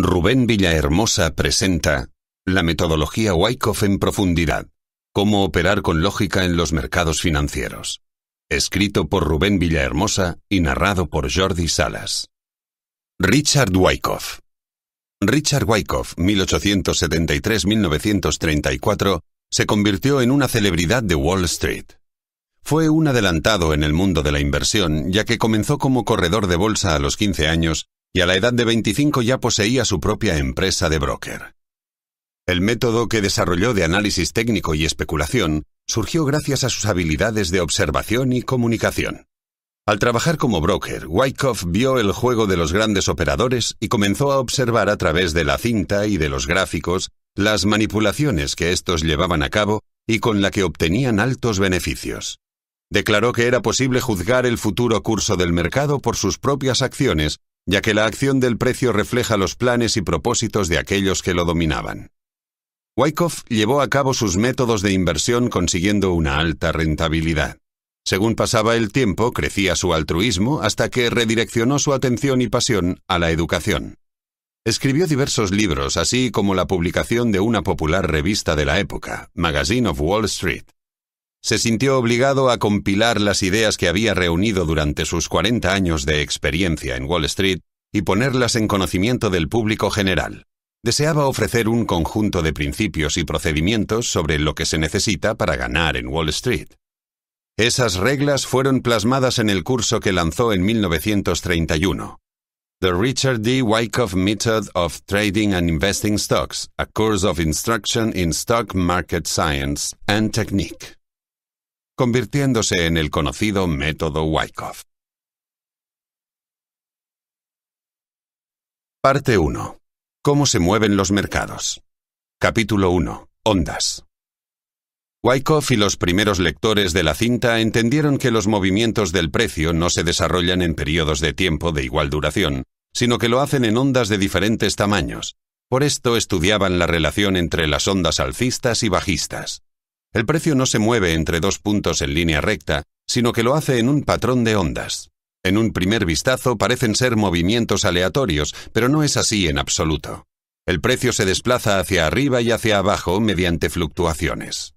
Rubén Villahermosa presenta La metodología Wyckoff en profundidad. Cómo operar con lógica en los mercados financieros. Escrito por Rubén Villahermosa y narrado por Jordi Salas. Richard Wyckoff. Richard Wyckoff, 1873-1934, se convirtió en una celebridad de Wall Street. Fue un adelantado en el mundo de la inversión, ya que comenzó como corredor de bolsa a los 15 años y a la edad de 25 ya poseía su propia empresa de broker. El método que desarrolló de análisis técnico y especulación surgió gracias a sus habilidades de observación y comunicación. Al trabajar como broker, Wyckoff vio el juego de los grandes operadores y comenzó a observar a través de la cinta y de los gráficos las manipulaciones que estos llevaban a cabo y con la que obtenían altos beneficios. Declaró que era posible juzgar el futuro curso del mercado por sus propias acciones ya que la acción del precio refleja los planes y propósitos de aquellos que lo dominaban. Wyckoff llevó a cabo sus métodos de inversión consiguiendo una alta rentabilidad. Según pasaba el tiempo, crecía su altruismo hasta que redireccionó su atención y pasión a la educación. Escribió diversos libros, así como la publicación de una popular revista de la época, Magazine of Wall Street. Se sintió obligado a compilar las ideas que había reunido durante sus 40 años de experiencia en Wall Street y ponerlas en conocimiento del público general. Deseaba ofrecer un conjunto de principios y procedimientos sobre lo que se necesita para ganar en Wall Street. Esas reglas fueron plasmadas en el curso que lanzó en 1931, The Richard D. Wyckoff Method of Trading and Investing Stocks, a course of instruction in stock market science and technique, convirtiéndose en el conocido método Wyckoff. Parte 1. Cómo se mueven los mercados. Capítulo 1. Ondas. Wyckoff y los primeros lectores de la cinta entendieron que los movimientos del precio no se desarrollan en periodos de tiempo de igual duración, sino que lo hacen en ondas de diferentes tamaños. Por esto estudiaban la relación entre las ondas alcistas y bajistas. El precio no se mueve entre dos puntos en línea recta, sino que lo hace en un patrón de ondas. En un primer vistazo parecen ser movimientos aleatorios, pero no es así en absoluto. El precio se desplaza hacia arriba y hacia abajo mediante fluctuaciones.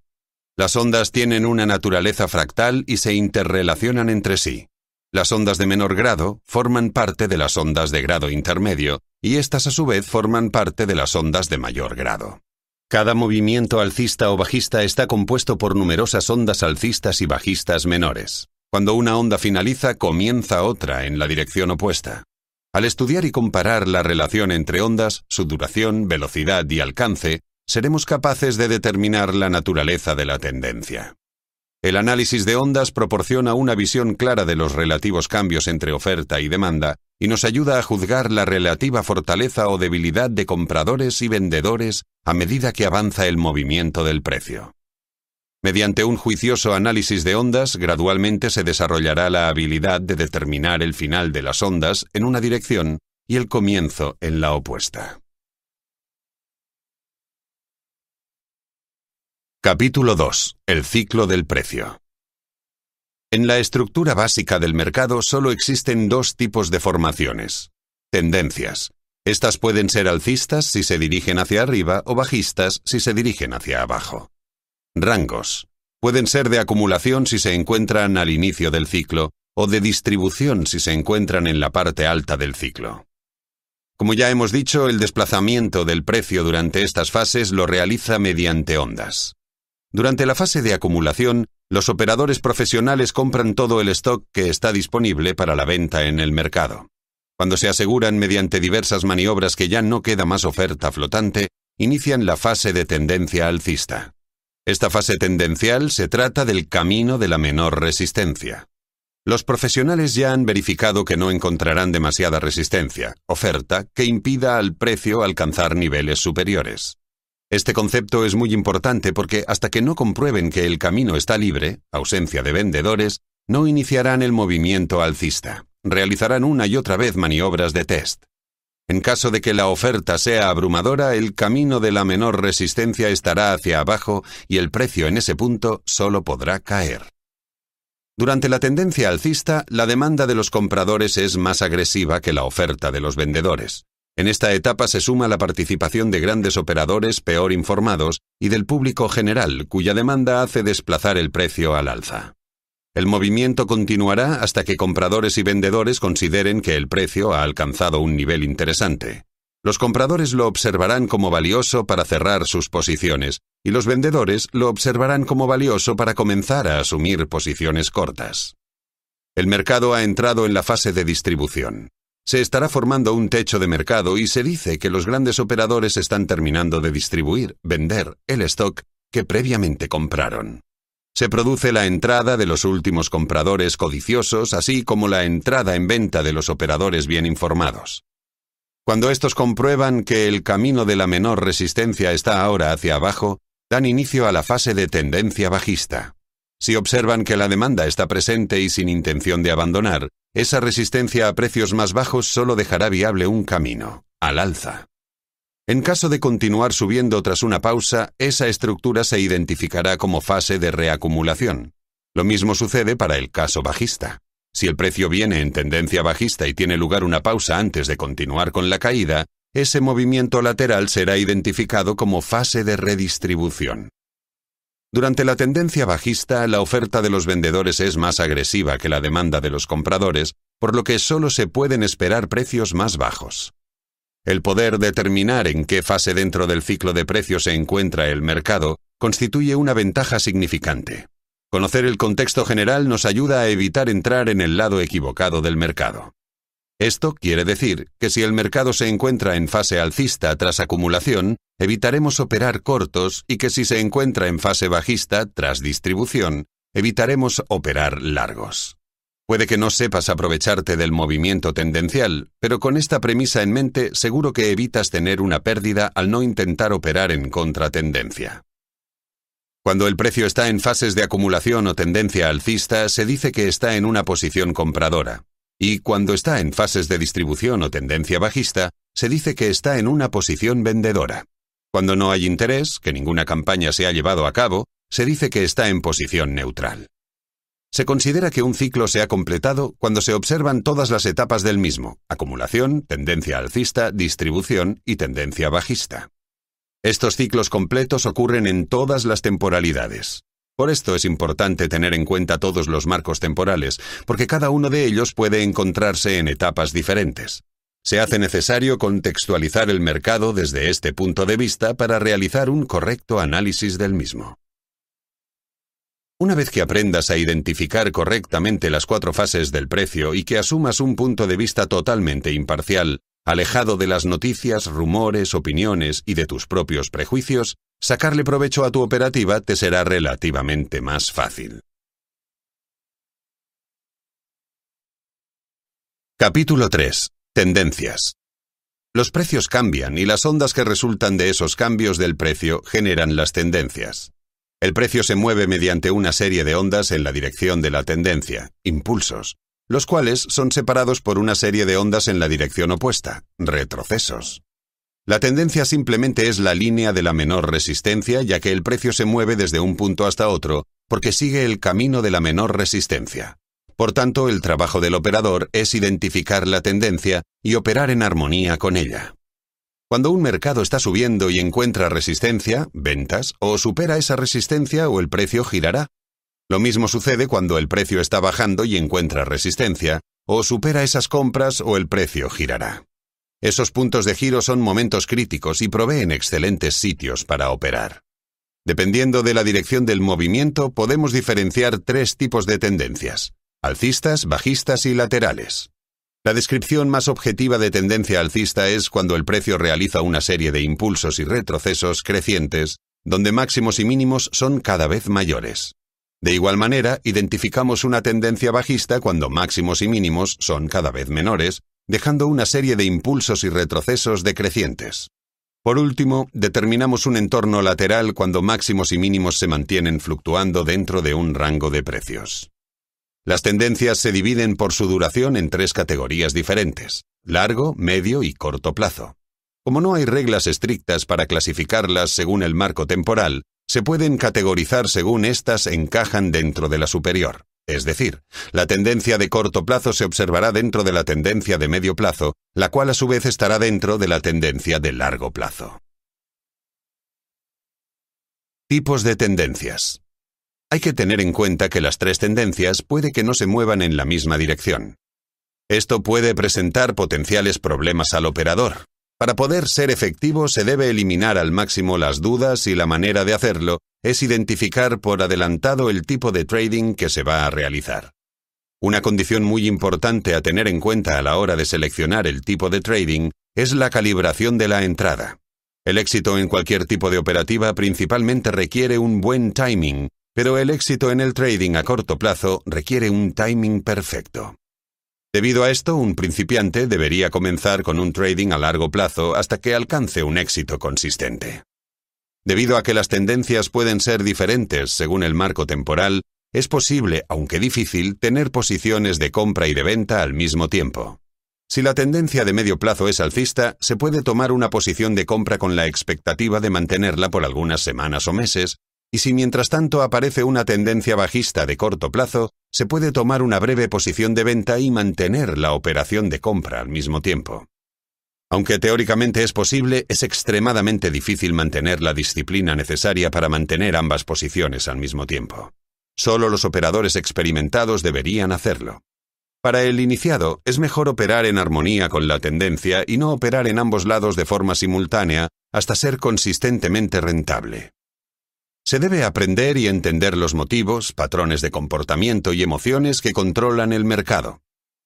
Las ondas tienen una naturaleza fractal y se interrelacionan entre sí. Las ondas de menor grado forman parte de las ondas de grado intermedio y estas a su vez forman parte de las ondas de mayor grado. Cada movimiento alcista o bajista está compuesto por numerosas ondas alcistas y bajistas menores. Cuando una onda finaliza, comienza otra en la dirección opuesta. Al estudiar y comparar la relación entre ondas, su duración, velocidad y alcance, seremos capaces de determinar la naturaleza de la tendencia. El análisis de ondas proporciona una visión clara de los relativos cambios entre oferta y demanda y nos ayuda a juzgar la relativa fortaleza o debilidad de compradores y vendedores a medida que avanza el movimiento del precio. Mediante un juicioso análisis de ondas, gradualmente se desarrollará la habilidad de determinar el final de las ondas en una dirección y el comienzo en la opuesta. Capítulo 2. El ciclo del precio. En la estructura básica del mercado solo existen dos tipos de formaciones. Tendencias. Estas pueden ser alcistas si se dirigen hacia arriba o bajistas si se dirigen hacia abajo. Rangos. Pueden ser de acumulación si se encuentran al inicio del ciclo o de distribución si se encuentran en la parte alta del ciclo. Como ya hemos dicho, el desplazamiento del precio durante estas fases lo realiza mediante ondas. Durante la fase de acumulación, los operadores profesionales compran todo el stock que está disponible para la venta en el mercado. Cuando se aseguran mediante diversas maniobras que ya no queda más oferta flotante, inician la fase de tendencia alcista. Esta fase tendencial se trata del camino de la menor resistencia. Los profesionales ya han verificado que no encontrarán demasiada resistencia, oferta, que impida al precio alcanzar niveles superiores. Este concepto es muy importante porque hasta que no comprueben que el camino está libre, ausencia de vendedores, no iniciarán el movimiento alcista. Realizarán una y otra vez maniobras de test. En caso de que la oferta sea abrumadora, el camino de la menor resistencia estará hacia abajo y el precio en ese punto solo podrá caer. Durante la tendencia alcista, la demanda de los compradores es más agresiva que la oferta de los vendedores. En esta etapa se suma la participación de grandes operadores peor informados y del público general, cuya demanda hace desplazar el precio al alza. El movimiento continuará hasta que compradores y vendedores consideren que el precio ha alcanzado un nivel interesante. Los compradores lo observarán como valioso para cerrar sus posiciones y los vendedores lo observarán como valioso para comenzar a asumir posiciones cortas. El mercado ha entrado en la fase de distribución. Se estará formando un techo de mercado y se dice que los grandes operadores están terminando de distribuir, vender el stock que previamente compraron se produce la entrada de los últimos compradores codiciosos, así como la entrada en venta de los operadores bien informados. Cuando estos comprueban que el camino de la menor resistencia está ahora hacia abajo, dan inicio a la fase de tendencia bajista. Si observan que la demanda está presente y sin intención de abandonar, esa resistencia a precios más bajos solo dejará viable un camino, al alza. En caso de continuar subiendo tras una pausa, esa estructura se identificará como fase de reacumulación. Lo mismo sucede para el caso bajista. Si el precio viene en tendencia bajista y tiene lugar una pausa antes de continuar con la caída, ese movimiento lateral será identificado como fase de redistribución. Durante la tendencia bajista, la oferta de los vendedores es más agresiva que la demanda de los compradores, por lo que solo se pueden esperar precios más bajos. El poder determinar en qué fase dentro del ciclo de precios se encuentra el mercado constituye una ventaja significante. Conocer el contexto general nos ayuda a evitar entrar en el lado equivocado del mercado. Esto quiere decir que si el mercado se encuentra en fase alcista tras acumulación, evitaremos operar cortos y que si se encuentra en fase bajista tras distribución, evitaremos operar largos. Puede que no sepas aprovecharte del movimiento tendencial, pero con esta premisa en mente seguro que evitas tener una pérdida al no intentar operar en contratendencia. Cuando el precio está en fases de acumulación o tendencia alcista, se dice que está en una posición compradora, y cuando está en fases de distribución o tendencia bajista, se dice que está en una posición vendedora. Cuando no hay interés, que ninguna campaña se ha llevado a cabo, se dice que está en posición neutral. Se considera que un ciclo se ha completado cuando se observan todas las etapas del mismo, acumulación, tendencia alcista, distribución y tendencia bajista. Estos ciclos completos ocurren en todas las temporalidades. Por esto es importante tener en cuenta todos los marcos temporales, porque cada uno de ellos puede encontrarse en etapas diferentes. Se hace necesario contextualizar el mercado desde este punto de vista para realizar un correcto análisis del mismo. Una vez que aprendas a identificar correctamente las cuatro fases del precio y que asumas un punto de vista totalmente imparcial, alejado de las noticias, rumores, opiniones y de tus propios prejuicios, sacarle provecho a tu operativa te será relativamente más fácil. Capítulo 3. Tendencias. Los precios cambian y las ondas que resultan de esos cambios del precio generan las tendencias. El precio se mueve mediante una serie de ondas en la dirección de la tendencia, impulsos, los cuales son separados por una serie de ondas en la dirección opuesta, retrocesos. La tendencia simplemente es la línea de la menor resistencia, ya que el precio se mueve desde un punto hasta otro, porque sigue el camino de la menor resistencia. Por tanto, el trabajo del operador es identificar la tendencia y operar en armonía con ella. Cuando un mercado está subiendo y encuentra resistencia, ventas, o supera esa resistencia o el precio girará. Lo mismo sucede cuando el precio está bajando y encuentra resistencia, o supera esas compras o el precio girará. Esos puntos de giro son momentos críticos y proveen excelentes sitios para operar. Dependiendo de la dirección del movimiento, podemos diferenciar tres tipos de tendencias, alcistas, bajistas y laterales. La descripción más objetiva de tendencia alcista es cuando el precio realiza una serie de impulsos y retrocesos crecientes, donde máximos y mínimos son cada vez mayores. De igual manera, identificamos una tendencia bajista cuando máximos y mínimos son cada vez menores, dejando una serie de impulsos y retrocesos decrecientes. Por último, determinamos un entorno lateral cuando máximos y mínimos se mantienen fluctuando dentro de un rango de precios. Las tendencias se dividen por su duración en tres categorías diferentes, largo, medio y corto plazo. Como no hay reglas estrictas para clasificarlas según el marco temporal, se pueden categorizar según estas encajan dentro de la superior. Es decir, la tendencia de corto plazo se observará dentro de la tendencia de medio plazo, la cual a su vez estará dentro de la tendencia de largo plazo. Tipos de tendencias. Hay que tener en cuenta que las tres tendencias puede que no se muevan en la misma dirección. Esto puede presentar potenciales problemas al operador. Para poder ser efectivo se debe eliminar al máximo las dudas y la manera de hacerlo es identificar por adelantado el tipo de trading que se va a realizar. Una condición muy importante a tener en cuenta a la hora de seleccionar el tipo de trading es la calibración de la entrada. El éxito en cualquier tipo de operativa principalmente requiere un buen timing pero el éxito en el trading a corto plazo requiere un timing perfecto. Debido a esto, un principiante debería comenzar con un trading a largo plazo hasta que alcance un éxito consistente. Debido a que las tendencias pueden ser diferentes según el marco temporal, es posible, aunque difícil, tener posiciones de compra y de venta al mismo tiempo. Si la tendencia de medio plazo es alcista, se puede tomar una posición de compra con la expectativa de mantenerla por algunas semanas o meses, y si mientras tanto aparece una tendencia bajista de corto plazo, se puede tomar una breve posición de venta y mantener la operación de compra al mismo tiempo. Aunque teóricamente es posible, es extremadamente difícil mantener la disciplina necesaria para mantener ambas posiciones al mismo tiempo. Solo los operadores experimentados deberían hacerlo. Para el iniciado, es mejor operar en armonía con la tendencia y no operar en ambos lados de forma simultánea hasta ser consistentemente rentable. Se debe aprender y entender los motivos, patrones de comportamiento y emociones que controlan el mercado.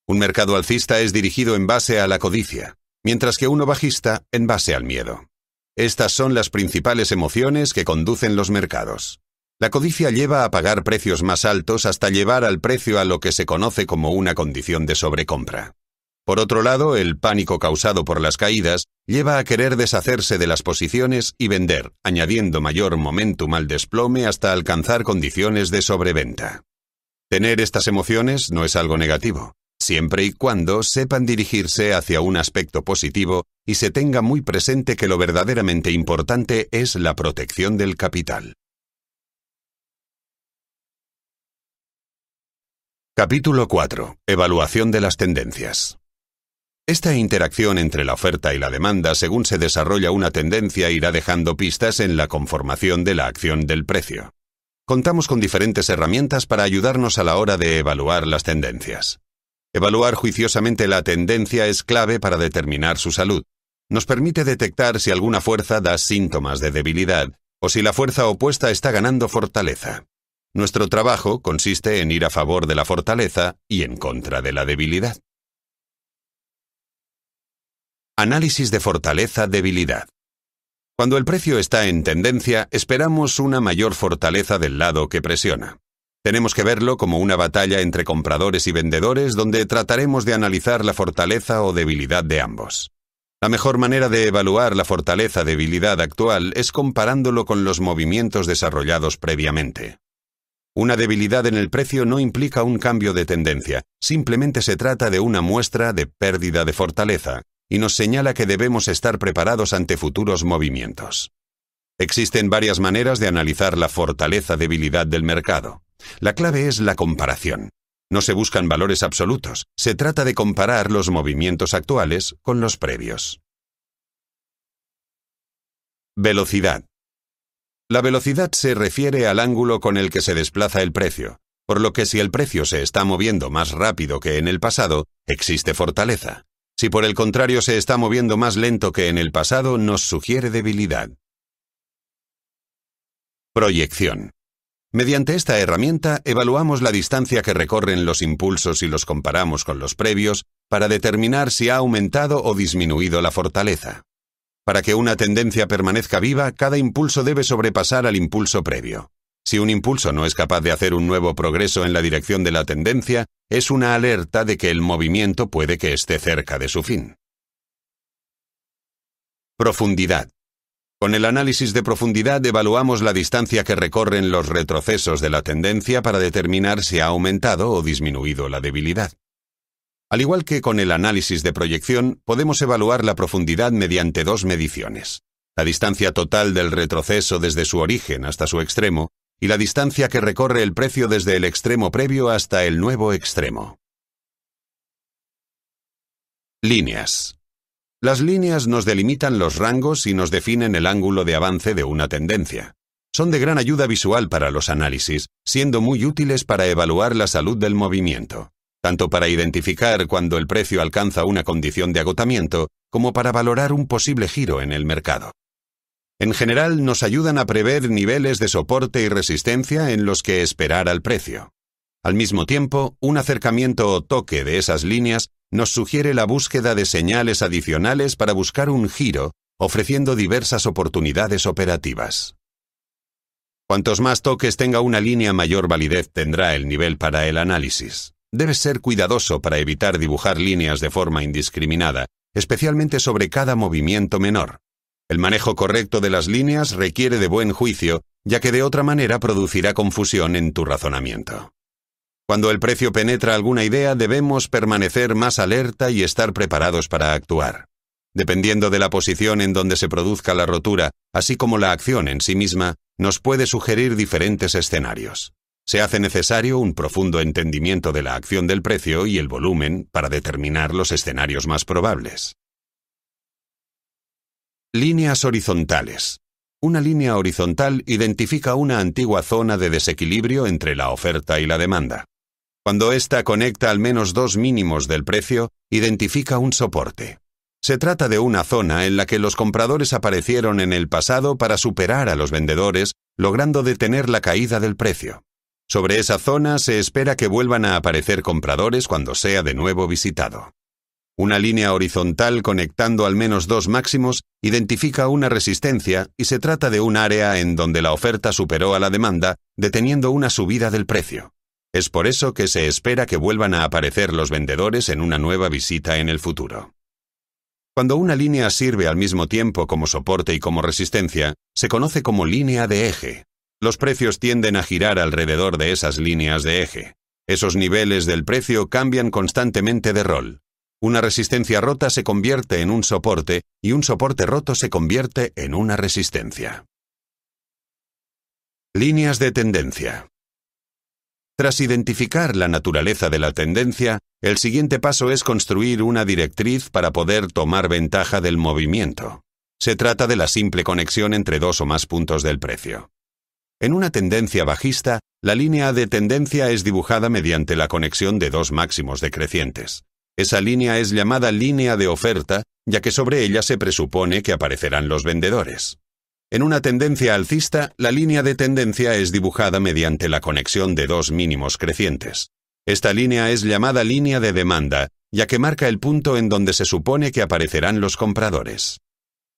Un mercado alcista es dirigido en base a la codicia, mientras que uno bajista en base al miedo. Estas son las principales emociones que conducen los mercados. La codicia lleva a pagar precios más altos hasta llevar al precio a lo que se conoce como una condición de sobrecompra. Por otro lado, el pánico causado por las caídas lleva a querer deshacerse de las posiciones y vender, añadiendo mayor momentum al desplome hasta alcanzar condiciones de sobreventa. Tener estas emociones no es algo negativo, siempre y cuando sepan dirigirse hacia un aspecto positivo y se tenga muy presente que lo verdaderamente importante es la protección del capital. Capítulo 4. Evaluación de las tendencias. Esta interacción entre la oferta y la demanda según se desarrolla una tendencia irá dejando pistas en la conformación de la acción del precio. Contamos con diferentes herramientas para ayudarnos a la hora de evaluar las tendencias. Evaluar juiciosamente la tendencia es clave para determinar su salud. Nos permite detectar si alguna fuerza da síntomas de debilidad o si la fuerza opuesta está ganando fortaleza. Nuestro trabajo consiste en ir a favor de la fortaleza y en contra de la debilidad. Análisis de fortaleza-debilidad. Cuando el precio está en tendencia, esperamos una mayor fortaleza del lado que presiona. Tenemos que verlo como una batalla entre compradores y vendedores donde trataremos de analizar la fortaleza o debilidad de ambos. La mejor manera de evaluar la fortaleza-debilidad actual es comparándolo con los movimientos desarrollados previamente. Una debilidad en el precio no implica un cambio de tendencia, simplemente se trata de una muestra de pérdida de fortaleza, y nos señala que debemos estar preparados ante futuros movimientos. Existen varias maneras de analizar la fortaleza-debilidad del mercado. La clave es la comparación. No se buscan valores absolutos, se trata de comparar los movimientos actuales con los previos. Velocidad. La velocidad se refiere al ángulo con el que se desplaza el precio, por lo que si el precio se está moviendo más rápido que en el pasado, existe fortaleza. Si por el contrario se está moviendo más lento que en el pasado, nos sugiere debilidad. Proyección. Mediante esta herramienta evaluamos la distancia que recorren los impulsos y los comparamos con los previos para determinar si ha aumentado o disminuido la fortaleza. Para que una tendencia permanezca viva, cada impulso debe sobrepasar al impulso previo. Si un impulso no es capaz de hacer un nuevo progreso en la dirección de la tendencia, es una alerta de que el movimiento puede que esté cerca de su fin. Profundidad. Con el análisis de profundidad evaluamos la distancia que recorren los retrocesos de la tendencia para determinar si ha aumentado o disminuido la debilidad. Al igual que con el análisis de proyección, podemos evaluar la profundidad mediante dos mediciones. La distancia total del retroceso desde su origen hasta su extremo y la distancia que recorre el precio desde el extremo previo hasta el nuevo extremo. Líneas. Las líneas nos delimitan los rangos y nos definen el ángulo de avance de una tendencia. Son de gran ayuda visual para los análisis, siendo muy útiles para evaluar la salud del movimiento, tanto para identificar cuando el precio alcanza una condición de agotamiento como para valorar un posible giro en el mercado en general nos ayudan a prever niveles de soporte y resistencia en los que esperar al precio. Al mismo tiempo, un acercamiento o toque de esas líneas nos sugiere la búsqueda de señales adicionales para buscar un giro, ofreciendo diversas oportunidades operativas. Cuantos más toques tenga una línea, mayor validez tendrá el nivel para el análisis. Debes ser cuidadoso para evitar dibujar líneas de forma indiscriminada, especialmente sobre cada movimiento menor. El manejo correcto de las líneas requiere de buen juicio, ya que de otra manera producirá confusión en tu razonamiento. Cuando el precio penetra alguna idea, debemos permanecer más alerta y estar preparados para actuar. Dependiendo de la posición en donde se produzca la rotura, así como la acción en sí misma, nos puede sugerir diferentes escenarios. Se hace necesario un profundo entendimiento de la acción del precio y el volumen para determinar los escenarios más probables. Líneas horizontales. Una línea horizontal identifica una antigua zona de desequilibrio entre la oferta y la demanda. Cuando ésta conecta al menos dos mínimos del precio, identifica un soporte. Se trata de una zona en la que los compradores aparecieron en el pasado para superar a los vendedores, logrando detener la caída del precio. Sobre esa zona se espera que vuelvan a aparecer compradores cuando sea de nuevo visitado. Una línea horizontal conectando al menos dos máximos identifica una resistencia y se trata de un área en donde la oferta superó a la demanda, deteniendo una subida del precio. Es por eso que se espera que vuelvan a aparecer los vendedores en una nueva visita en el futuro. Cuando una línea sirve al mismo tiempo como soporte y como resistencia, se conoce como línea de eje. Los precios tienden a girar alrededor de esas líneas de eje. Esos niveles del precio cambian constantemente de rol. Una resistencia rota se convierte en un soporte y un soporte roto se convierte en una resistencia. Líneas de tendencia. Tras identificar la naturaleza de la tendencia, el siguiente paso es construir una directriz para poder tomar ventaja del movimiento. Se trata de la simple conexión entre dos o más puntos del precio. En una tendencia bajista, la línea de tendencia es dibujada mediante la conexión de dos máximos decrecientes. Esa línea es llamada línea de oferta, ya que sobre ella se presupone que aparecerán los vendedores. En una tendencia alcista, la línea de tendencia es dibujada mediante la conexión de dos mínimos crecientes. Esta línea es llamada línea de demanda, ya que marca el punto en donde se supone que aparecerán los compradores.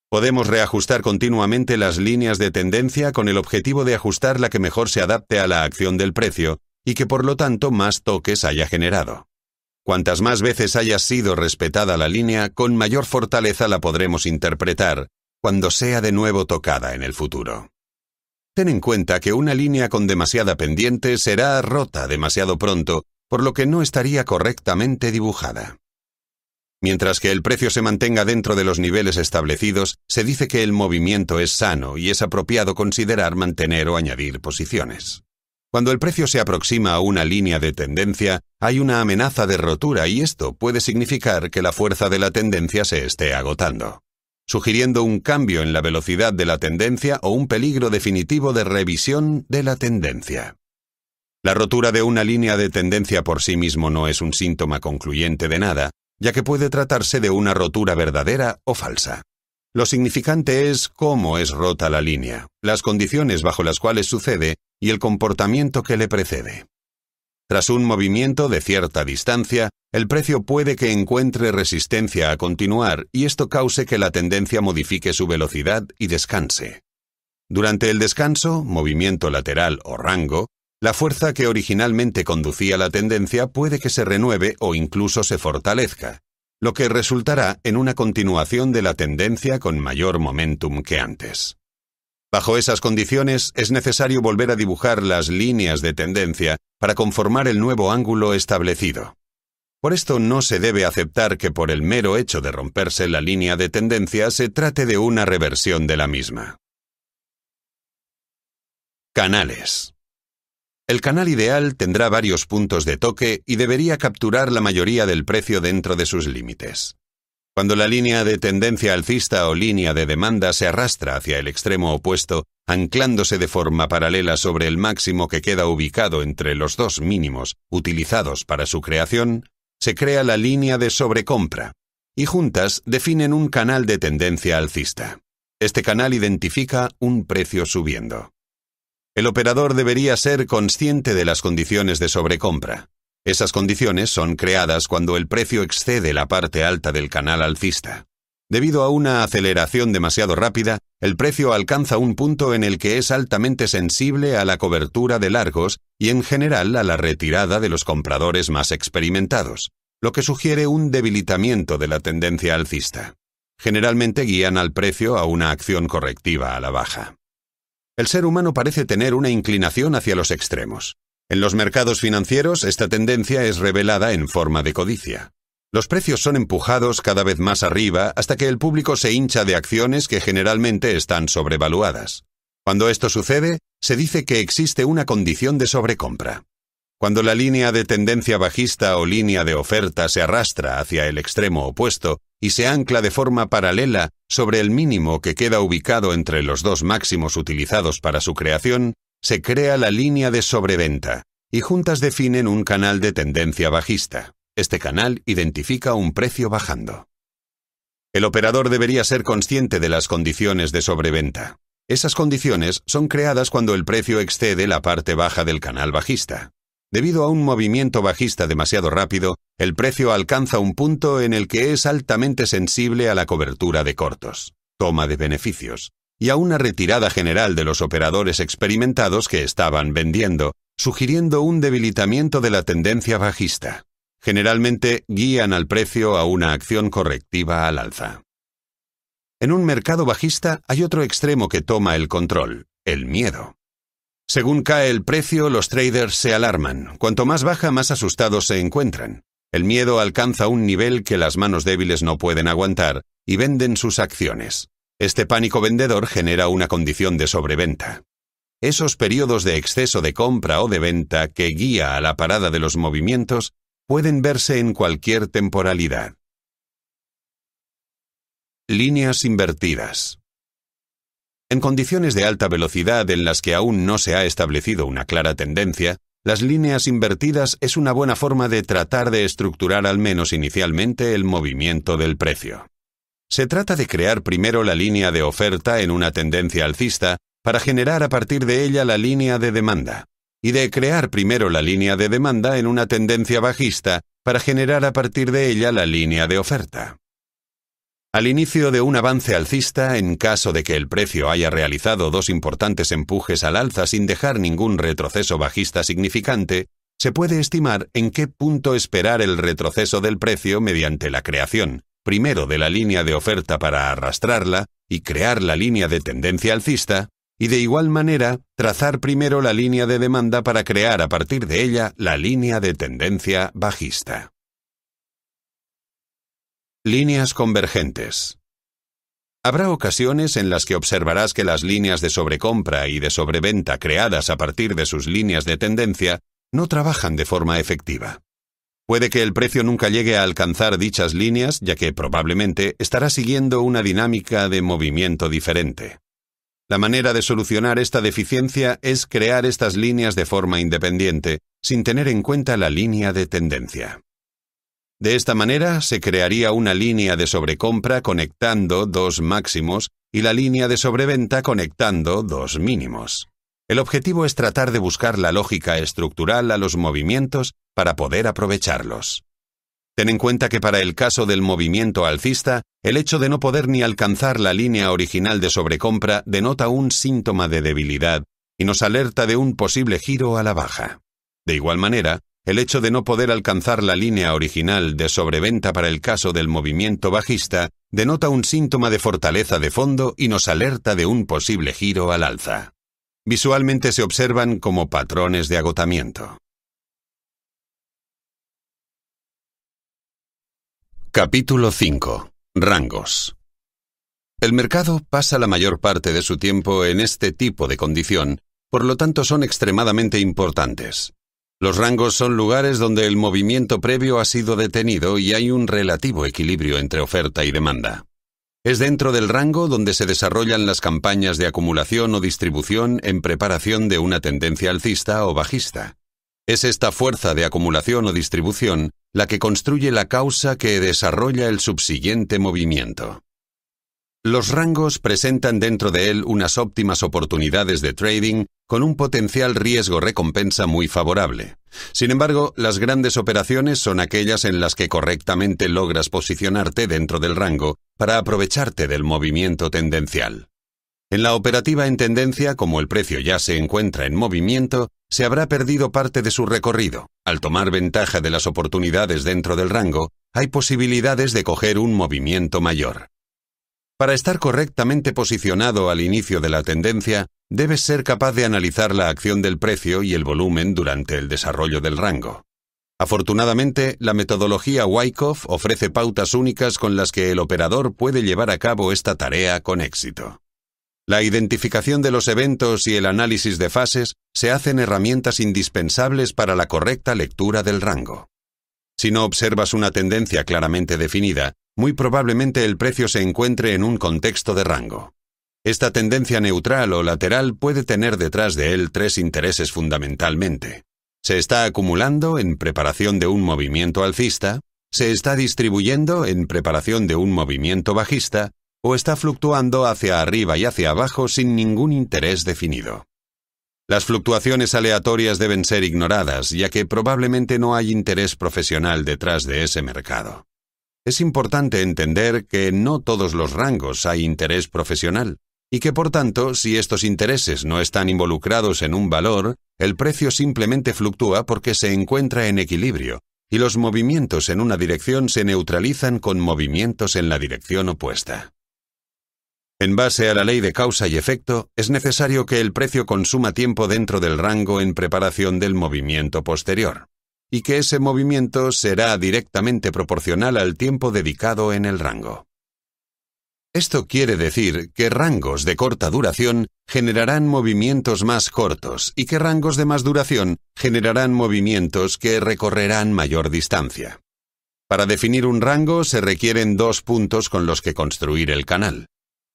Podemos reajustar continuamente las líneas de tendencia con el objetivo de ajustar la que mejor se adapte a la acción del precio y que por lo tanto más toques haya generado. Cuantas más veces haya sido respetada la línea, con mayor fortaleza la podremos interpretar, cuando sea de nuevo tocada en el futuro. Ten en cuenta que una línea con demasiada pendiente será rota demasiado pronto, por lo que no estaría correctamente dibujada. Mientras que el precio se mantenga dentro de los niveles establecidos, se dice que el movimiento es sano y es apropiado considerar mantener o añadir posiciones. Cuando el precio se aproxima a una línea de tendencia, hay una amenaza de rotura y esto puede significar que la fuerza de la tendencia se esté agotando, sugiriendo un cambio en la velocidad de la tendencia o un peligro definitivo de revisión de la tendencia. La rotura de una línea de tendencia por sí mismo no es un síntoma concluyente de nada, ya que puede tratarse de una rotura verdadera o falsa. Lo significante es cómo es rota la línea, las condiciones bajo las cuales sucede y el comportamiento que le precede. Tras un movimiento de cierta distancia, el precio puede que encuentre resistencia a continuar y esto cause que la tendencia modifique su velocidad y descanse. Durante el descanso, movimiento lateral o rango, la fuerza que originalmente conducía la tendencia puede que se renueve o incluso se fortalezca, lo que resultará en una continuación de la tendencia con mayor momentum que antes. Bajo esas condiciones, es necesario volver a dibujar las líneas de tendencia para conformar el nuevo ángulo establecido. Por esto no se debe aceptar que por el mero hecho de romperse la línea de tendencia se trate de una reversión de la misma. Canales. El canal ideal tendrá varios puntos de toque y debería capturar la mayoría del precio dentro de sus límites. Cuando la línea de tendencia alcista o línea de demanda se arrastra hacia el extremo opuesto, anclándose de forma paralela sobre el máximo que queda ubicado entre los dos mínimos utilizados para su creación, se crea la línea de sobrecompra, y juntas definen un canal de tendencia alcista. Este canal identifica un precio subiendo. El operador debería ser consciente de las condiciones de sobrecompra, esas condiciones son creadas cuando el precio excede la parte alta del canal alcista. Debido a una aceleración demasiado rápida, el precio alcanza un punto en el que es altamente sensible a la cobertura de largos y en general a la retirada de los compradores más experimentados, lo que sugiere un debilitamiento de la tendencia alcista. Generalmente guían al precio a una acción correctiva a la baja. El ser humano parece tener una inclinación hacia los extremos. En los mercados financieros, esta tendencia es revelada en forma de codicia. Los precios son empujados cada vez más arriba hasta que el público se hincha de acciones que generalmente están sobrevaluadas. Cuando esto sucede, se dice que existe una condición de sobrecompra. Cuando la línea de tendencia bajista o línea de oferta se arrastra hacia el extremo opuesto y se ancla de forma paralela sobre el mínimo que queda ubicado entre los dos máximos utilizados para su creación, se crea la línea de sobreventa y juntas definen un canal de tendencia bajista. Este canal identifica un precio bajando. El operador debería ser consciente de las condiciones de sobreventa. Esas condiciones son creadas cuando el precio excede la parte baja del canal bajista. Debido a un movimiento bajista demasiado rápido, el precio alcanza un punto en el que es altamente sensible a la cobertura de cortos, toma de beneficios, y a una retirada general de los operadores experimentados que estaban vendiendo, sugiriendo un debilitamiento de la tendencia bajista. Generalmente guían al precio a una acción correctiva al alza. En un mercado bajista hay otro extremo que toma el control, el miedo. Según cae el precio, los traders se alarman. Cuanto más baja, más asustados se encuentran. El miedo alcanza un nivel que las manos débiles no pueden aguantar y venden sus acciones. Este pánico vendedor genera una condición de sobreventa. Esos periodos de exceso de compra o de venta que guía a la parada de los movimientos pueden verse en cualquier temporalidad. Líneas invertidas. En condiciones de alta velocidad en las que aún no se ha establecido una clara tendencia, las líneas invertidas es una buena forma de tratar de estructurar al menos inicialmente el movimiento del precio. Se trata de crear primero la línea de oferta en una tendencia alcista para generar a partir de ella la línea de demanda, y de crear primero la línea de demanda en una tendencia bajista para generar a partir de ella la línea de oferta. Al inicio de un avance alcista, en caso de que el precio haya realizado dos importantes empujes al alza sin dejar ningún retroceso bajista significante, se puede estimar en qué punto esperar el retroceso del precio mediante la creación, primero de la línea de oferta para arrastrarla y crear la línea de tendencia alcista, y de igual manera trazar primero la línea de demanda para crear a partir de ella la línea de tendencia bajista. Líneas convergentes. Habrá ocasiones en las que observarás que las líneas de sobrecompra y de sobreventa creadas a partir de sus líneas de tendencia no trabajan de forma efectiva. Puede que el precio nunca llegue a alcanzar dichas líneas, ya que probablemente estará siguiendo una dinámica de movimiento diferente. La manera de solucionar esta deficiencia es crear estas líneas de forma independiente, sin tener en cuenta la línea de tendencia. De esta manera se crearía una línea de sobrecompra conectando dos máximos y la línea de sobreventa conectando dos mínimos. El objetivo es tratar de buscar la lógica estructural a los movimientos para poder aprovecharlos. Ten en cuenta que para el caso del movimiento alcista, el hecho de no poder ni alcanzar la línea original de sobrecompra denota un síntoma de debilidad y nos alerta de un posible giro a la baja. De igual manera, el hecho de no poder alcanzar la línea original de sobreventa para el caso del movimiento bajista denota un síntoma de fortaleza de fondo y nos alerta de un posible giro al alza. Visualmente se observan como patrones de agotamiento. Capítulo 5. Rangos. El mercado pasa la mayor parte de su tiempo en este tipo de condición, por lo tanto son extremadamente importantes. Los rangos son lugares donde el movimiento previo ha sido detenido y hay un relativo equilibrio entre oferta y demanda. Es dentro del rango donde se desarrollan las campañas de acumulación o distribución en preparación de una tendencia alcista o bajista. Es esta fuerza de acumulación o distribución la que construye la causa que desarrolla el subsiguiente movimiento. Los rangos presentan dentro de él unas óptimas oportunidades de trading con un potencial riesgo-recompensa muy favorable. Sin embargo, las grandes operaciones son aquellas en las que correctamente logras posicionarte dentro del rango para aprovecharte del movimiento tendencial. En la operativa en tendencia, como el precio ya se encuentra en movimiento, se habrá perdido parte de su recorrido. Al tomar ventaja de las oportunidades dentro del rango, hay posibilidades de coger un movimiento mayor. Para estar correctamente posicionado al inicio de la tendencia, debes ser capaz de analizar la acción del precio y el volumen durante el desarrollo del rango. Afortunadamente, la metodología Wyckoff ofrece pautas únicas con las que el operador puede llevar a cabo esta tarea con éxito. La identificación de los eventos y el análisis de fases se hacen herramientas indispensables para la correcta lectura del rango. Si no observas una tendencia claramente definida, muy probablemente el precio se encuentre en un contexto de rango. Esta tendencia neutral o lateral puede tener detrás de él tres intereses fundamentalmente. Se está acumulando en preparación de un movimiento alcista, se está distribuyendo en preparación de un movimiento bajista o está fluctuando hacia arriba y hacia abajo sin ningún interés definido. Las fluctuaciones aleatorias deben ser ignoradas, ya que probablemente no hay interés profesional detrás de ese mercado es importante entender que no todos los rangos hay interés profesional y que por tanto, si estos intereses no están involucrados en un valor, el precio simplemente fluctúa porque se encuentra en equilibrio y los movimientos en una dirección se neutralizan con movimientos en la dirección opuesta. En base a la ley de causa y efecto, es necesario que el precio consuma tiempo dentro del rango en preparación del movimiento posterior y que ese movimiento será directamente proporcional al tiempo dedicado en el rango. Esto quiere decir que rangos de corta duración generarán movimientos más cortos y que rangos de más duración generarán movimientos que recorrerán mayor distancia. Para definir un rango se requieren dos puntos con los que construir el canal.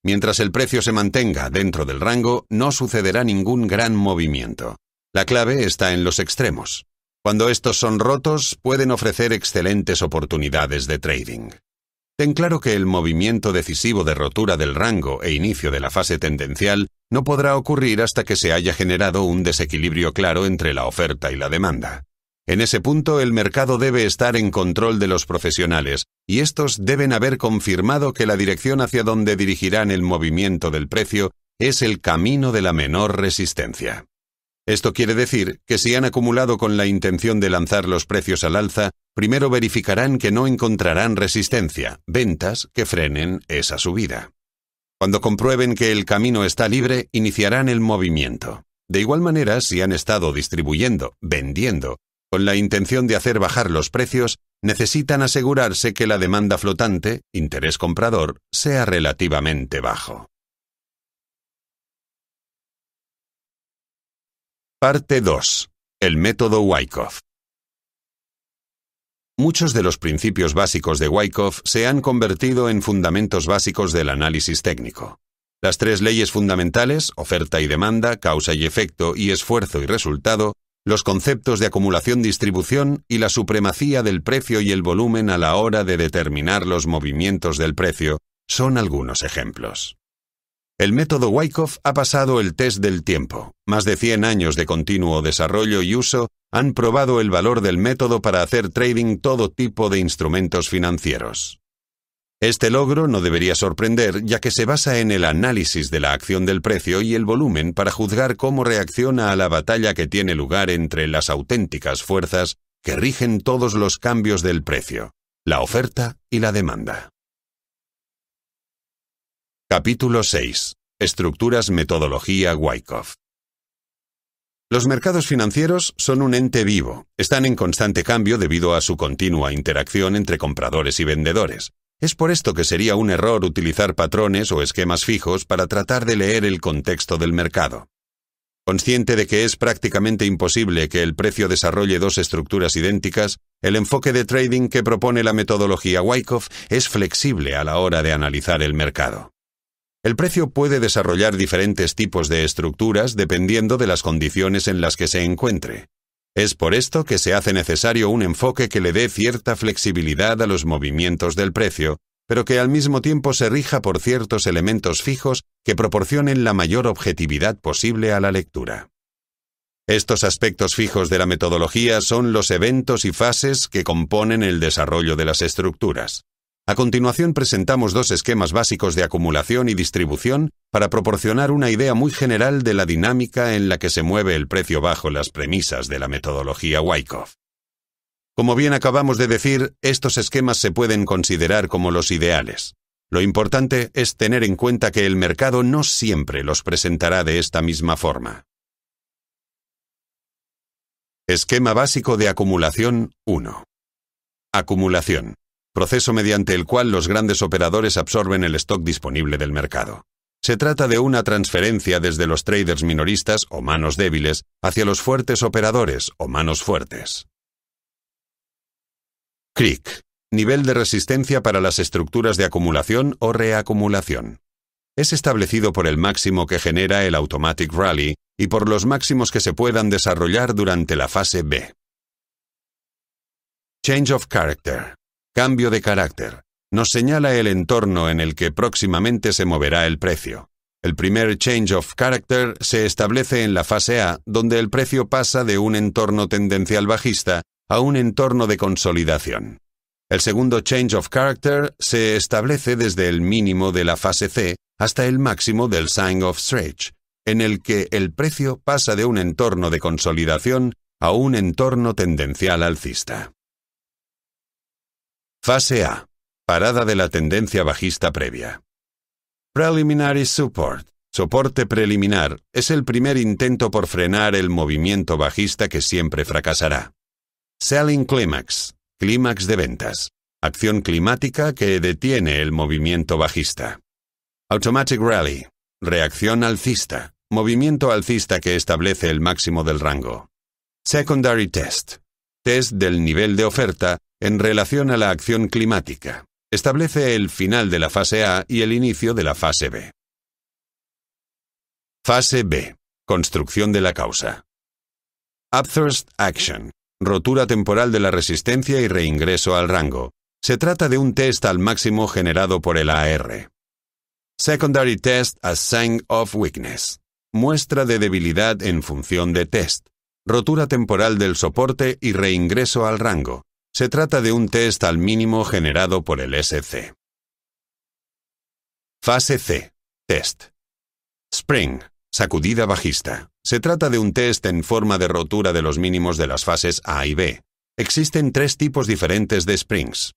Mientras el precio se mantenga dentro del rango, no sucederá ningún gran movimiento. La clave está en los extremos. Cuando estos son rotos, pueden ofrecer excelentes oportunidades de trading. Ten claro que el movimiento decisivo de rotura del rango e inicio de la fase tendencial no podrá ocurrir hasta que se haya generado un desequilibrio claro entre la oferta y la demanda. En ese punto el mercado debe estar en control de los profesionales y estos deben haber confirmado que la dirección hacia donde dirigirán el movimiento del precio es el camino de la menor resistencia. Esto quiere decir que si han acumulado con la intención de lanzar los precios al alza, primero verificarán que no encontrarán resistencia, ventas que frenen esa subida. Cuando comprueben que el camino está libre, iniciarán el movimiento. De igual manera, si han estado distribuyendo, vendiendo, con la intención de hacer bajar los precios, necesitan asegurarse que la demanda flotante, interés comprador, sea relativamente bajo. Parte 2. El método Wyckoff. Muchos de los principios básicos de Wyckoff se han convertido en fundamentos básicos del análisis técnico. Las tres leyes fundamentales, oferta y demanda, causa y efecto y esfuerzo y resultado, los conceptos de acumulación-distribución y la supremacía del precio y el volumen a la hora de determinar los movimientos del precio son algunos ejemplos. El método Wyckoff ha pasado el test del tiempo. Más de 100 años de continuo desarrollo y uso han probado el valor del método para hacer trading todo tipo de instrumentos financieros. Este logro no debería sorprender ya que se basa en el análisis de la acción del precio y el volumen para juzgar cómo reacciona a la batalla que tiene lugar entre las auténticas fuerzas que rigen todos los cambios del precio, la oferta y la demanda. Capítulo 6. Estructuras Metodología Wyckoff. Los mercados financieros son un ente vivo, están en constante cambio debido a su continua interacción entre compradores y vendedores. Es por esto que sería un error utilizar patrones o esquemas fijos para tratar de leer el contexto del mercado. Consciente de que es prácticamente imposible que el precio desarrolle dos estructuras idénticas, el enfoque de trading que propone la metodología Wyckoff es flexible a la hora de analizar el mercado. El precio puede desarrollar diferentes tipos de estructuras dependiendo de las condiciones en las que se encuentre. Es por esto que se hace necesario un enfoque que le dé cierta flexibilidad a los movimientos del precio, pero que al mismo tiempo se rija por ciertos elementos fijos que proporcionen la mayor objetividad posible a la lectura. Estos aspectos fijos de la metodología son los eventos y fases que componen el desarrollo de las estructuras. A continuación presentamos dos esquemas básicos de acumulación y distribución para proporcionar una idea muy general de la dinámica en la que se mueve el precio bajo las premisas de la metodología Wyckoff. Como bien acabamos de decir, estos esquemas se pueden considerar como los ideales. Lo importante es tener en cuenta que el mercado no siempre los presentará de esta misma forma. Esquema básico de acumulación 1. Acumulación proceso mediante el cual los grandes operadores absorben el stock disponible del mercado. Se trata de una transferencia desde los traders minoristas o manos débiles hacia los fuertes operadores o manos fuertes. CRIC. Nivel de resistencia para las estructuras de acumulación o reacumulación. Es establecido por el máximo que genera el Automatic Rally y por los máximos que se puedan desarrollar durante la fase B. Change of Character. Cambio de carácter. Nos señala el entorno en el que próximamente se moverá el precio. El primer change of character se establece en la fase A, donde el precio pasa de un entorno tendencial bajista a un entorno de consolidación. El segundo change of character se establece desde el mínimo de la fase C hasta el máximo del sign of stretch, en el que el precio pasa de un entorno de consolidación a un entorno tendencial alcista. Fase A. Parada de la tendencia bajista previa. Preliminary Support. Soporte preliminar es el primer intento por frenar el movimiento bajista que siempre fracasará. Selling Climax. Clímax de ventas. Acción climática que detiene el movimiento bajista. Automatic Rally. Reacción alcista. Movimiento alcista que establece el máximo del rango. Secondary Test. Test del nivel de oferta en relación a la acción climática. Establece el final de la fase A y el inicio de la fase B. Fase B. Construcción de la causa. Upthrust Action. Rotura temporal de la resistencia y reingreso al rango. Se trata de un test al máximo generado por el AR. Secondary Test as Sign of Weakness. Muestra de debilidad en función de test. Rotura temporal del soporte y reingreso al rango. Se trata de un test al mínimo generado por el SC. Fase C. Test. Spring. Sacudida bajista. Se trata de un test en forma de rotura de los mínimos de las fases A y B. Existen tres tipos diferentes de springs.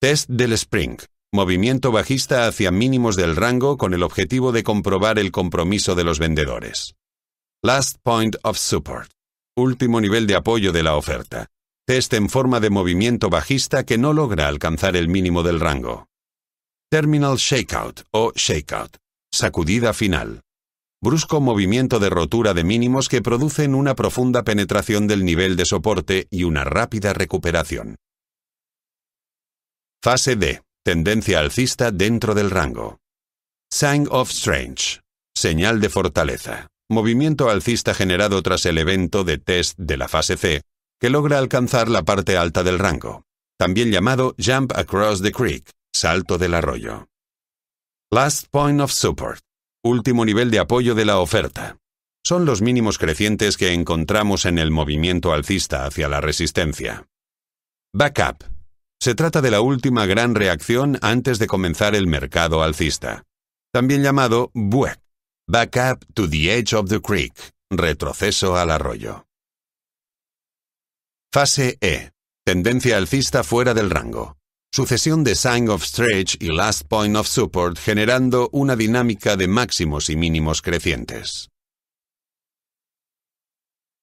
Test del spring. Movimiento bajista hacia mínimos del rango con el objetivo de comprobar el compromiso de los vendedores. Last point of support. Último nivel de apoyo de la oferta. Test en forma de movimiento bajista que no logra alcanzar el mínimo del rango. Terminal shakeout o shakeout. Sacudida final. Brusco movimiento de rotura de mínimos que producen una profunda penetración del nivel de soporte y una rápida recuperación. Fase D. Tendencia alcista dentro del rango. Sign of Strange. Señal de fortaleza. Movimiento alcista generado tras el evento de test de la fase C, que logra alcanzar la parte alta del rango, también llamado Jump Across the Creek, salto del arroyo. Last Point of Support, último nivel de apoyo de la oferta. Son los mínimos crecientes que encontramos en el movimiento alcista hacia la resistencia. Backup. Se trata de la última gran reacción antes de comenzar el mercado alcista, también llamado BUEC, Backup to the Edge of the Creek, retroceso al arroyo. Fase E. Tendencia alcista fuera del rango. Sucesión de Sign of Stretch y Last Point of Support generando una dinámica de máximos y mínimos crecientes.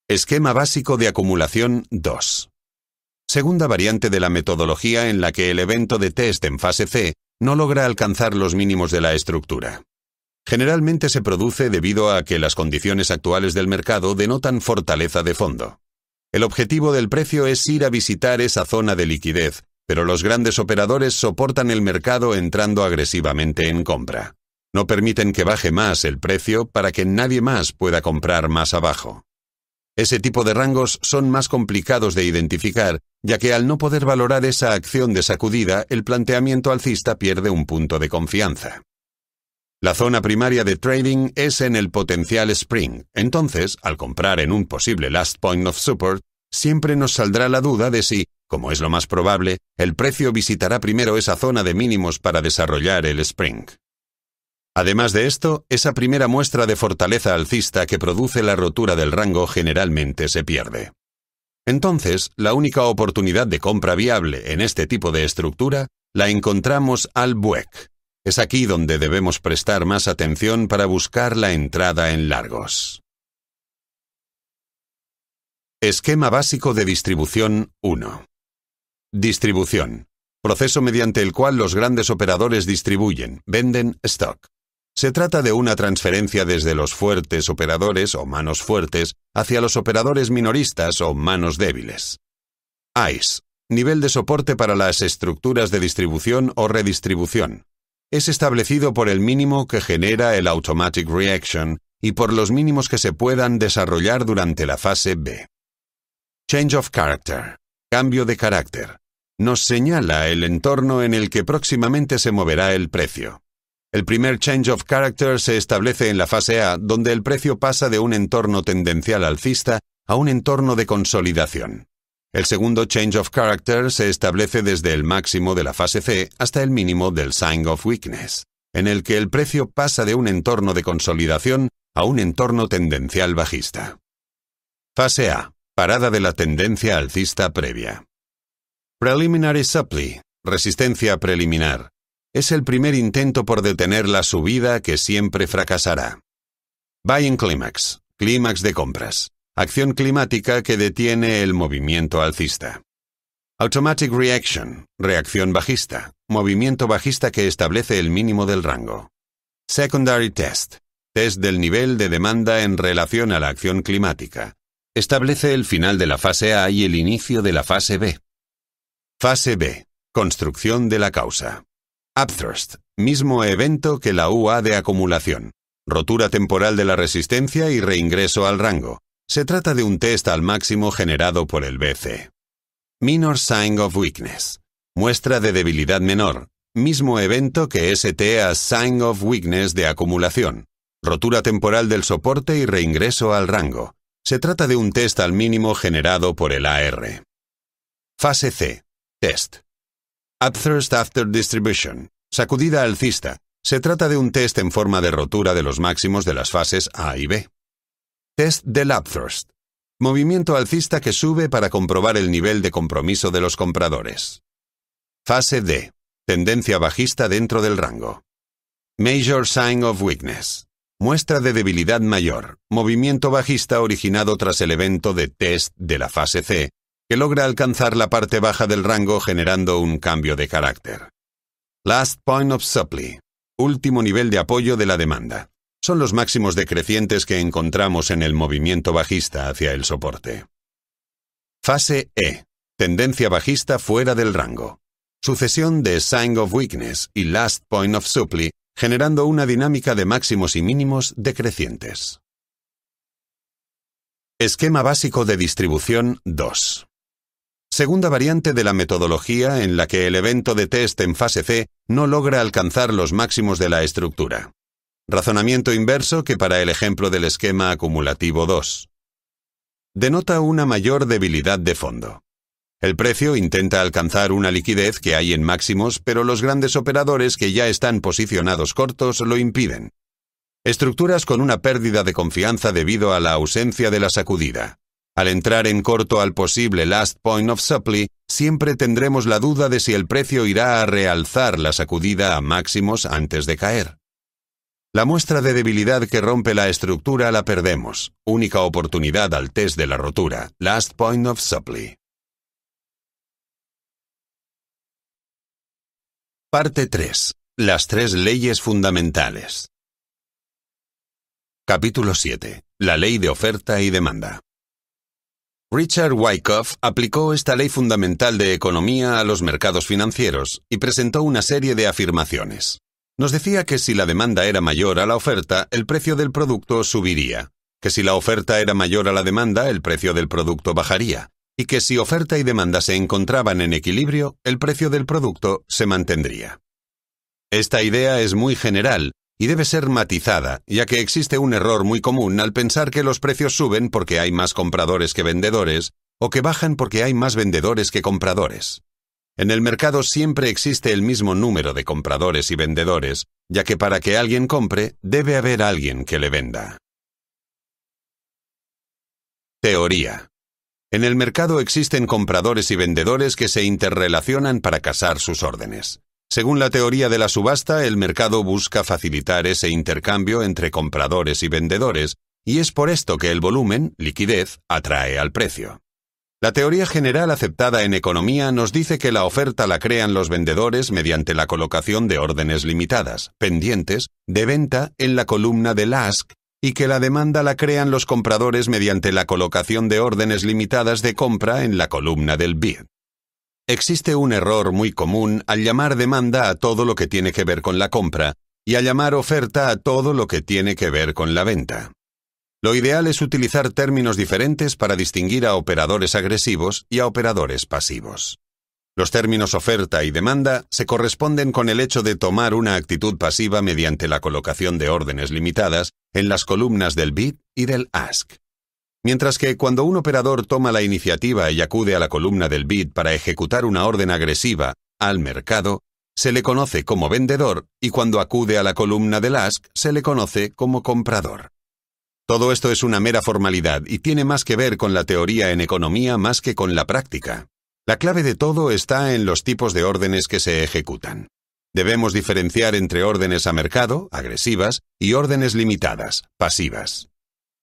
Esquema básico de acumulación 2. Segunda variante de la metodología en la que el evento de test en fase C no logra alcanzar los mínimos de la estructura. Generalmente se produce debido a que las condiciones actuales del mercado denotan fortaleza de fondo. El objetivo del precio es ir a visitar esa zona de liquidez, pero los grandes operadores soportan el mercado entrando agresivamente en compra. No permiten que baje más el precio para que nadie más pueda comprar más abajo. Ese tipo de rangos son más complicados de identificar, ya que al no poder valorar esa acción de sacudida, el planteamiento alcista pierde un punto de confianza. La zona primaria de trading es en el potencial Spring, entonces, al comprar en un posible last point of support, siempre nos saldrá la duda de si, como es lo más probable, el precio visitará primero esa zona de mínimos para desarrollar el Spring. Además de esto, esa primera muestra de fortaleza alcista que produce la rotura del rango generalmente se pierde. Entonces, la única oportunidad de compra viable en este tipo de estructura la encontramos al BUEC, es aquí donde debemos prestar más atención para buscar la entrada en largos. Esquema básico de distribución 1. Distribución. Proceso mediante el cual los grandes operadores distribuyen, venden stock. Se trata de una transferencia desde los fuertes operadores o manos fuertes hacia los operadores minoristas o manos débiles. ICE. Nivel de soporte para las estructuras de distribución o redistribución es establecido por el mínimo que genera el automatic reaction y por los mínimos que se puedan desarrollar durante la fase B. Change of character, cambio de carácter, nos señala el entorno en el que próximamente se moverá el precio. El primer change of character se establece en la fase A, donde el precio pasa de un entorno tendencial alcista a un entorno de consolidación. El segundo change of character se establece desde el máximo de la fase C hasta el mínimo del sign of weakness, en el que el precio pasa de un entorno de consolidación a un entorno tendencial bajista. Fase A. Parada de la tendencia alcista previa. Preliminary supply, resistencia preliminar. Es el primer intento por detener la subida que siempre fracasará. Buying climax, clímax de compras acción climática que detiene el movimiento alcista. Automatic Reaction, reacción bajista, movimiento bajista que establece el mínimo del rango. Secondary Test, test del nivel de demanda en relación a la acción climática. Establece el final de la fase A y el inicio de la fase B. Fase B, construcción de la causa. Upthrust, mismo evento que la UA de acumulación. Rotura temporal de la resistencia y reingreso al rango. Se trata de un test al máximo generado por el BC. Minor Sign of Weakness. Muestra de debilidad menor. Mismo evento que ST Sign of Weakness de acumulación. Rotura temporal del soporte y reingreso al rango. Se trata de un test al mínimo generado por el AR. Fase C. Test. Upthrust after distribution. Sacudida alcista. Se trata de un test en forma de rotura de los máximos de las fases A y B. Test de Lapthorst. Movimiento alcista que sube para comprobar el nivel de compromiso de los compradores. Fase D. Tendencia bajista dentro del rango. Major Sign of Weakness. Muestra de debilidad mayor. Movimiento bajista originado tras el evento de test de la fase C, que logra alcanzar la parte baja del rango generando un cambio de carácter. Last Point of Supply. Último nivel de apoyo de la demanda son los máximos decrecientes que encontramos en el movimiento bajista hacia el soporte. Fase E. Tendencia bajista fuera del rango. Sucesión de Sign of Weakness y Last Point of Supply, generando una dinámica de máximos y mínimos decrecientes. Esquema básico de distribución 2. Segunda variante de la metodología en la que el evento de test en fase C no logra alcanzar los máximos de la estructura razonamiento inverso que para el ejemplo del esquema acumulativo 2. Denota una mayor debilidad de fondo. El precio intenta alcanzar una liquidez que hay en máximos, pero los grandes operadores que ya están posicionados cortos lo impiden. Estructuras con una pérdida de confianza debido a la ausencia de la sacudida. Al entrar en corto al posible last point of supply, siempre tendremos la duda de si el precio irá a realzar la sacudida a máximos antes de caer. La muestra de debilidad que rompe la estructura la perdemos. Única oportunidad al test de la rotura. Last point of supply. Parte 3. Las tres leyes fundamentales. Capítulo 7. La ley de oferta y demanda. Richard Wyckoff aplicó esta ley fundamental de economía a los mercados financieros y presentó una serie de afirmaciones. Nos decía que si la demanda era mayor a la oferta, el precio del producto subiría, que si la oferta era mayor a la demanda, el precio del producto bajaría, y que si oferta y demanda se encontraban en equilibrio, el precio del producto se mantendría. Esta idea es muy general y debe ser matizada, ya que existe un error muy común al pensar que los precios suben porque hay más compradores que vendedores o que bajan porque hay más vendedores que compradores. En el mercado siempre existe el mismo número de compradores y vendedores, ya que para que alguien compre debe haber alguien que le venda. Teoría. En el mercado existen compradores y vendedores que se interrelacionan para casar sus órdenes. Según la teoría de la subasta, el mercado busca facilitar ese intercambio entre compradores y vendedores, y es por esto que el volumen, liquidez, atrae al precio. La teoría general aceptada en economía nos dice que la oferta la crean los vendedores mediante la colocación de órdenes limitadas, pendientes, de venta en la columna del ask y que la demanda la crean los compradores mediante la colocación de órdenes limitadas de compra en la columna del bid. Existe un error muy común al llamar demanda a todo lo que tiene que ver con la compra y al llamar oferta a todo lo que tiene que ver con la venta. Lo ideal es utilizar términos diferentes para distinguir a operadores agresivos y a operadores pasivos. Los términos oferta y demanda se corresponden con el hecho de tomar una actitud pasiva mediante la colocación de órdenes limitadas en las columnas del bid y del ask. Mientras que cuando un operador toma la iniciativa y acude a la columna del bid para ejecutar una orden agresiva al mercado, se le conoce como vendedor y cuando acude a la columna del ask se le conoce como comprador. Todo esto es una mera formalidad y tiene más que ver con la teoría en economía más que con la práctica. La clave de todo está en los tipos de órdenes que se ejecutan. Debemos diferenciar entre órdenes a mercado, agresivas, y órdenes limitadas, pasivas.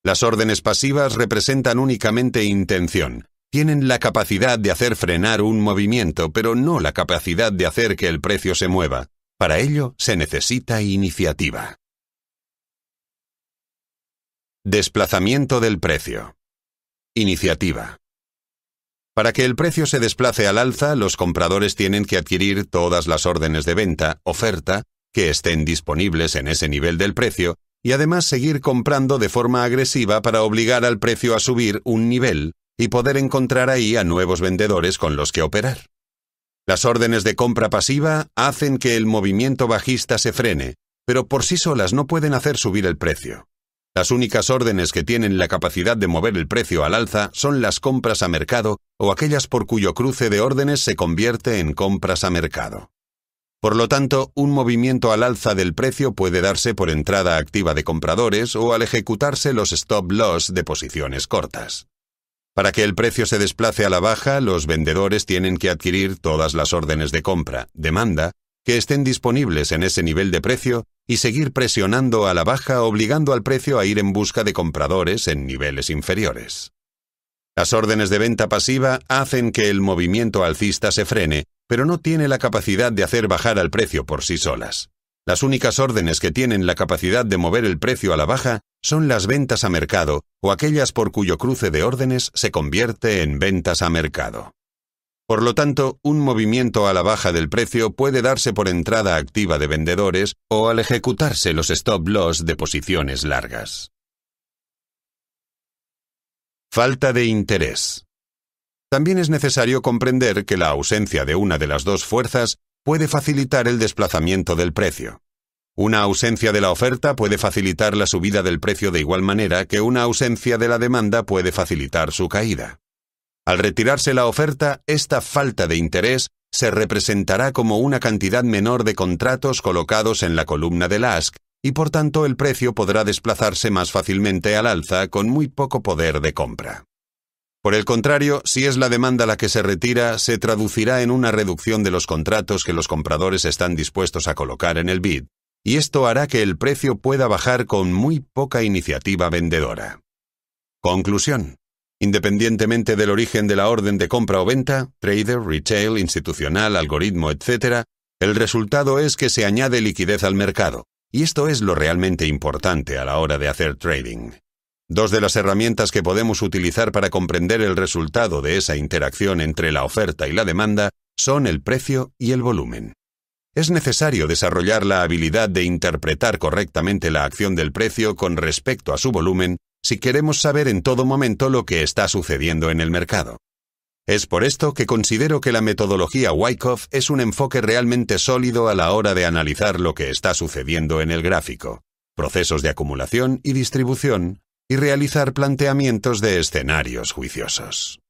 Las órdenes pasivas representan únicamente intención, tienen la capacidad de hacer frenar un movimiento, pero no la capacidad de hacer que el precio se mueva. Para ello se necesita iniciativa. Desplazamiento del precio. Iniciativa. Para que el precio se desplace al alza, los compradores tienen que adquirir todas las órdenes de venta, oferta, que estén disponibles en ese nivel del precio, y además seguir comprando de forma agresiva para obligar al precio a subir un nivel y poder encontrar ahí a nuevos vendedores con los que operar. Las órdenes de compra pasiva hacen que el movimiento bajista se frene, pero por sí solas no pueden hacer subir el precio. Las únicas órdenes que tienen la capacidad de mover el precio al alza son las compras a mercado o aquellas por cuyo cruce de órdenes se convierte en compras a mercado. Por lo tanto, un movimiento al alza del precio puede darse por entrada activa de compradores o al ejecutarse los stop loss de posiciones cortas. Para que el precio se desplace a la baja, los vendedores tienen que adquirir todas las órdenes de compra, demanda que estén disponibles en ese nivel de precio y seguir presionando a la baja obligando al precio a ir en busca de compradores en niveles inferiores. Las órdenes de venta pasiva hacen que el movimiento alcista se frene, pero no tiene la capacidad de hacer bajar al precio por sí solas. Las únicas órdenes que tienen la capacidad de mover el precio a la baja son las ventas a mercado o aquellas por cuyo cruce de órdenes se convierte en ventas a mercado. Por lo tanto, un movimiento a la baja del precio puede darse por entrada activa de vendedores o al ejecutarse los stop loss de posiciones largas. Falta de interés. También es necesario comprender que la ausencia de una de las dos fuerzas puede facilitar el desplazamiento del precio. Una ausencia de la oferta puede facilitar la subida del precio de igual manera que una ausencia de la demanda puede facilitar su caída. Al retirarse la oferta, esta falta de interés se representará como una cantidad menor de contratos colocados en la columna del ASC y por tanto el precio podrá desplazarse más fácilmente al alza con muy poco poder de compra. Por el contrario, si es la demanda la que se retira, se traducirá en una reducción de los contratos que los compradores están dispuestos a colocar en el bid, y esto hará que el precio pueda bajar con muy poca iniciativa vendedora. Conclusión. Independientemente del origen de la orden de compra o venta, trader, retail, institucional, algoritmo, etc., el resultado es que se añade liquidez al mercado, y esto es lo realmente importante a la hora de hacer trading. Dos de las herramientas que podemos utilizar para comprender el resultado de esa interacción entre la oferta y la demanda son el precio y el volumen. Es necesario desarrollar la habilidad de interpretar correctamente la acción del precio con respecto a su volumen si queremos saber en todo momento lo que está sucediendo en el mercado. Es por esto que considero que la metodología Wyckoff es un enfoque realmente sólido a la hora de analizar lo que está sucediendo en el gráfico, procesos de acumulación y distribución, y realizar planteamientos de escenarios juiciosos.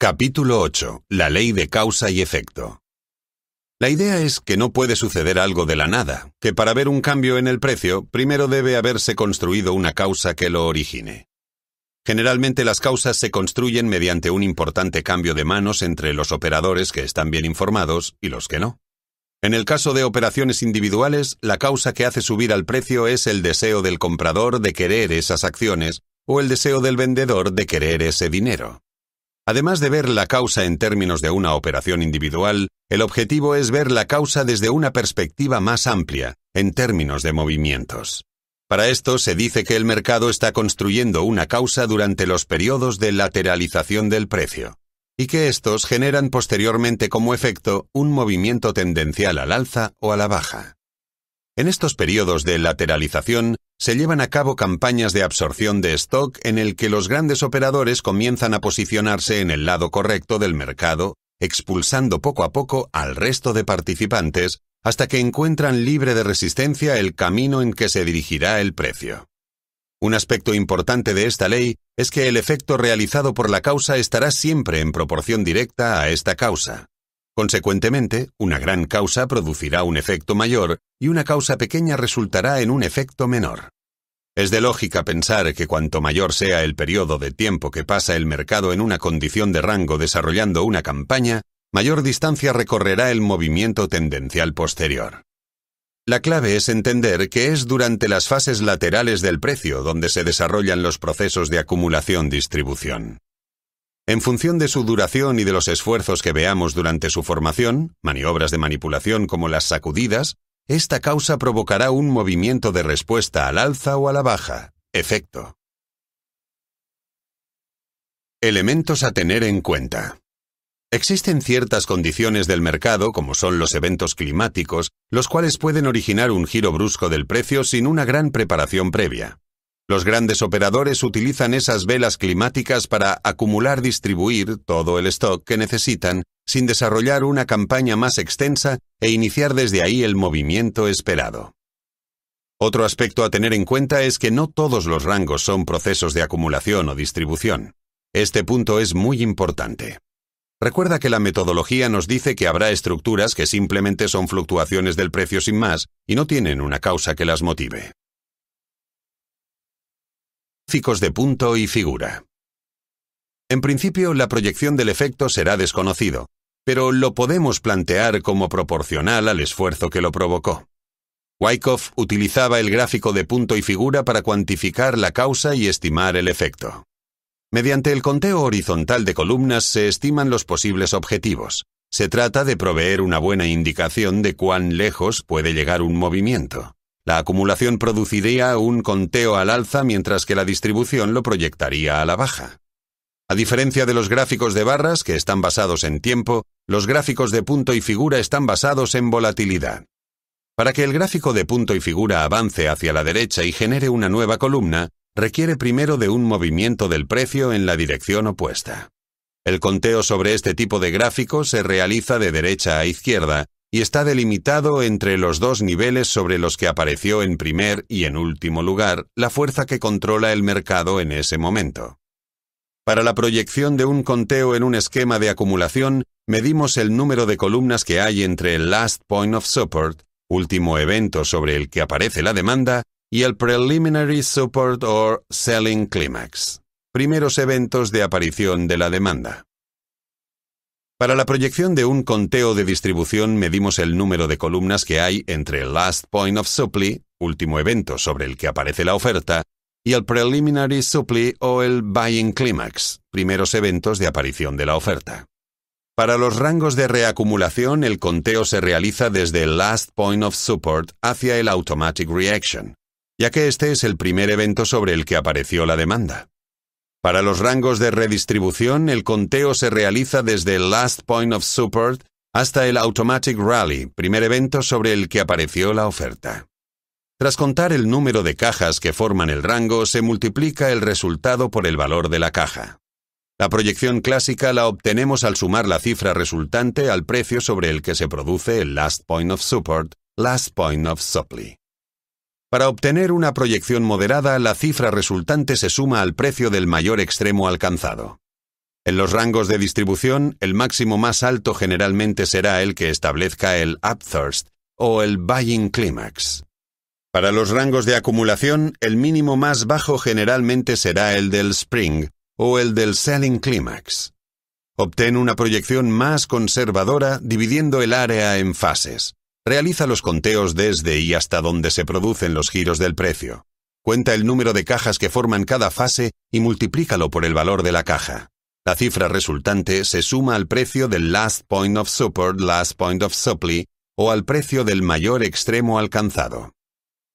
Capítulo 8. La ley de causa y efecto. La idea es que no puede suceder algo de la nada, que para ver un cambio en el precio, primero debe haberse construido una causa que lo origine. Generalmente las causas se construyen mediante un importante cambio de manos entre los operadores que están bien informados y los que no. En el caso de operaciones individuales, la causa que hace subir al precio es el deseo del comprador de querer esas acciones o el deseo del vendedor de querer ese dinero. Además de ver la causa en términos de una operación individual, el objetivo es ver la causa desde una perspectiva más amplia, en términos de movimientos. Para esto se dice que el mercado está construyendo una causa durante los periodos de lateralización del precio, y que estos generan posteriormente como efecto un movimiento tendencial al alza o a la baja. En estos periodos de lateralización se llevan a cabo campañas de absorción de stock en el que los grandes operadores comienzan a posicionarse en el lado correcto del mercado, expulsando poco a poco al resto de participantes hasta que encuentran libre de resistencia el camino en que se dirigirá el precio. Un aspecto importante de esta ley es que el efecto realizado por la causa estará siempre en proporción directa a esta causa. Consecuentemente, una gran causa producirá un efecto mayor y una causa pequeña resultará en un efecto menor. Es de lógica pensar que cuanto mayor sea el periodo de tiempo que pasa el mercado en una condición de rango desarrollando una campaña, mayor distancia recorrerá el movimiento tendencial posterior. La clave es entender que es durante las fases laterales del precio donde se desarrollan los procesos de acumulación-distribución. En función de su duración y de los esfuerzos que veamos durante su formación, maniobras de manipulación como las sacudidas, esta causa provocará un movimiento de respuesta al alza o a la baja, efecto. Elementos a tener en cuenta. Existen ciertas condiciones del mercado, como son los eventos climáticos, los cuales pueden originar un giro brusco del precio sin una gran preparación previa. Los grandes operadores utilizan esas velas climáticas para acumular distribuir todo el stock que necesitan sin desarrollar una campaña más extensa e iniciar desde ahí el movimiento esperado. Otro aspecto a tener en cuenta es que no todos los rangos son procesos de acumulación o distribución. Este punto es muy importante. Recuerda que la metodología nos dice que habrá estructuras que simplemente son fluctuaciones del precio sin más y no tienen una causa que las motive gráficos de punto y figura. En principio, la proyección del efecto será desconocido, pero lo podemos plantear como proporcional al esfuerzo que lo provocó. Wyckoff utilizaba el gráfico de punto y figura para cuantificar la causa y estimar el efecto. Mediante el conteo horizontal de columnas se estiman los posibles objetivos. Se trata de proveer una buena indicación de cuán lejos puede llegar un movimiento. La acumulación produciría un conteo al alza mientras que la distribución lo proyectaría a la baja. A diferencia de los gráficos de barras, que están basados en tiempo, los gráficos de punto y figura están basados en volatilidad. Para que el gráfico de punto y figura avance hacia la derecha y genere una nueva columna, requiere primero de un movimiento del precio en la dirección opuesta. El conteo sobre este tipo de gráfico se realiza de derecha a izquierda, y está delimitado entre los dos niveles sobre los que apareció en primer y en último lugar la fuerza que controla el mercado en ese momento. Para la proyección de un conteo en un esquema de acumulación, medimos el número de columnas que hay entre el Last Point of Support, último evento sobre el que aparece la demanda, y el Preliminary Support or Selling Climax, primeros eventos de aparición de la demanda. Para la proyección de un conteo de distribución medimos el número de columnas que hay entre el Last Point of Supply, último evento sobre el que aparece la oferta, y el Preliminary Supply o el Buying Climax, primeros eventos de aparición de la oferta. Para los rangos de reacumulación, el conteo se realiza desde el Last Point of Support hacia el Automatic Reaction, ya que este es el primer evento sobre el que apareció la demanda. Para los rangos de redistribución, el conteo se realiza desde el Last Point of Support hasta el Automatic Rally, primer evento sobre el que apareció la oferta. Tras contar el número de cajas que forman el rango, se multiplica el resultado por el valor de la caja. La proyección clásica la obtenemos al sumar la cifra resultante al precio sobre el que se produce el Last Point of Support, Last Point of Supply. Para obtener una proyección moderada, la cifra resultante se suma al precio del mayor extremo alcanzado. En los rangos de distribución, el máximo más alto generalmente será el que establezca el upthirst o el buying climax. Para los rangos de acumulación, el mínimo más bajo generalmente será el del spring o el del selling climax. Obtén una proyección más conservadora dividiendo el área en fases. Realiza los conteos desde y hasta donde se producen los giros del precio. Cuenta el número de cajas que forman cada fase y multiplícalo por el valor de la caja. La cifra resultante se suma al precio del last point of support, last point of supply o al precio del mayor extremo alcanzado.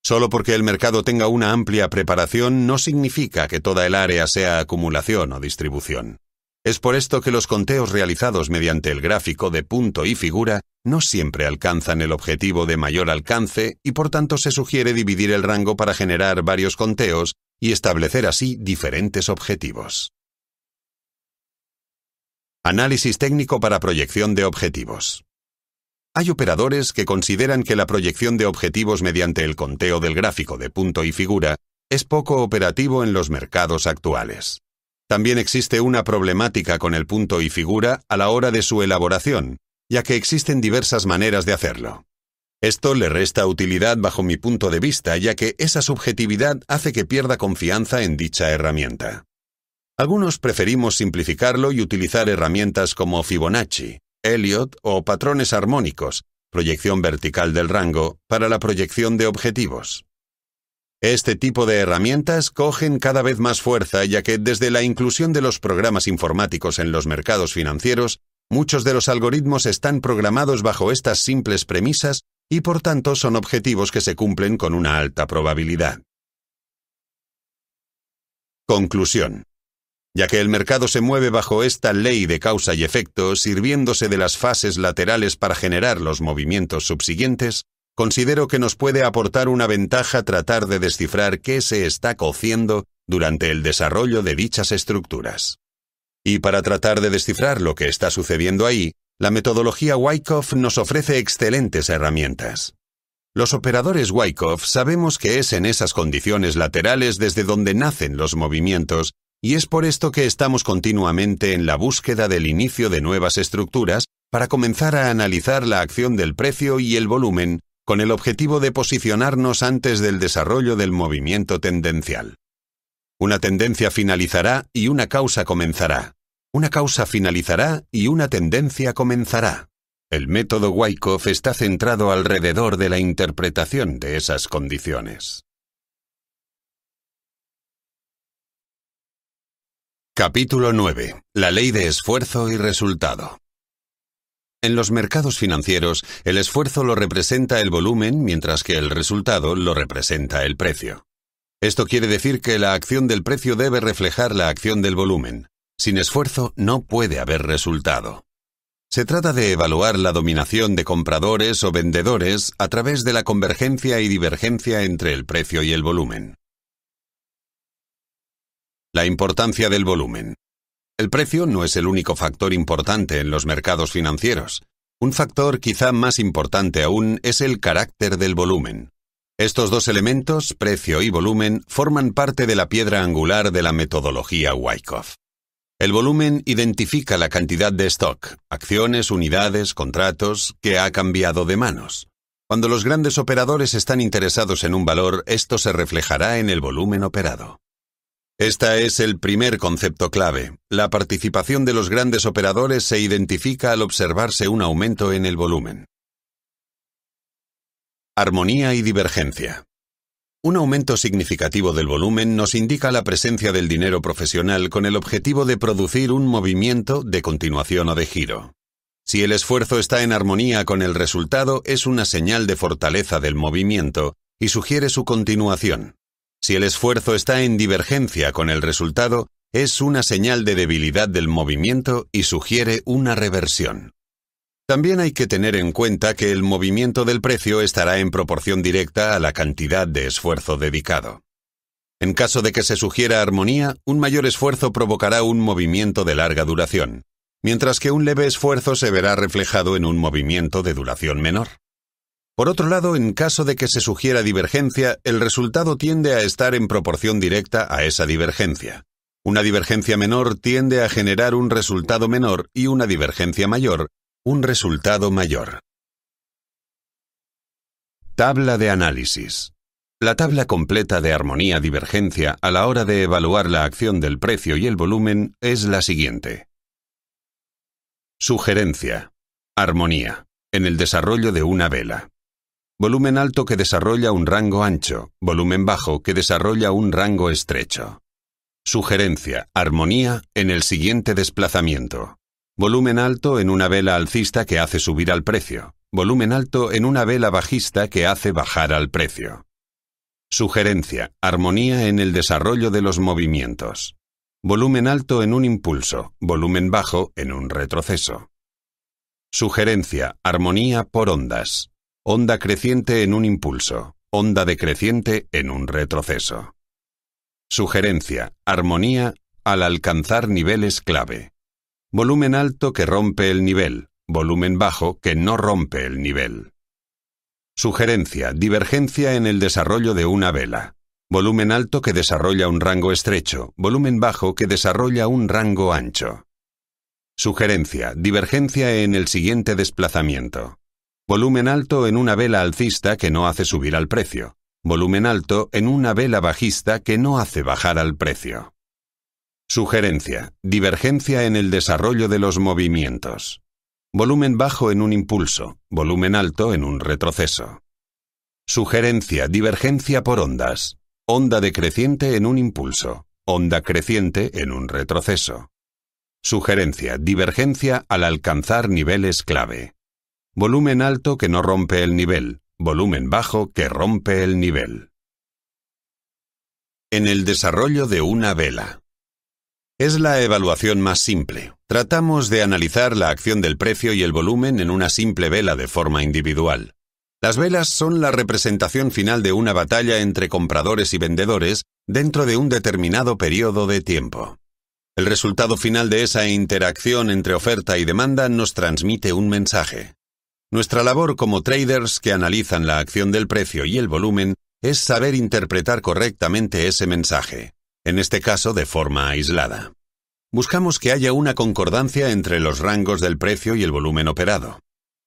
Solo porque el mercado tenga una amplia preparación no significa que toda el área sea acumulación o distribución. Es por esto que los conteos realizados mediante el gráfico de punto y figura no siempre alcanzan el objetivo de mayor alcance y por tanto se sugiere dividir el rango para generar varios conteos y establecer así diferentes objetivos. Análisis técnico para proyección de objetivos. Hay operadores que consideran que la proyección de objetivos mediante el conteo del gráfico de punto y figura es poco operativo en los mercados actuales. También existe una problemática con el punto y figura a la hora de su elaboración, ya que existen diversas maneras de hacerlo. Esto le resta utilidad bajo mi punto de vista, ya que esa subjetividad hace que pierda confianza en dicha herramienta. Algunos preferimos simplificarlo y utilizar herramientas como Fibonacci, Elliot o patrones armónicos, proyección vertical del rango, para la proyección de objetivos. Este tipo de herramientas cogen cada vez más fuerza ya que desde la inclusión de los programas informáticos en los mercados financieros Muchos de los algoritmos están programados bajo estas simples premisas y por tanto son objetivos que se cumplen con una alta probabilidad. Conclusión. Ya que el mercado se mueve bajo esta ley de causa y efecto, sirviéndose de las fases laterales para generar los movimientos subsiguientes, considero que nos puede aportar una ventaja tratar de descifrar qué se está cociendo durante el desarrollo de dichas estructuras. Y para tratar de descifrar lo que está sucediendo ahí, la metodología Wyckoff nos ofrece excelentes herramientas. Los operadores Wyckoff sabemos que es en esas condiciones laterales desde donde nacen los movimientos, y es por esto que estamos continuamente en la búsqueda del inicio de nuevas estructuras para comenzar a analizar la acción del precio y el volumen con el objetivo de posicionarnos antes del desarrollo del movimiento tendencial. Una tendencia finalizará y una causa comenzará. Una causa finalizará y una tendencia comenzará. El método Wyckoff está centrado alrededor de la interpretación de esas condiciones. Capítulo 9. La ley de esfuerzo y resultado. En los mercados financieros, el esfuerzo lo representa el volumen, mientras que el resultado lo representa el precio. Esto quiere decir que la acción del precio debe reflejar la acción del volumen. Sin esfuerzo no puede haber resultado. Se trata de evaluar la dominación de compradores o vendedores a través de la convergencia y divergencia entre el precio y el volumen. La importancia del volumen. El precio no es el único factor importante en los mercados financieros. Un factor quizá más importante aún es el carácter del volumen. Estos dos elementos, precio y volumen, forman parte de la piedra angular de la metodología Wyckoff. El volumen identifica la cantidad de stock, acciones, unidades, contratos, que ha cambiado de manos. Cuando los grandes operadores están interesados en un valor, esto se reflejará en el volumen operado. Esta es el primer concepto clave. La participación de los grandes operadores se identifica al observarse un aumento en el volumen. Armonía y divergencia. Un aumento significativo del volumen nos indica la presencia del dinero profesional con el objetivo de producir un movimiento de continuación o de giro. Si el esfuerzo está en armonía con el resultado, es una señal de fortaleza del movimiento y sugiere su continuación. Si el esfuerzo está en divergencia con el resultado, es una señal de debilidad del movimiento y sugiere una reversión. También hay que tener en cuenta que el movimiento del precio estará en proporción directa a la cantidad de esfuerzo dedicado. En caso de que se sugiera armonía, un mayor esfuerzo provocará un movimiento de larga duración, mientras que un leve esfuerzo se verá reflejado en un movimiento de duración menor. Por otro lado, en caso de que se sugiera divergencia, el resultado tiende a estar en proporción directa a esa divergencia. Una divergencia menor tiende a generar un resultado menor y una divergencia mayor un resultado mayor. Tabla de análisis. La tabla completa de armonía-divergencia a la hora de evaluar la acción del precio y el volumen es la siguiente. Sugerencia. Armonía. En el desarrollo de una vela. Volumen alto que desarrolla un rango ancho, volumen bajo que desarrolla un rango estrecho. Sugerencia, armonía en el siguiente desplazamiento. Volumen alto en una vela alcista que hace subir al precio. Volumen alto en una vela bajista que hace bajar al precio. Sugerencia. Armonía en el desarrollo de los movimientos. Volumen alto en un impulso, volumen bajo en un retroceso. Sugerencia. Armonía por ondas. Onda creciente en un impulso, onda decreciente en un retroceso. Sugerencia. Armonía al alcanzar niveles clave volumen alto que rompe el nivel, volumen bajo que no rompe el nivel. Sugerencia, divergencia en el desarrollo de una vela. Volumen alto que desarrolla un rango estrecho, volumen bajo que desarrolla un rango ancho. Sugerencia, divergencia en el siguiente desplazamiento. Volumen alto en una vela alcista que no hace subir al precio. Volumen alto en una vela bajista que no hace bajar al precio. Sugerencia. Divergencia en el desarrollo de los movimientos. Volumen bajo en un impulso, volumen alto en un retroceso. Sugerencia. Divergencia por ondas. Onda decreciente en un impulso, onda creciente en un retroceso. Sugerencia. Divergencia al alcanzar niveles clave. Volumen alto que no rompe el nivel, volumen bajo que rompe el nivel. En el desarrollo de una vela. Es la evaluación más simple. Tratamos de analizar la acción del precio y el volumen en una simple vela de forma individual. Las velas son la representación final de una batalla entre compradores y vendedores dentro de un determinado periodo de tiempo. El resultado final de esa interacción entre oferta y demanda nos transmite un mensaje. Nuestra labor como traders que analizan la acción del precio y el volumen es saber interpretar correctamente ese mensaje en este caso de forma aislada. Buscamos que haya una concordancia entre los rangos del precio y el volumen operado.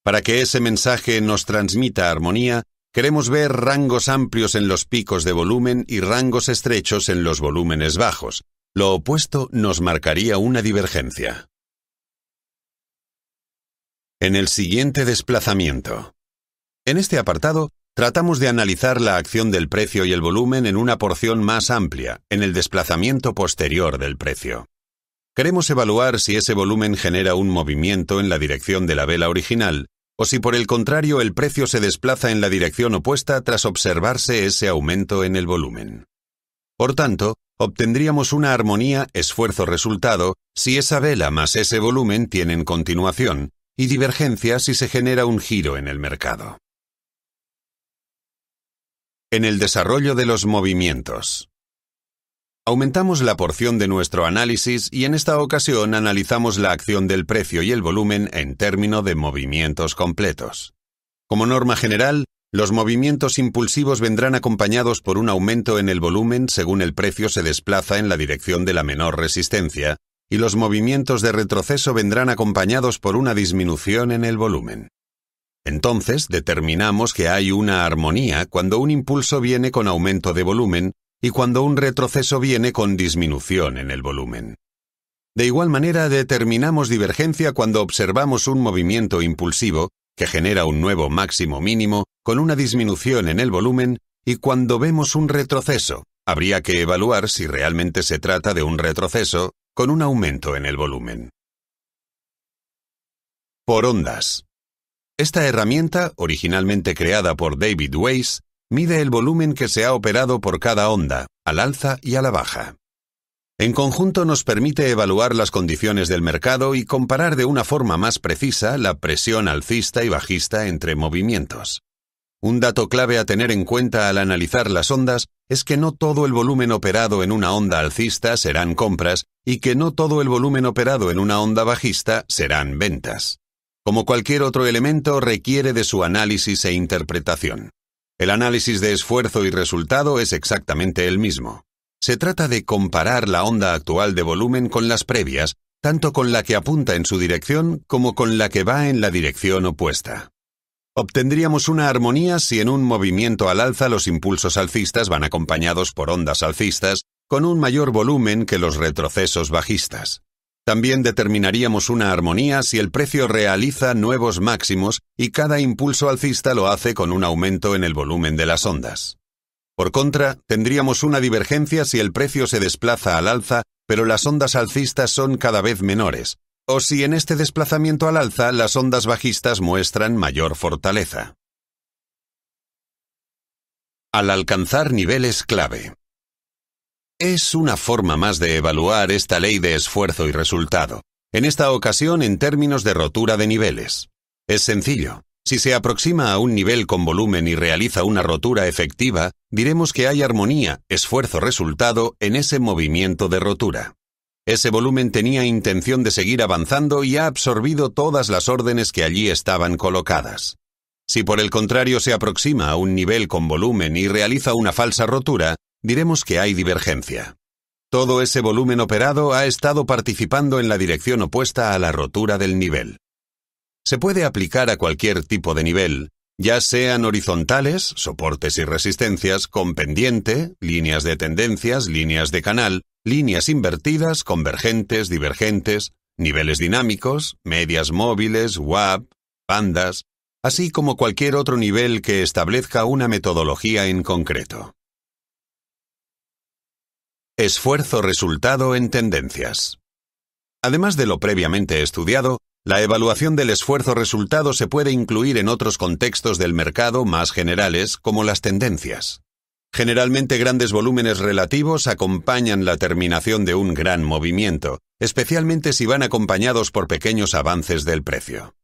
Para que ese mensaje nos transmita armonía, queremos ver rangos amplios en los picos de volumen y rangos estrechos en los volúmenes bajos. Lo opuesto nos marcaría una divergencia. En el siguiente desplazamiento. En este apartado, Tratamos de analizar la acción del precio y el volumen en una porción más amplia, en el desplazamiento posterior del precio. Queremos evaluar si ese volumen genera un movimiento en la dirección de la vela original o si por el contrario el precio se desplaza en la dirección opuesta tras observarse ese aumento en el volumen. Por tanto, obtendríamos una armonía esfuerzo-resultado si esa vela más ese volumen tienen continuación y divergencia si se genera un giro en el mercado. En el desarrollo de los movimientos. Aumentamos la porción de nuestro análisis y en esta ocasión analizamos la acción del precio y el volumen en término de movimientos completos. Como norma general, los movimientos impulsivos vendrán acompañados por un aumento en el volumen según el precio se desplaza en la dirección de la menor resistencia, y los movimientos de retroceso vendrán acompañados por una disminución en el volumen. Entonces determinamos que hay una armonía cuando un impulso viene con aumento de volumen y cuando un retroceso viene con disminución en el volumen. De igual manera determinamos divergencia cuando observamos un movimiento impulsivo que genera un nuevo máximo mínimo con una disminución en el volumen y cuando vemos un retroceso, habría que evaluar si realmente se trata de un retroceso con un aumento en el volumen. Por ondas. Esta herramienta, originalmente creada por David Weiss, mide el volumen que se ha operado por cada onda, al alza y a la baja. En conjunto nos permite evaluar las condiciones del mercado y comparar de una forma más precisa la presión alcista y bajista entre movimientos. Un dato clave a tener en cuenta al analizar las ondas es que no todo el volumen operado en una onda alcista serán compras y que no todo el volumen operado en una onda bajista serán ventas como cualquier otro elemento, requiere de su análisis e interpretación. El análisis de esfuerzo y resultado es exactamente el mismo. Se trata de comparar la onda actual de volumen con las previas, tanto con la que apunta en su dirección como con la que va en la dirección opuesta. Obtendríamos una armonía si en un movimiento al alza los impulsos alcistas van acompañados por ondas alcistas con un mayor volumen que los retrocesos bajistas. También determinaríamos una armonía si el precio realiza nuevos máximos y cada impulso alcista lo hace con un aumento en el volumen de las ondas. Por contra, tendríamos una divergencia si el precio se desplaza al alza, pero las ondas alcistas son cada vez menores, o si en este desplazamiento al alza las ondas bajistas muestran mayor fortaleza. Al alcanzar niveles clave. Es una forma más de evaluar esta ley de esfuerzo y resultado, en esta ocasión en términos de rotura de niveles. Es sencillo. Si se aproxima a un nivel con volumen y realiza una rotura efectiva, diremos que hay armonía, esfuerzo-resultado en ese movimiento de rotura. Ese volumen tenía intención de seguir avanzando y ha absorbido todas las órdenes que allí estaban colocadas. Si por el contrario se aproxima a un nivel con volumen y realiza una falsa rotura, diremos que hay divergencia. Todo ese volumen operado ha estado participando en la dirección opuesta a la rotura del nivel. Se puede aplicar a cualquier tipo de nivel, ya sean horizontales, soportes y resistencias, con pendiente, líneas de tendencias, líneas de canal, líneas invertidas, convergentes, divergentes, niveles dinámicos, medias móviles, WAP, bandas, así como cualquier otro nivel que establezca una metodología en concreto. Esfuerzo-resultado en tendencias. Además de lo previamente estudiado, la evaluación del esfuerzo-resultado se puede incluir en otros contextos del mercado más generales, como las tendencias. Generalmente grandes volúmenes relativos acompañan la terminación de un gran movimiento, especialmente si van acompañados por pequeños avances del precio.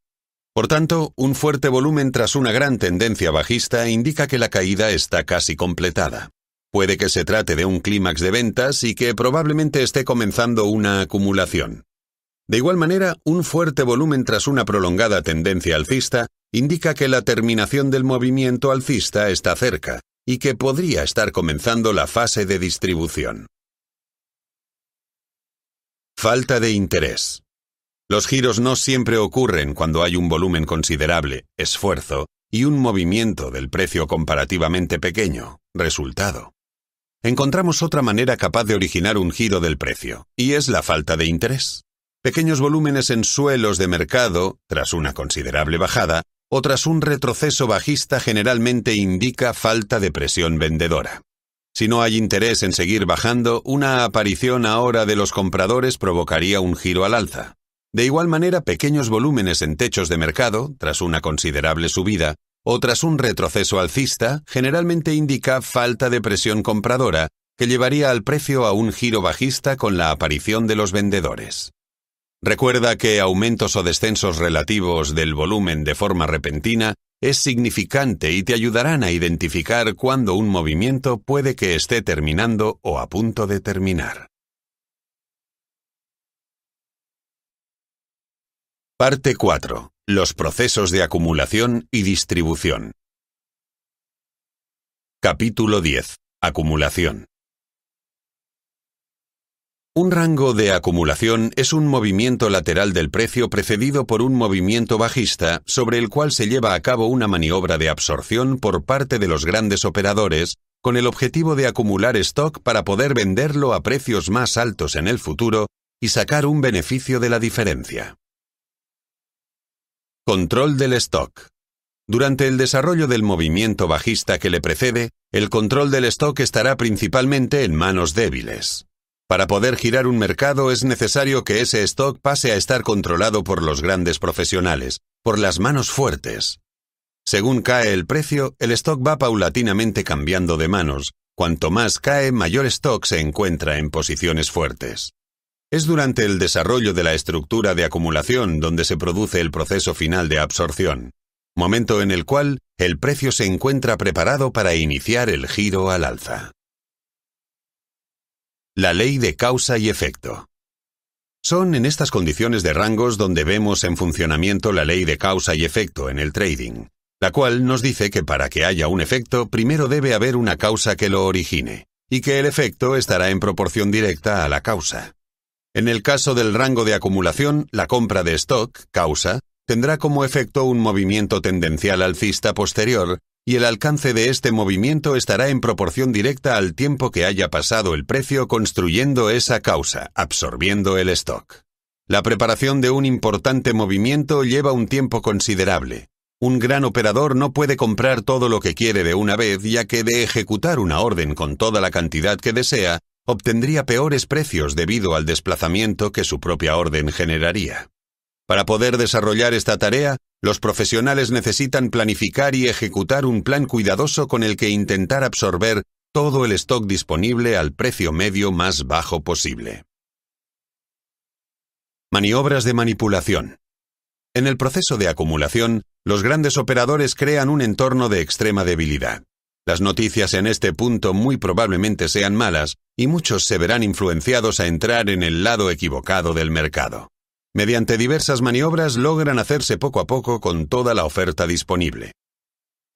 Por tanto, un fuerte volumen tras una gran tendencia bajista indica que la caída está casi completada. Puede que se trate de un clímax de ventas y que probablemente esté comenzando una acumulación. De igual manera, un fuerte volumen tras una prolongada tendencia alcista indica que la terminación del movimiento alcista está cerca y que podría estar comenzando la fase de distribución. Falta de interés. Los giros no siempre ocurren cuando hay un volumen considerable, esfuerzo, y un movimiento del precio comparativamente pequeño, resultado encontramos otra manera capaz de originar un giro del precio, y es la falta de interés. Pequeños volúmenes en suelos de mercado, tras una considerable bajada, o tras un retroceso bajista generalmente indica falta de presión vendedora. Si no hay interés en seguir bajando, una aparición ahora de los compradores provocaría un giro al alza. De igual manera, pequeños volúmenes en techos de mercado, tras una considerable subida, o tras un retroceso alcista generalmente indica falta de presión compradora que llevaría al precio a un giro bajista con la aparición de los vendedores. Recuerda que aumentos o descensos relativos del volumen de forma repentina es significante y te ayudarán a identificar cuándo un movimiento puede que esté terminando o a punto de terminar. Parte 4. Los procesos de acumulación y distribución. Capítulo 10. Acumulación. Un rango de acumulación es un movimiento lateral del precio precedido por un movimiento bajista sobre el cual se lleva a cabo una maniobra de absorción por parte de los grandes operadores con el objetivo de acumular stock para poder venderlo a precios más altos en el futuro y sacar un beneficio de la diferencia. Control del stock. Durante el desarrollo del movimiento bajista que le precede, el control del stock estará principalmente en manos débiles. Para poder girar un mercado es necesario que ese stock pase a estar controlado por los grandes profesionales, por las manos fuertes. Según cae el precio, el stock va paulatinamente cambiando de manos. Cuanto más cae, mayor stock se encuentra en posiciones fuertes. Es durante el desarrollo de la estructura de acumulación donde se produce el proceso final de absorción, momento en el cual el precio se encuentra preparado para iniciar el giro al alza. La ley de causa y efecto. Son en estas condiciones de rangos donde vemos en funcionamiento la ley de causa y efecto en el trading, la cual nos dice que para que haya un efecto primero debe haber una causa que lo origine, y que el efecto estará en proporción directa a la causa. En el caso del rango de acumulación, la compra de stock, causa, tendrá como efecto un movimiento tendencial alcista posterior y el alcance de este movimiento estará en proporción directa al tiempo que haya pasado el precio construyendo esa causa, absorbiendo el stock. La preparación de un importante movimiento lleva un tiempo considerable. Un gran operador no puede comprar todo lo que quiere de una vez, ya que de ejecutar una orden con toda la cantidad que desea, obtendría peores precios debido al desplazamiento que su propia orden generaría. Para poder desarrollar esta tarea, los profesionales necesitan planificar y ejecutar un plan cuidadoso con el que intentar absorber todo el stock disponible al precio medio más bajo posible. Maniobras de manipulación. En el proceso de acumulación, los grandes operadores crean un entorno de extrema debilidad. Las noticias en este punto muy probablemente sean malas y muchos se verán influenciados a entrar en el lado equivocado del mercado. Mediante diversas maniobras logran hacerse poco a poco con toda la oferta disponible.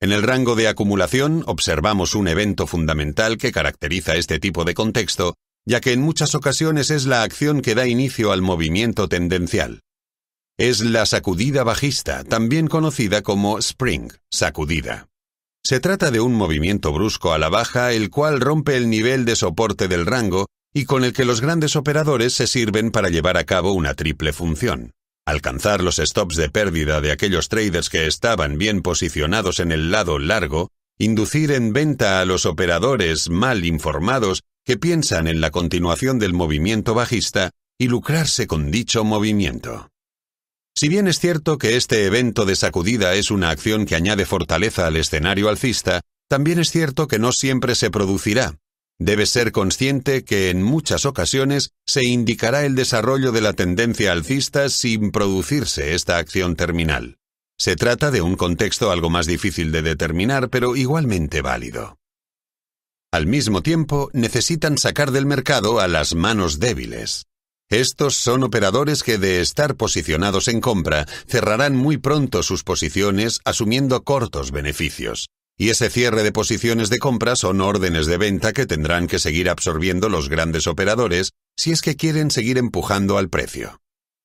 En el rango de acumulación observamos un evento fundamental que caracteriza este tipo de contexto, ya que en muchas ocasiones es la acción que da inicio al movimiento tendencial. Es la sacudida bajista, también conocida como spring, sacudida. Se trata de un movimiento brusco a la baja el cual rompe el nivel de soporte del rango y con el que los grandes operadores se sirven para llevar a cabo una triple función. Alcanzar los stops de pérdida de aquellos traders que estaban bien posicionados en el lado largo, inducir en venta a los operadores mal informados que piensan en la continuación del movimiento bajista y lucrarse con dicho movimiento. Si bien es cierto que este evento de sacudida es una acción que añade fortaleza al escenario alcista, también es cierto que no siempre se producirá. Debes ser consciente que en muchas ocasiones se indicará el desarrollo de la tendencia alcista sin producirse esta acción terminal. Se trata de un contexto algo más difícil de determinar, pero igualmente válido. Al mismo tiempo, necesitan sacar del mercado a las manos débiles. Estos son operadores que de estar posicionados en compra cerrarán muy pronto sus posiciones asumiendo cortos beneficios. Y ese cierre de posiciones de compra son órdenes de venta que tendrán que seguir absorbiendo los grandes operadores si es que quieren seguir empujando al precio.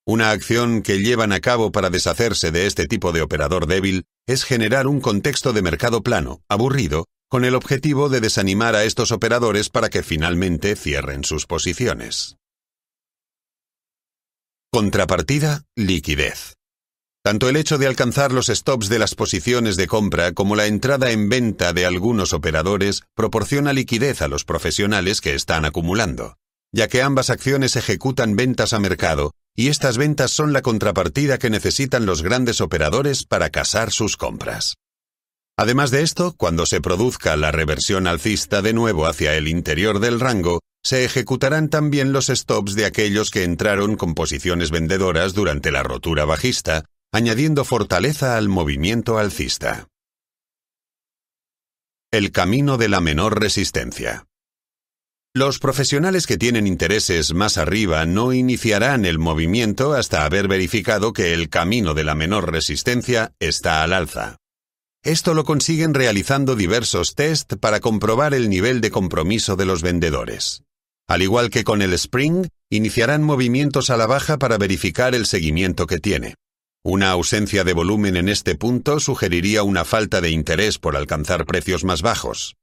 Una acción que llevan a cabo para deshacerse de este tipo de operador débil es generar un contexto de mercado plano, aburrido, con el objetivo de desanimar a estos operadores para que finalmente cierren sus posiciones. Contrapartida, liquidez. Tanto el hecho de alcanzar los stops de las posiciones de compra como la entrada en venta de algunos operadores proporciona liquidez a los profesionales que están acumulando, ya que ambas acciones ejecutan ventas a mercado y estas ventas son la contrapartida que necesitan los grandes operadores para casar sus compras. Además de esto, cuando se produzca la reversión alcista de nuevo hacia el interior del rango, se ejecutarán también los stops de aquellos que entraron con posiciones vendedoras durante la rotura bajista, añadiendo fortaleza al movimiento alcista. El camino de la menor resistencia. Los profesionales que tienen intereses más arriba no iniciarán el movimiento hasta haber verificado que el camino de la menor resistencia está al alza. Esto lo consiguen realizando diversos test para comprobar el nivel de compromiso de los vendedores. Al igual que con el Spring, iniciarán movimientos a la baja para verificar el seguimiento que tiene. Una ausencia de volumen en este punto sugeriría una falta de interés por alcanzar precios más bajos.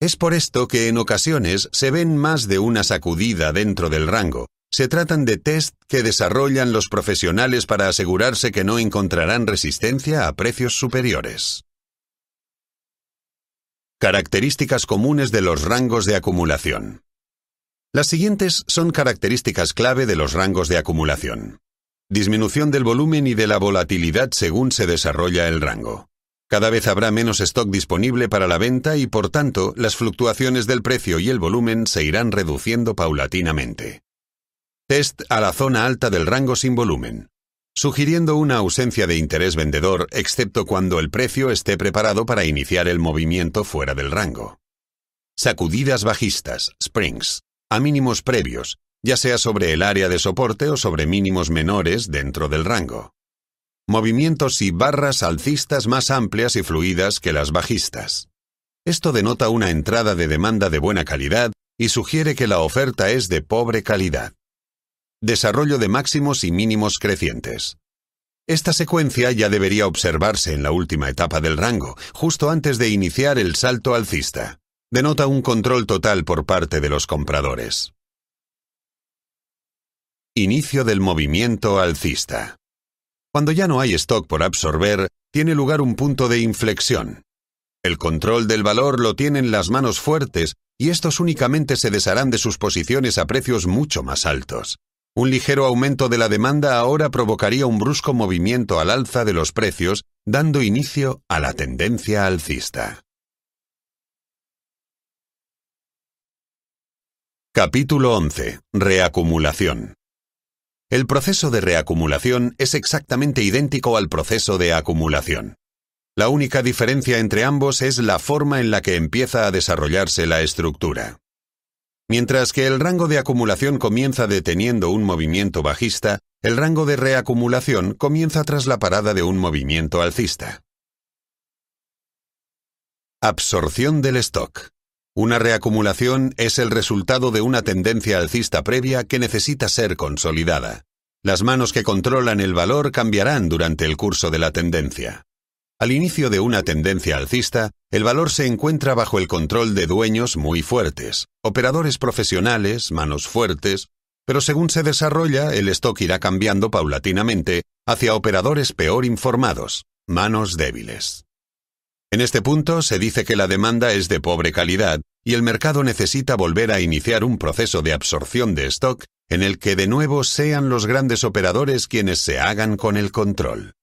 Es por esto que en ocasiones se ven más de una sacudida dentro del rango. Se tratan de test que desarrollan los profesionales para asegurarse que no encontrarán resistencia a precios superiores. Características comunes de los rangos de acumulación. Las siguientes son características clave de los rangos de acumulación. Disminución del volumen y de la volatilidad según se desarrolla el rango. Cada vez habrá menos stock disponible para la venta y por tanto las fluctuaciones del precio y el volumen se irán reduciendo paulatinamente. Test a la zona alta del rango sin volumen, sugiriendo una ausencia de interés vendedor excepto cuando el precio esté preparado para iniciar el movimiento fuera del rango. Sacudidas bajistas, springs a mínimos previos, ya sea sobre el área de soporte o sobre mínimos menores dentro del rango. Movimientos y barras alcistas más amplias y fluidas que las bajistas. Esto denota una entrada de demanda de buena calidad y sugiere que la oferta es de pobre calidad. Desarrollo de máximos y mínimos crecientes. Esta secuencia ya debería observarse en la última etapa del rango, justo antes de iniciar el salto alcista denota un control total por parte de los compradores. Inicio del movimiento alcista. Cuando ya no hay stock por absorber, tiene lugar un punto de inflexión. El control del valor lo tienen las manos fuertes y estos únicamente se desharán de sus posiciones a precios mucho más altos. Un ligero aumento de la demanda ahora provocaría un brusco movimiento al alza de los precios, dando inicio a la tendencia alcista. Capítulo 11. Reacumulación. El proceso de reacumulación es exactamente idéntico al proceso de acumulación. La única diferencia entre ambos es la forma en la que empieza a desarrollarse la estructura. Mientras que el rango de acumulación comienza deteniendo un movimiento bajista, el rango de reacumulación comienza tras la parada de un movimiento alcista. Absorción del stock. Una reacumulación es el resultado de una tendencia alcista previa que necesita ser consolidada. Las manos que controlan el valor cambiarán durante el curso de la tendencia. Al inicio de una tendencia alcista, el valor se encuentra bajo el control de dueños muy fuertes, operadores profesionales, manos fuertes, pero según se desarrolla, el stock irá cambiando paulatinamente hacia operadores peor informados, manos débiles. En este punto se dice que la demanda es de pobre calidad y el mercado necesita volver a iniciar un proceso de absorción de stock en el que de nuevo sean los grandes operadores quienes se hagan con el control.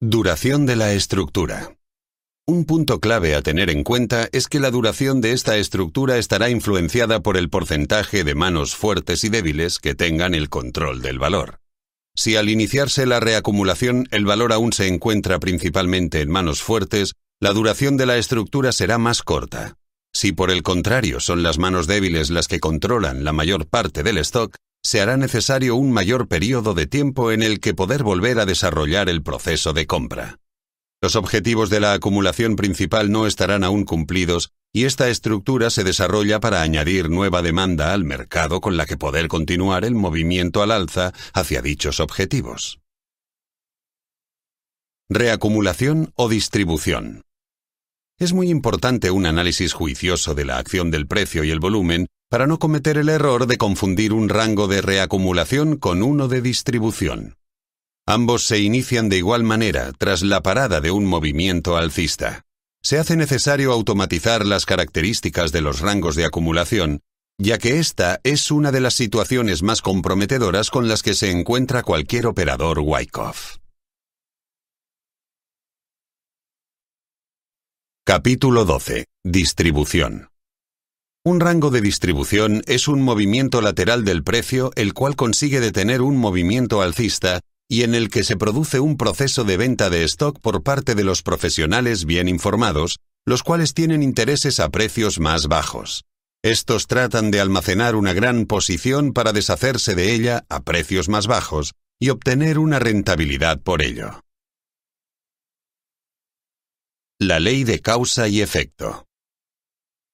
Duración de la estructura. Un punto clave a tener en cuenta es que la duración de esta estructura estará influenciada por el porcentaje de manos fuertes y débiles que tengan el control del valor. Si al iniciarse la reacumulación el valor aún se encuentra principalmente en manos fuertes, la duración de la estructura será más corta. Si por el contrario son las manos débiles las que controlan la mayor parte del stock, se hará necesario un mayor periodo de tiempo en el que poder volver a desarrollar el proceso de compra. Los objetivos de la acumulación principal no estarán aún cumplidos y esta estructura se desarrolla para añadir nueva demanda al mercado con la que poder continuar el movimiento al alza hacia dichos objetivos. Reacumulación o distribución. Es muy importante un análisis juicioso de la acción del precio y el volumen para no cometer el error de confundir un rango de reacumulación con uno de distribución. Ambos se inician de igual manera tras la parada de un movimiento alcista. Se hace necesario automatizar las características de los rangos de acumulación, ya que esta es una de las situaciones más comprometedoras con las que se encuentra cualquier operador Wyckoff. Capítulo 12. Distribución. Un rango de distribución es un movimiento lateral del precio el cual consigue detener un movimiento alcista y en el que se produce un proceso de venta de stock por parte de los profesionales bien informados, los cuales tienen intereses a precios más bajos. Estos tratan de almacenar una gran posición para deshacerse de ella a precios más bajos y obtener una rentabilidad por ello. La ley de causa y efecto.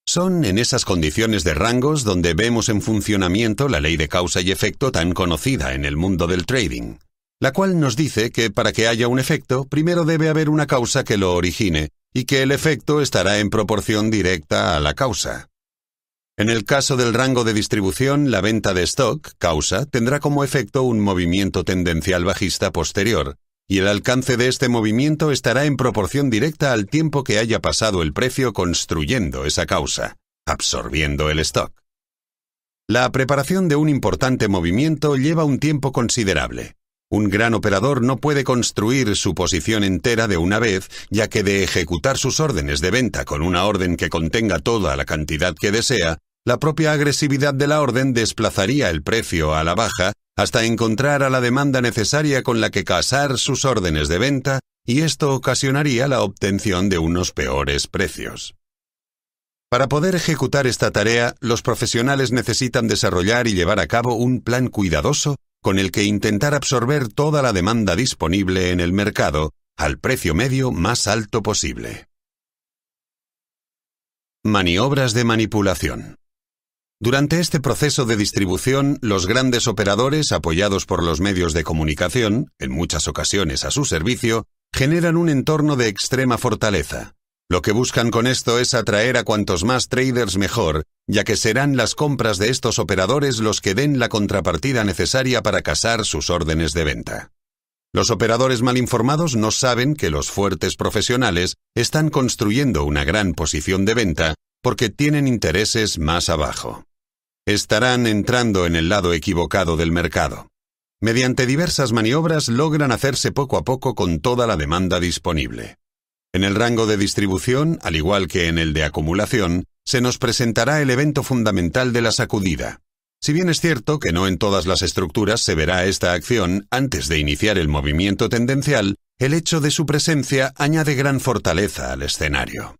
Son en esas condiciones de rangos donde vemos en funcionamiento la ley de causa y efecto tan conocida en el mundo del trading la cual nos dice que para que haya un efecto, primero debe haber una causa que lo origine, y que el efecto estará en proporción directa a la causa. En el caso del rango de distribución, la venta de stock, causa, tendrá como efecto un movimiento tendencial bajista posterior, y el alcance de este movimiento estará en proporción directa al tiempo que haya pasado el precio construyendo esa causa, absorbiendo el stock. La preparación de un importante movimiento lleva un tiempo considerable. Un gran operador no puede construir su posición entera de una vez, ya que de ejecutar sus órdenes de venta con una orden que contenga toda la cantidad que desea, la propia agresividad de la orden desplazaría el precio a la baja hasta encontrar a la demanda necesaria con la que casar sus órdenes de venta y esto ocasionaría la obtención de unos peores precios. Para poder ejecutar esta tarea, los profesionales necesitan desarrollar y llevar a cabo un plan cuidadoso con el que intentar absorber toda la demanda disponible en el mercado al precio medio más alto posible. Maniobras de manipulación. Durante este proceso de distribución, los grandes operadores, apoyados por los medios de comunicación, en muchas ocasiones a su servicio, generan un entorno de extrema fortaleza. Lo que buscan con esto es atraer a cuantos más traders mejor ya que serán las compras de estos operadores los que den la contrapartida necesaria para casar sus órdenes de venta. Los operadores mal informados no saben que los fuertes profesionales están construyendo una gran posición de venta porque tienen intereses más abajo. Estarán entrando en el lado equivocado del mercado. Mediante diversas maniobras logran hacerse poco a poco con toda la demanda disponible. En el rango de distribución, al igual que en el de acumulación, se nos presentará el evento fundamental de la sacudida. Si bien es cierto que no en todas las estructuras se verá esta acción antes de iniciar el movimiento tendencial, el hecho de su presencia añade gran fortaleza al escenario.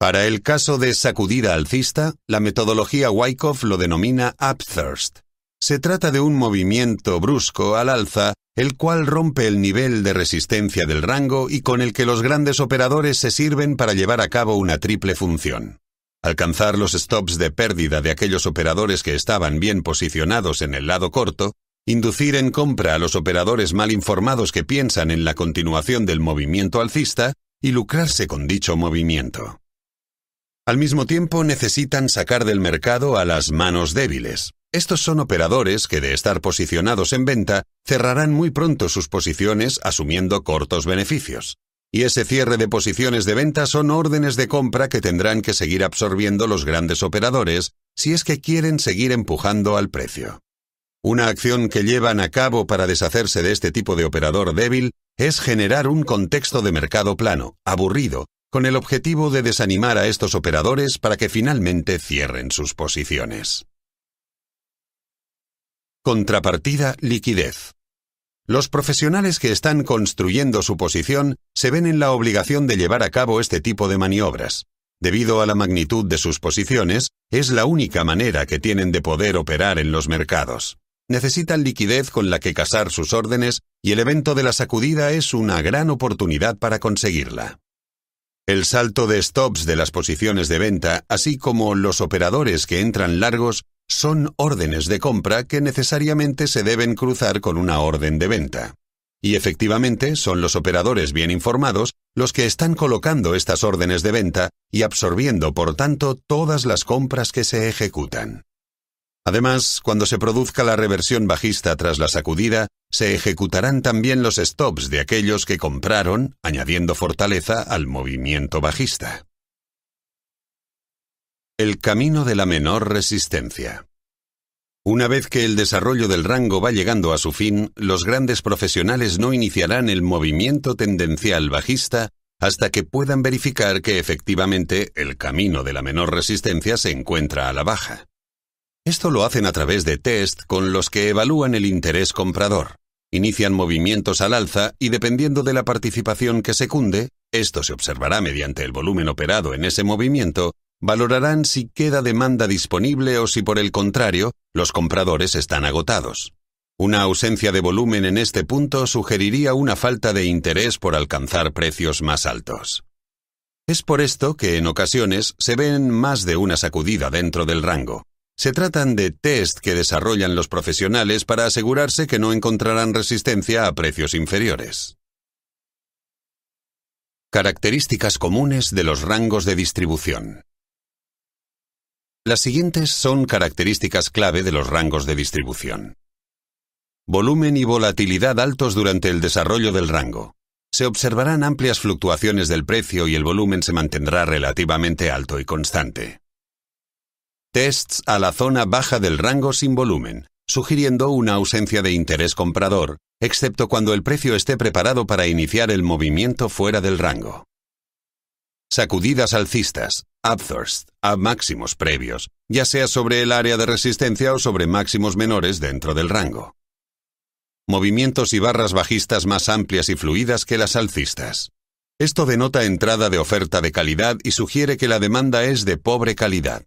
Para el caso de sacudida alcista, la metodología Wyckoff lo denomina upthirst. Se trata de un movimiento brusco al alza, el cual rompe el nivel de resistencia del rango y con el que los grandes operadores se sirven para llevar a cabo una triple función. Alcanzar los stops de pérdida de aquellos operadores que estaban bien posicionados en el lado corto, inducir en compra a los operadores mal informados que piensan en la continuación del movimiento alcista y lucrarse con dicho movimiento. Al mismo tiempo necesitan sacar del mercado a las manos débiles. Estos son operadores que de estar posicionados en venta cerrarán muy pronto sus posiciones asumiendo cortos beneficios. Y ese cierre de posiciones de venta son órdenes de compra que tendrán que seguir absorbiendo los grandes operadores si es que quieren seguir empujando al precio. Una acción que llevan a cabo para deshacerse de este tipo de operador débil es generar un contexto de mercado plano, aburrido, con el objetivo de desanimar a estos operadores para que finalmente cierren sus posiciones. Contrapartida liquidez. Los profesionales que están construyendo su posición se ven en la obligación de llevar a cabo este tipo de maniobras. Debido a la magnitud de sus posiciones, es la única manera que tienen de poder operar en los mercados. Necesitan liquidez con la que casar sus órdenes y el evento de la sacudida es una gran oportunidad para conseguirla. El salto de stops de las posiciones de venta, así como los operadores que entran largos, son órdenes de compra que necesariamente se deben cruzar con una orden de venta. Y efectivamente son los operadores bien informados los que están colocando estas órdenes de venta y absorbiendo, por tanto, todas las compras que se ejecutan. Además, cuando se produzca la reversión bajista tras la sacudida, se ejecutarán también los stops de aquellos que compraron, añadiendo fortaleza al movimiento bajista. El camino de la menor resistencia. Una vez que el desarrollo del rango va llegando a su fin, los grandes profesionales no iniciarán el movimiento tendencial bajista hasta que puedan verificar que efectivamente el camino de la menor resistencia se encuentra a la baja. Esto lo hacen a través de test con los que evalúan el interés comprador. Inician movimientos al alza y dependiendo de la participación que secunde, esto se observará mediante el volumen operado en ese movimiento, valorarán si queda demanda disponible o si por el contrario, los compradores están agotados. Una ausencia de volumen en este punto sugeriría una falta de interés por alcanzar precios más altos. Es por esto que en ocasiones se ven más de una sacudida dentro del rango. Se tratan de test que desarrollan los profesionales para asegurarse que no encontrarán resistencia a precios inferiores. Características comunes de los rangos de distribución. Las siguientes son características clave de los rangos de distribución. Volumen y volatilidad altos durante el desarrollo del rango. Se observarán amplias fluctuaciones del precio y el volumen se mantendrá relativamente alto y constante. Tests a la zona baja del rango sin volumen, sugiriendo una ausencia de interés comprador, excepto cuando el precio esté preparado para iniciar el movimiento fuera del rango. Sacudidas alcistas, upthirst a máximos previos, ya sea sobre el área de resistencia o sobre máximos menores dentro del rango. Movimientos y barras bajistas más amplias y fluidas que las alcistas. Esto denota entrada de oferta de calidad y sugiere que la demanda es de pobre calidad.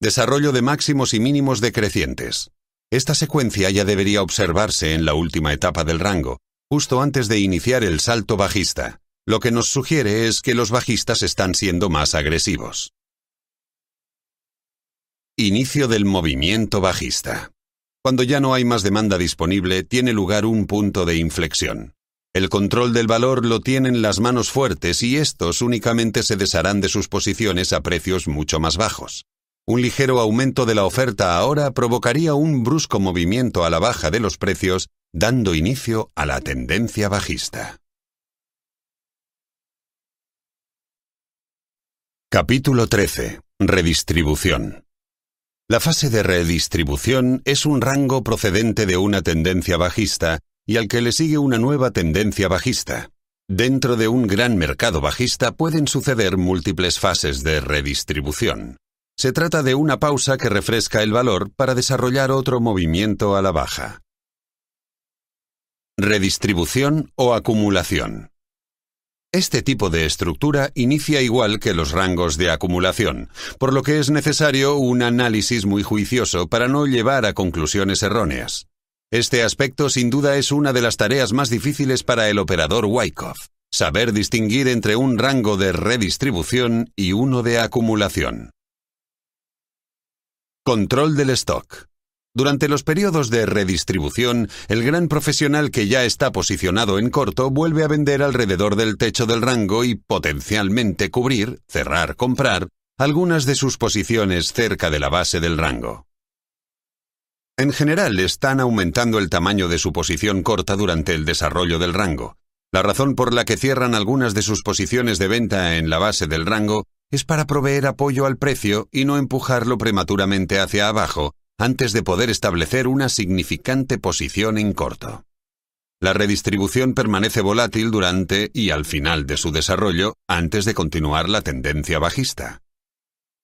Desarrollo de máximos y mínimos decrecientes. Esta secuencia ya debería observarse en la última etapa del rango, justo antes de iniciar el salto bajista lo que nos sugiere es que los bajistas están siendo más agresivos. Inicio del movimiento bajista. Cuando ya no hay más demanda disponible, tiene lugar un punto de inflexión. El control del valor lo tienen las manos fuertes y estos únicamente se desharán de sus posiciones a precios mucho más bajos. Un ligero aumento de la oferta ahora provocaría un brusco movimiento a la baja de los precios, dando inicio a la tendencia bajista. Capítulo 13. Redistribución. La fase de redistribución es un rango procedente de una tendencia bajista y al que le sigue una nueva tendencia bajista. Dentro de un gran mercado bajista pueden suceder múltiples fases de redistribución. Se trata de una pausa que refresca el valor para desarrollar otro movimiento a la baja. Redistribución o acumulación. Este tipo de estructura inicia igual que los rangos de acumulación, por lo que es necesario un análisis muy juicioso para no llevar a conclusiones erróneas. Este aspecto sin duda es una de las tareas más difíciles para el operador Wyckoff, saber distinguir entre un rango de redistribución y uno de acumulación. Control del stock. Durante los periodos de redistribución, el gran profesional que ya está posicionado en corto vuelve a vender alrededor del techo del rango y potencialmente cubrir, cerrar, comprar, algunas de sus posiciones cerca de la base del rango. En general, están aumentando el tamaño de su posición corta durante el desarrollo del rango. La razón por la que cierran algunas de sus posiciones de venta en la base del rango es para proveer apoyo al precio y no empujarlo prematuramente hacia abajo, antes de poder establecer una significante posición en corto. La redistribución permanece volátil durante y al final de su desarrollo antes de continuar la tendencia bajista.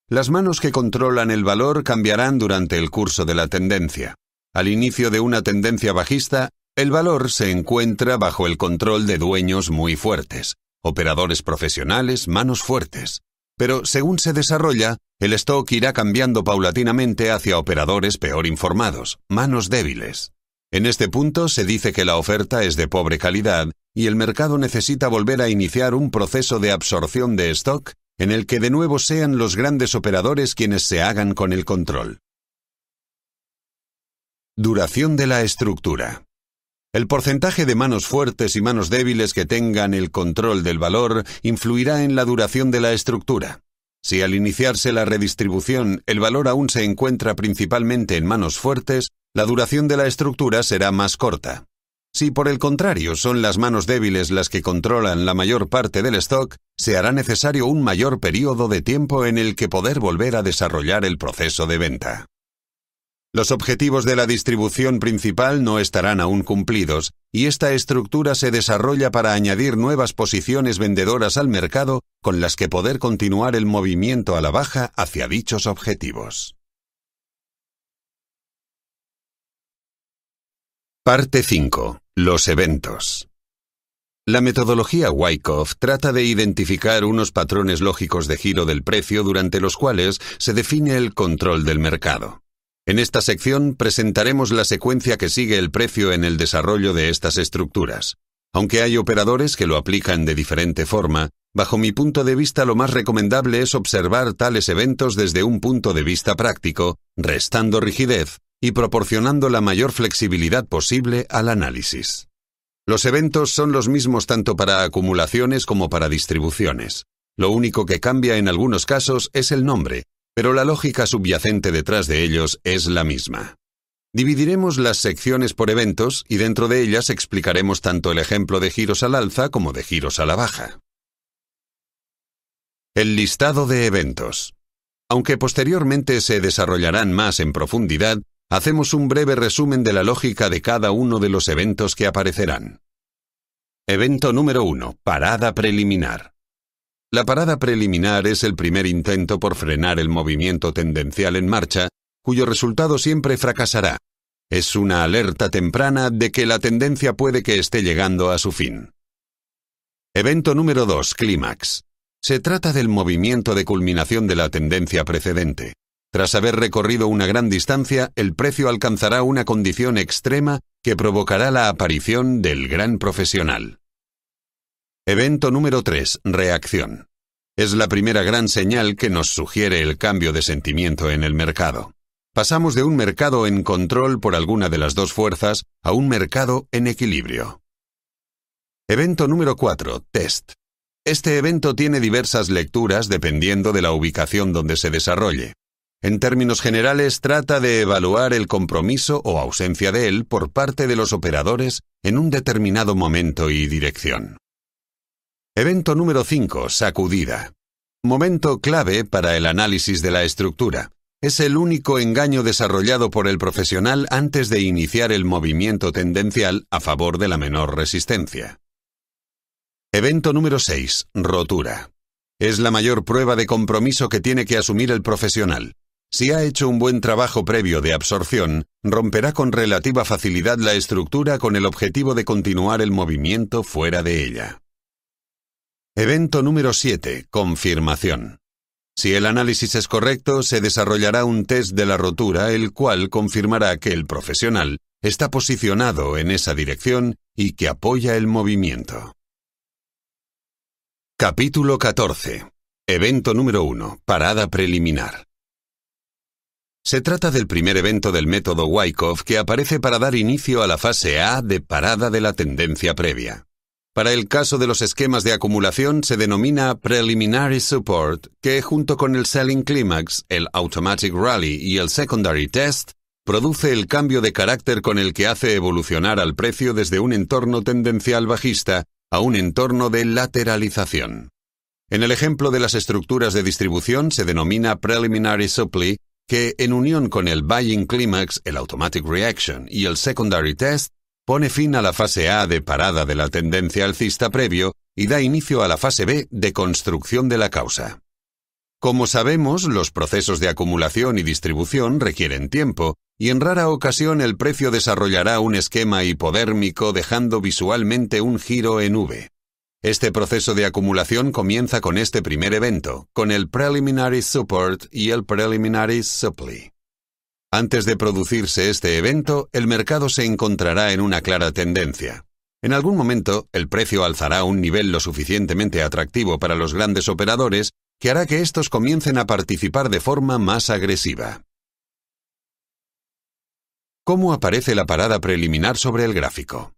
Las manos que controlan el valor cambiarán durante el curso de la tendencia. Al inicio de una tendencia bajista, el valor se encuentra bajo el control de dueños muy fuertes, operadores profesionales, manos fuertes pero según se desarrolla, el stock irá cambiando paulatinamente hacia operadores peor informados, manos débiles. En este punto se dice que la oferta es de pobre calidad y el mercado necesita volver a iniciar un proceso de absorción de stock en el que de nuevo sean los grandes operadores quienes se hagan con el control. Duración de la estructura. El porcentaje de manos fuertes y manos débiles que tengan el control del valor influirá en la duración de la estructura. Si al iniciarse la redistribución el valor aún se encuentra principalmente en manos fuertes, la duración de la estructura será más corta. Si por el contrario son las manos débiles las que controlan la mayor parte del stock, se hará necesario un mayor periodo de tiempo en el que poder volver a desarrollar el proceso de venta. Los objetivos de la distribución principal no estarán aún cumplidos, y esta estructura se desarrolla para añadir nuevas posiciones vendedoras al mercado con las que poder continuar el movimiento a la baja hacia dichos objetivos. Parte 5. Los eventos. La metodología Wyckoff trata de identificar unos patrones lógicos de giro del precio durante los cuales se define el control del mercado. En esta sección presentaremos la secuencia que sigue el precio en el desarrollo de estas estructuras. Aunque hay operadores que lo aplican de diferente forma, bajo mi punto de vista lo más recomendable es observar tales eventos desde un punto de vista práctico, restando rigidez y proporcionando la mayor flexibilidad posible al análisis. Los eventos son los mismos tanto para acumulaciones como para distribuciones. Lo único que cambia en algunos casos es el nombre, pero la lógica subyacente detrás de ellos es la misma. Dividiremos las secciones por eventos y dentro de ellas explicaremos tanto el ejemplo de giros al alza como de giros a la baja. El listado de eventos. Aunque posteriormente se desarrollarán más en profundidad, hacemos un breve resumen de la lógica de cada uno de los eventos que aparecerán. Evento número 1. Parada preliminar. La parada preliminar es el primer intento por frenar el movimiento tendencial en marcha, cuyo resultado siempre fracasará. Es una alerta temprana de que la tendencia puede que esté llegando a su fin. Evento número 2. Clímax. Se trata del movimiento de culminación de la tendencia precedente. Tras haber recorrido una gran distancia, el precio alcanzará una condición extrema que provocará la aparición del gran profesional. Evento número 3. Reacción. Es la primera gran señal que nos sugiere el cambio de sentimiento en el mercado. Pasamos de un mercado en control por alguna de las dos fuerzas a un mercado en equilibrio. Evento número 4. Test. Este evento tiene diversas lecturas dependiendo de la ubicación donde se desarrolle. En términos generales, trata de evaluar el compromiso o ausencia de él por parte de los operadores en un determinado momento y dirección. Evento número 5. Sacudida. Momento clave para el análisis de la estructura. Es el único engaño desarrollado por el profesional antes de iniciar el movimiento tendencial a favor de la menor resistencia. Evento número 6. Rotura. Es la mayor prueba de compromiso que tiene que asumir el profesional. Si ha hecho un buen trabajo previo de absorción, romperá con relativa facilidad la estructura con el objetivo de continuar el movimiento fuera de ella. Evento número 7. Confirmación. Si el análisis es correcto, se desarrollará un test de la rotura, el cual confirmará que el profesional está posicionado en esa dirección y que apoya el movimiento. Capítulo 14. Evento número 1. Parada preliminar. Se trata del primer evento del método Wyckoff que aparece para dar inicio a la fase A de parada de la tendencia previa. Para el caso de los esquemas de acumulación se denomina Preliminary Support, que junto con el Selling Climax, el Automatic Rally y el Secondary Test, produce el cambio de carácter con el que hace evolucionar al precio desde un entorno tendencial bajista a un entorno de lateralización. En el ejemplo de las estructuras de distribución se denomina Preliminary Supply, que en unión con el Buying Climax, el Automatic Reaction y el Secondary Test, pone fin a la fase A de parada de la tendencia alcista previo y da inicio a la fase B de construcción de la causa. Como sabemos, los procesos de acumulación y distribución requieren tiempo, y en rara ocasión el precio desarrollará un esquema hipodérmico dejando visualmente un giro en V. Este proceso de acumulación comienza con este primer evento, con el Preliminary Support y el Preliminary Supply. Antes de producirse este evento, el mercado se encontrará en una clara tendencia. En algún momento, el precio alzará un nivel lo suficientemente atractivo para los grandes operadores que hará que estos comiencen a participar de forma más agresiva. ¿Cómo aparece la parada preliminar sobre el gráfico?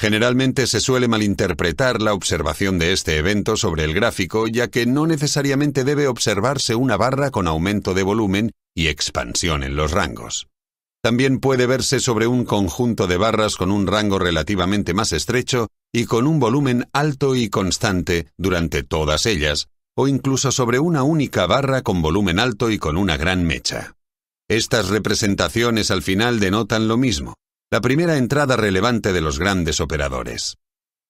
Generalmente se suele malinterpretar la observación de este evento sobre el gráfico ya que no necesariamente debe observarse una barra con aumento de volumen y expansión en los rangos. También puede verse sobre un conjunto de barras con un rango relativamente más estrecho y con un volumen alto y constante durante todas ellas, o incluso sobre una única barra con volumen alto y con una gran mecha. Estas representaciones al final denotan lo mismo, la primera entrada relevante de los grandes operadores.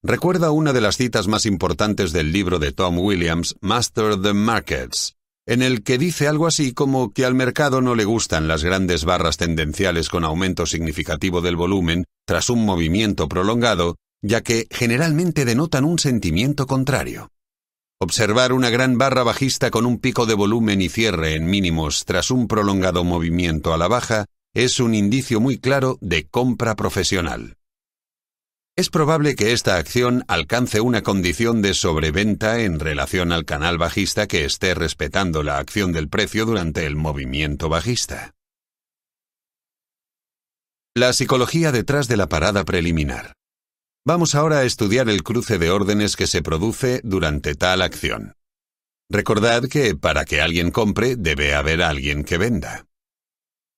Recuerda una de las citas más importantes del libro de Tom Williams, Master the Markets, en el que dice algo así como que al mercado no le gustan las grandes barras tendenciales con aumento significativo del volumen tras un movimiento prolongado, ya que generalmente denotan un sentimiento contrario. Observar una gran barra bajista con un pico de volumen y cierre en mínimos tras un prolongado movimiento a la baja es un indicio muy claro de compra profesional. Es probable que esta acción alcance una condición de sobreventa en relación al canal bajista que esté respetando la acción del precio durante el movimiento bajista. La psicología detrás de la parada preliminar. Vamos ahora a estudiar el cruce de órdenes que se produce durante tal acción. Recordad que para que alguien compre debe haber alguien que venda.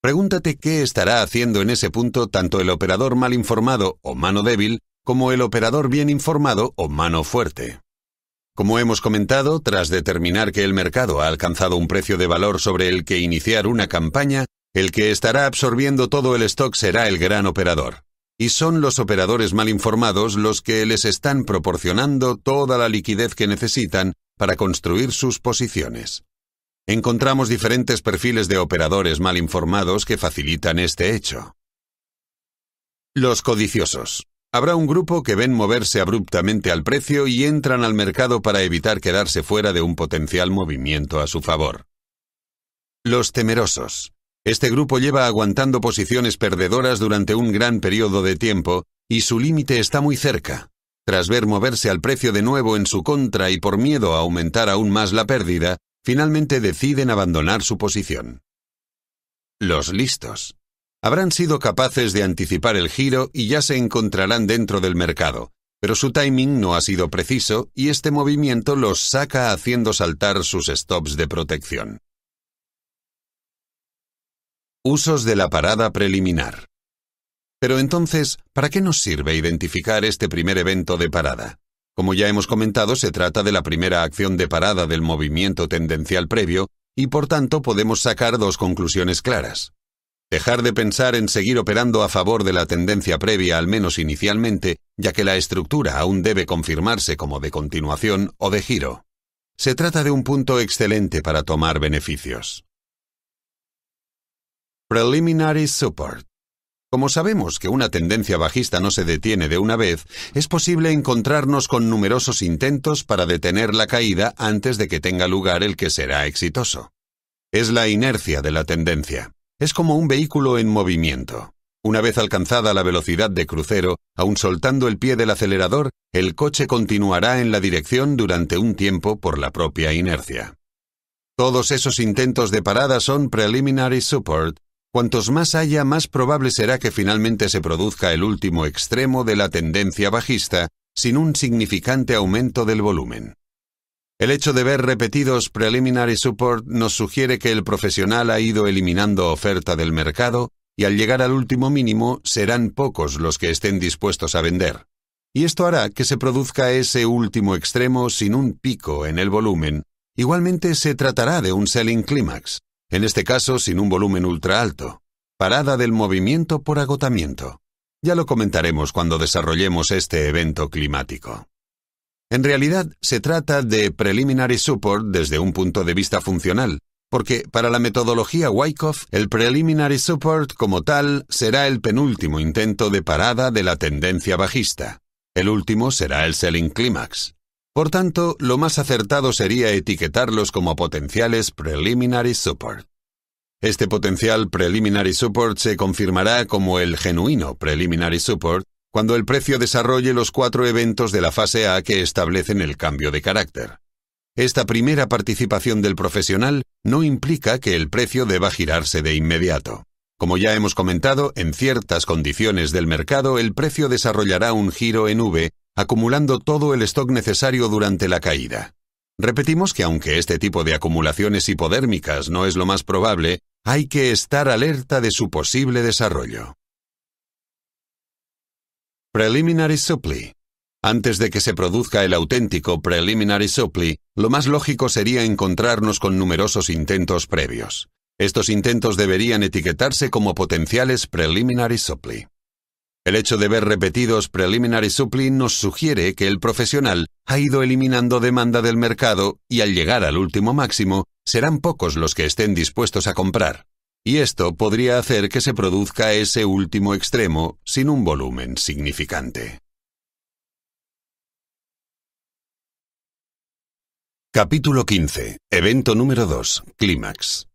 Pregúntate qué estará haciendo en ese punto tanto el operador mal informado o mano débil como el operador bien informado o mano fuerte. Como hemos comentado, tras determinar que el mercado ha alcanzado un precio de valor sobre el que iniciar una campaña, el que estará absorbiendo todo el stock será el gran operador. Y son los operadores mal informados los que les están proporcionando toda la liquidez que necesitan para construir sus posiciones. Encontramos diferentes perfiles de operadores mal informados que facilitan este hecho. Los codiciosos. Habrá un grupo que ven moverse abruptamente al precio y entran al mercado para evitar quedarse fuera de un potencial movimiento a su favor. Los temerosos. Este grupo lleva aguantando posiciones perdedoras durante un gran periodo de tiempo y su límite está muy cerca. Tras ver moverse al precio de nuevo en su contra y por miedo a aumentar aún más la pérdida, finalmente deciden abandonar su posición. Los listos. Habrán sido capaces de anticipar el giro y ya se encontrarán dentro del mercado, pero su timing no ha sido preciso y este movimiento los saca haciendo saltar sus stops de protección. Usos de la parada preliminar. Pero entonces, ¿para qué nos sirve identificar este primer evento de parada? Como ya hemos comentado, se trata de la primera acción de parada del movimiento tendencial previo y por tanto podemos sacar dos conclusiones claras. Dejar de pensar en seguir operando a favor de la tendencia previa, al menos inicialmente, ya que la estructura aún debe confirmarse como de continuación o de giro. Se trata de un punto excelente para tomar beneficios. Preliminary Support. Como sabemos que una tendencia bajista no se detiene de una vez, es posible encontrarnos con numerosos intentos para detener la caída antes de que tenga lugar el que será exitoso. Es la inercia de la tendencia. Es como un vehículo en movimiento. Una vez alcanzada la velocidad de crucero, aun soltando el pie del acelerador, el coche continuará en la dirección durante un tiempo por la propia inercia. Todos esos intentos de parada son preliminary support. Cuantos más haya, más probable será que finalmente se produzca el último extremo de la tendencia bajista, sin un significante aumento del volumen. El hecho de ver repetidos preliminary support nos sugiere que el profesional ha ido eliminando oferta del mercado y al llegar al último mínimo serán pocos los que estén dispuestos a vender. Y esto hará que se produzca ese último extremo sin un pico en el volumen. Igualmente se tratará de un selling Climax, en este caso sin un volumen ultra alto. Parada del movimiento por agotamiento. Ya lo comentaremos cuando desarrollemos este evento climático. En realidad, se trata de preliminary support desde un punto de vista funcional, porque para la metodología Wyckoff, el preliminary support como tal será el penúltimo intento de parada de la tendencia bajista. El último será el selling climax. Por tanto, lo más acertado sería etiquetarlos como potenciales preliminary support. Este potencial preliminary support se confirmará como el genuino preliminary support cuando el precio desarrolle los cuatro eventos de la fase A que establecen el cambio de carácter. Esta primera participación del profesional no implica que el precio deba girarse de inmediato. Como ya hemos comentado, en ciertas condiciones del mercado el precio desarrollará un giro en V, acumulando todo el stock necesario durante la caída. Repetimos que aunque este tipo de acumulaciones hipodérmicas no es lo más probable, hay que estar alerta de su posible desarrollo. Preliminary Supply. Antes de que se produzca el auténtico Preliminary Supply, lo más lógico sería encontrarnos con numerosos intentos previos. Estos intentos deberían etiquetarse como potenciales Preliminary Supply. El hecho de ver repetidos Preliminary Supply nos sugiere que el profesional ha ido eliminando demanda del mercado y al llegar al último máximo, serán pocos los que estén dispuestos a comprar y esto podría hacer que se produzca ese último extremo sin un volumen significante. Capítulo 15. Evento número 2. Clímax.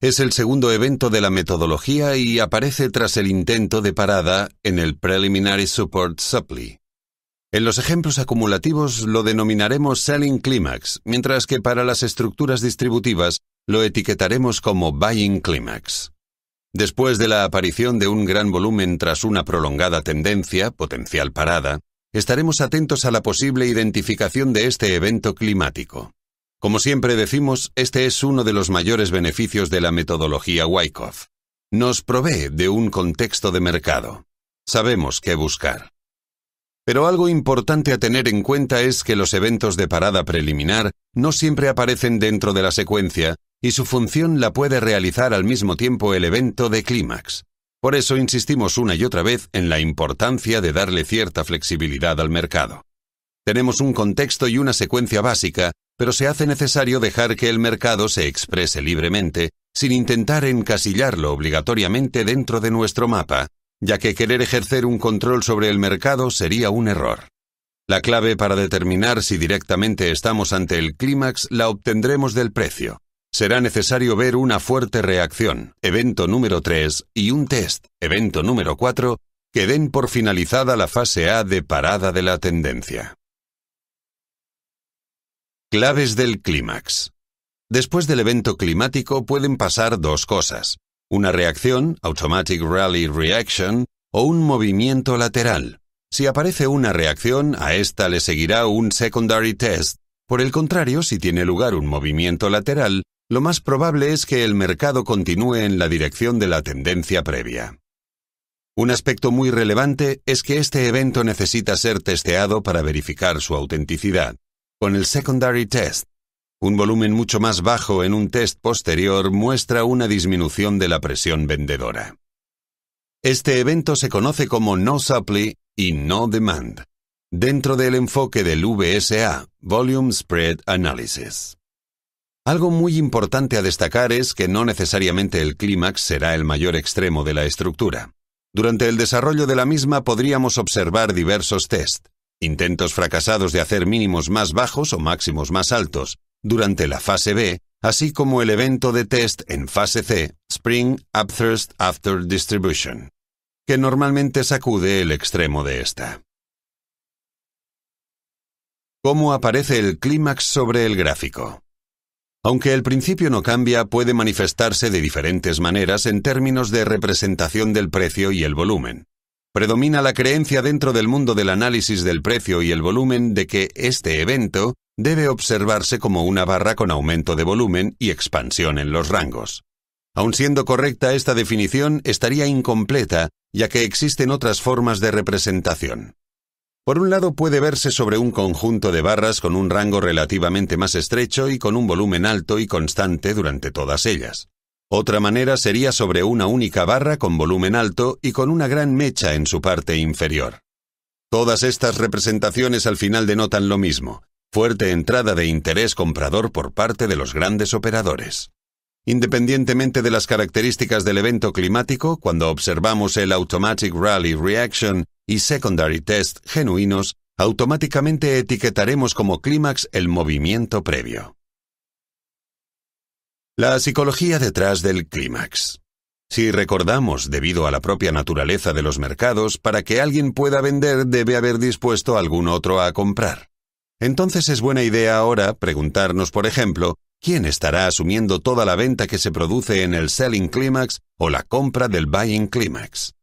Es el segundo evento de la metodología y aparece tras el intento de parada en el Preliminary Support Supply. En los ejemplos acumulativos lo denominaremos Selling Climax, mientras que para las estructuras distributivas lo etiquetaremos como Buying Climax. Después de la aparición de un gran volumen tras una prolongada tendencia, potencial parada, estaremos atentos a la posible identificación de este evento climático. Como siempre decimos, este es uno de los mayores beneficios de la metodología Wyckoff. Nos provee de un contexto de mercado. Sabemos qué buscar. Pero algo importante a tener en cuenta es que los eventos de parada preliminar no siempre aparecen dentro de la secuencia, y su función la puede realizar al mismo tiempo el evento de clímax. Por eso insistimos una y otra vez en la importancia de darle cierta flexibilidad al mercado. Tenemos un contexto y una secuencia básica, pero se hace necesario dejar que el mercado se exprese libremente, sin intentar encasillarlo obligatoriamente dentro de nuestro mapa, ya que querer ejercer un control sobre el mercado sería un error. La clave para determinar si directamente estamos ante el clímax la obtendremos del precio será necesario ver una fuerte reacción, evento número 3, y un test, evento número 4, que den por finalizada la fase A de parada de la tendencia. Claves del clímax. Después del evento climático pueden pasar dos cosas, una reacción, Automatic Rally Reaction, o un movimiento lateral. Si aparece una reacción, a esta le seguirá un Secondary Test. Por el contrario, si tiene lugar un movimiento lateral, lo más probable es que el mercado continúe en la dirección de la tendencia previa. Un aspecto muy relevante es que este evento necesita ser testeado para verificar su autenticidad, con el secondary test. Un volumen mucho más bajo en un test posterior muestra una disminución de la presión vendedora. Este evento se conoce como no supply y no demand, dentro del enfoque del VSA, Volume Spread Analysis. Algo muy importante a destacar es que no necesariamente el clímax será el mayor extremo de la estructura. Durante el desarrollo de la misma podríamos observar diversos test, intentos fracasados de hacer mínimos más bajos o máximos más altos, durante la fase B, así como el evento de test en fase C, Spring Upthrust After Distribution, que normalmente sacude el extremo de esta. ¿Cómo aparece el clímax sobre el gráfico? Aunque el principio no cambia, puede manifestarse de diferentes maneras en términos de representación del precio y el volumen. Predomina la creencia dentro del mundo del análisis del precio y el volumen de que este evento debe observarse como una barra con aumento de volumen y expansión en los rangos. Aun siendo correcta esta definición, estaría incompleta, ya que existen otras formas de representación. Por un lado puede verse sobre un conjunto de barras con un rango relativamente más estrecho y con un volumen alto y constante durante todas ellas. Otra manera sería sobre una única barra con volumen alto y con una gran mecha en su parte inferior. Todas estas representaciones al final denotan lo mismo, fuerte entrada de interés comprador por parte de los grandes operadores. Independientemente de las características del evento climático, cuando observamos el Automatic Rally Reaction y Secondary Test genuinos, automáticamente etiquetaremos como clímax el movimiento previo. La psicología detrás del clímax. Si recordamos, debido a la propia naturaleza de los mercados, para que alguien pueda vender debe haber dispuesto algún otro a comprar. Entonces es buena idea ahora preguntarnos, por ejemplo, ¿Quién estará asumiendo toda la venta que se produce en el selling climax o la compra del buying climax?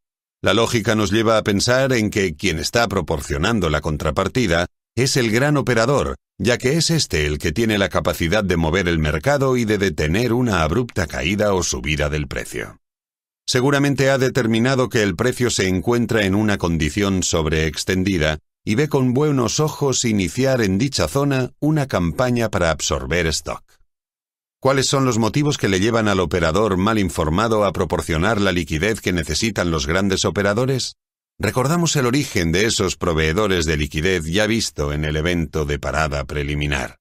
La lógica nos lleva a pensar en que quien está proporcionando la contrapartida es el gran operador, ya que es este el que tiene la capacidad de mover el mercado y de detener una abrupta caída o subida del precio. Seguramente ha determinado que el precio se encuentra en una condición sobreextendida y ve con buenos ojos iniciar en dicha zona una campaña para absorber stock. ¿Cuáles son los motivos que le llevan al operador mal informado a proporcionar la liquidez que necesitan los grandes operadores? Recordamos el origen de esos proveedores de liquidez ya visto en el evento de parada preliminar.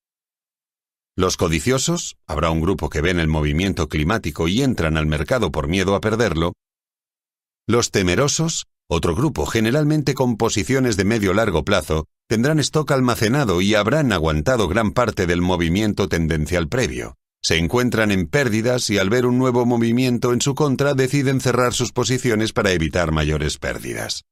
Los codiciosos, habrá un grupo que ven el movimiento climático y entran al mercado por miedo a perderlo. Los temerosos, otro grupo generalmente con posiciones de medio-largo plazo, tendrán stock almacenado y habrán aguantado gran parte del movimiento tendencial previo. Se encuentran en pérdidas y al ver un nuevo movimiento en su contra deciden cerrar sus posiciones para evitar mayores pérdidas.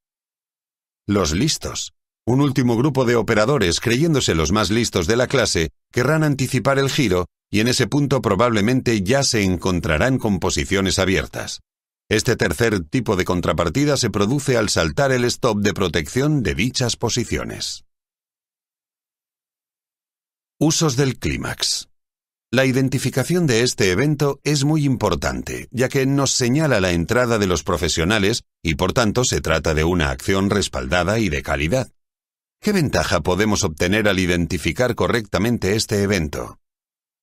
Los listos. Un último grupo de operadores, creyéndose los más listos de la clase, querrán anticipar el giro y en ese punto probablemente ya se encontrarán con posiciones abiertas. Este tercer tipo de contrapartida se produce al saltar el stop de protección de dichas posiciones. Usos del clímax. La identificación de este evento es muy importante, ya que nos señala la entrada de los profesionales y por tanto se trata de una acción respaldada y de calidad. ¿Qué ventaja podemos obtener al identificar correctamente este evento?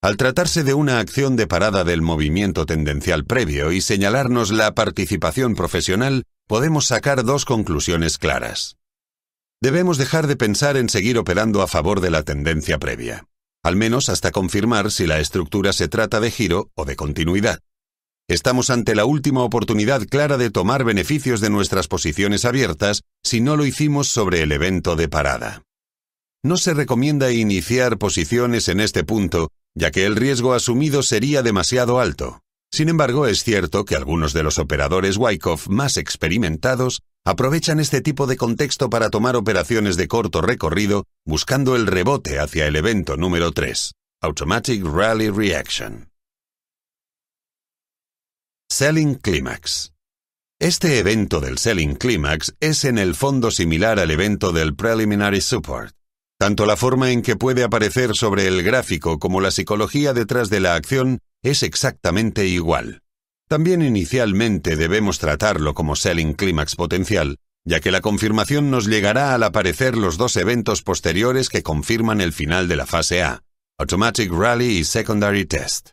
Al tratarse de una acción de parada del movimiento tendencial previo y señalarnos la participación profesional, podemos sacar dos conclusiones claras. Debemos dejar de pensar en seguir operando a favor de la tendencia previa al menos hasta confirmar si la estructura se trata de giro o de continuidad. Estamos ante la última oportunidad clara de tomar beneficios de nuestras posiciones abiertas si no lo hicimos sobre el evento de parada. No se recomienda iniciar posiciones en este punto, ya que el riesgo asumido sería demasiado alto. Sin embargo, es cierto que algunos de los operadores Wyckoff más experimentados aprovechan este tipo de contexto para tomar operaciones de corto recorrido buscando el rebote hacia el evento número 3, Automatic Rally Reaction. Selling Climax. Este evento del Selling Climax es en el fondo similar al evento del Preliminary Support. Tanto la forma en que puede aparecer sobre el gráfico como la psicología detrás de la acción es exactamente igual. También inicialmente debemos tratarlo como selling clímax potencial, ya que la confirmación nos llegará al aparecer los dos eventos posteriores que confirman el final de la fase A, Automatic Rally y Secondary Test.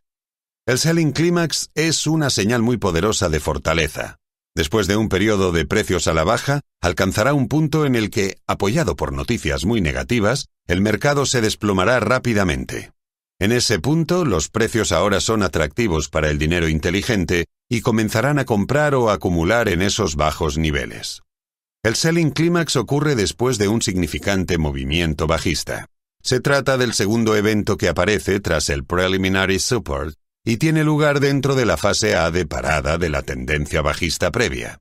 El selling Climax es una señal muy poderosa de fortaleza. Después de un periodo de precios a la baja, alcanzará un punto en el que, apoyado por noticias muy negativas, el mercado se desplomará rápidamente. En ese punto, los precios ahora son atractivos para el dinero inteligente y comenzarán a comprar o acumular en esos bajos niveles. El selling climax ocurre después de un significante movimiento bajista. Se trata del segundo evento que aparece tras el preliminary support y tiene lugar dentro de la fase A de parada de la tendencia bajista previa.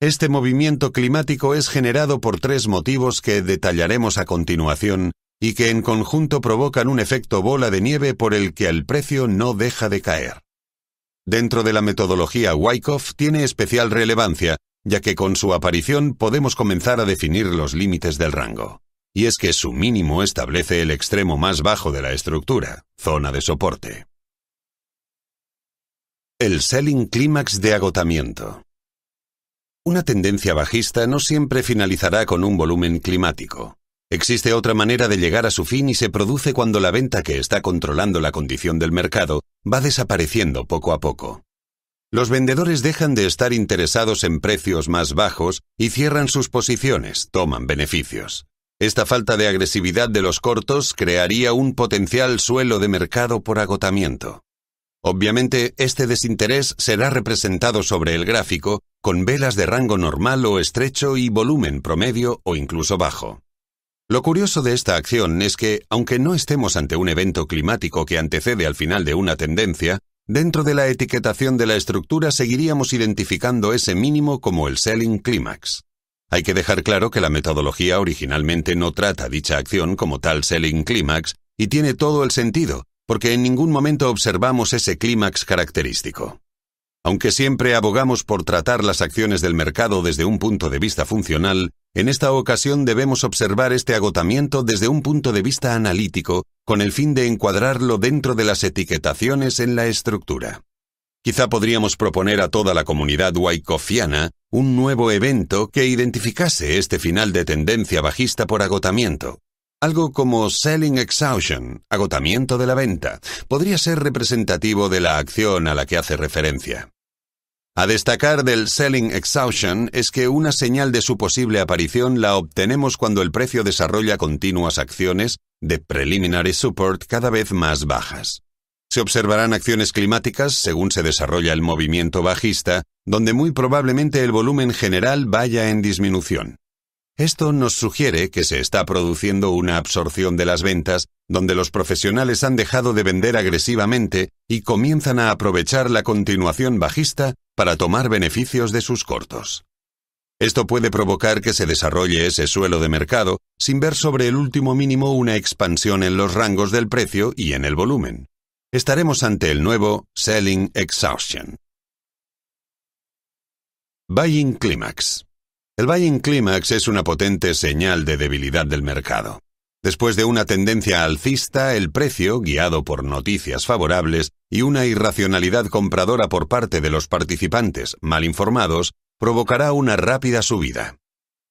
Este movimiento climático es generado por tres motivos que detallaremos a continuación y que en conjunto provocan un efecto bola de nieve por el que el precio no deja de caer. Dentro de la metodología Wyckoff tiene especial relevancia, ya que con su aparición podemos comenzar a definir los límites del rango. Y es que su mínimo establece el extremo más bajo de la estructura, zona de soporte. El selling clímax de agotamiento. Una tendencia bajista no siempre finalizará con un volumen climático. Existe otra manera de llegar a su fin y se produce cuando la venta que está controlando la condición del mercado va desapareciendo poco a poco. Los vendedores dejan de estar interesados en precios más bajos y cierran sus posiciones, toman beneficios. Esta falta de agresividad de los cortos crearía un potencial suelo de mercado por agotamiento. Obviamente, este desinterés será representado sobre el gráfico con velas de rango normal o estrecho y volumen promedio o incluso bajo. Lo curioso de esta acción es que, aunque no estemos ante un evento climático que antecede al final de una tendencia, dentro de la etiquetación de la estructura seguiríamos identificando ese mínimo como el selling climax. Hay que dejar claro que la metodología originalmente no trata dicha acción como tal selling climax y tiene todo el sentido, porque en ningún momento observamos ese clímax característico. Aunque siempre abogamos por tratar las acciones del mercado desde un punto de vista funcional, en esta ocasión debemos observar este agotamiento desde un punto de vista analítico, con el fin de encuadrarlo dentro de las etiquetaciones en la estructura. Quizá podríamos proponer a toda la comunidad wycofiana un nuevo evento que identificase este final de tendencia bajista por agotamiento. Algo como selling exhaustion, agotamiento de la venta, podría ser representativo de la acción a la que hace referencia. A destacar del selling exhaustion es que una señal de su posible aparición la obtenemos cuando el precio desarrolla continuas acciones de preliminary support cada vez más bajas. Se observarán acciones climáticas según se desarrolla el movimiento bajista, donde muy probablemente el volumen general vaya en disminución. Esto nos sugiere que se está produciendo una absorción de las ventas, donde los profesionales han dejado de vender agresivamente y comienzan a aprovechar la continuación bajista para tomar beneficios de sus cortos. Esto puede provocar que se desarrolle ese suelo de mercado sin ver sobre el último mínimo una expansión en los rangos del precio y en el volumen. Estaremos ante el nuevo Selling Exhaustion. Buying Climax el buying clímax es una potente señal de debilidad del mercado. Después de una tendencia alcista, el precio, guiado por noticias favorables y una irracionalidad compradora por parte de los participantes mal informados, provocará una rápida subida.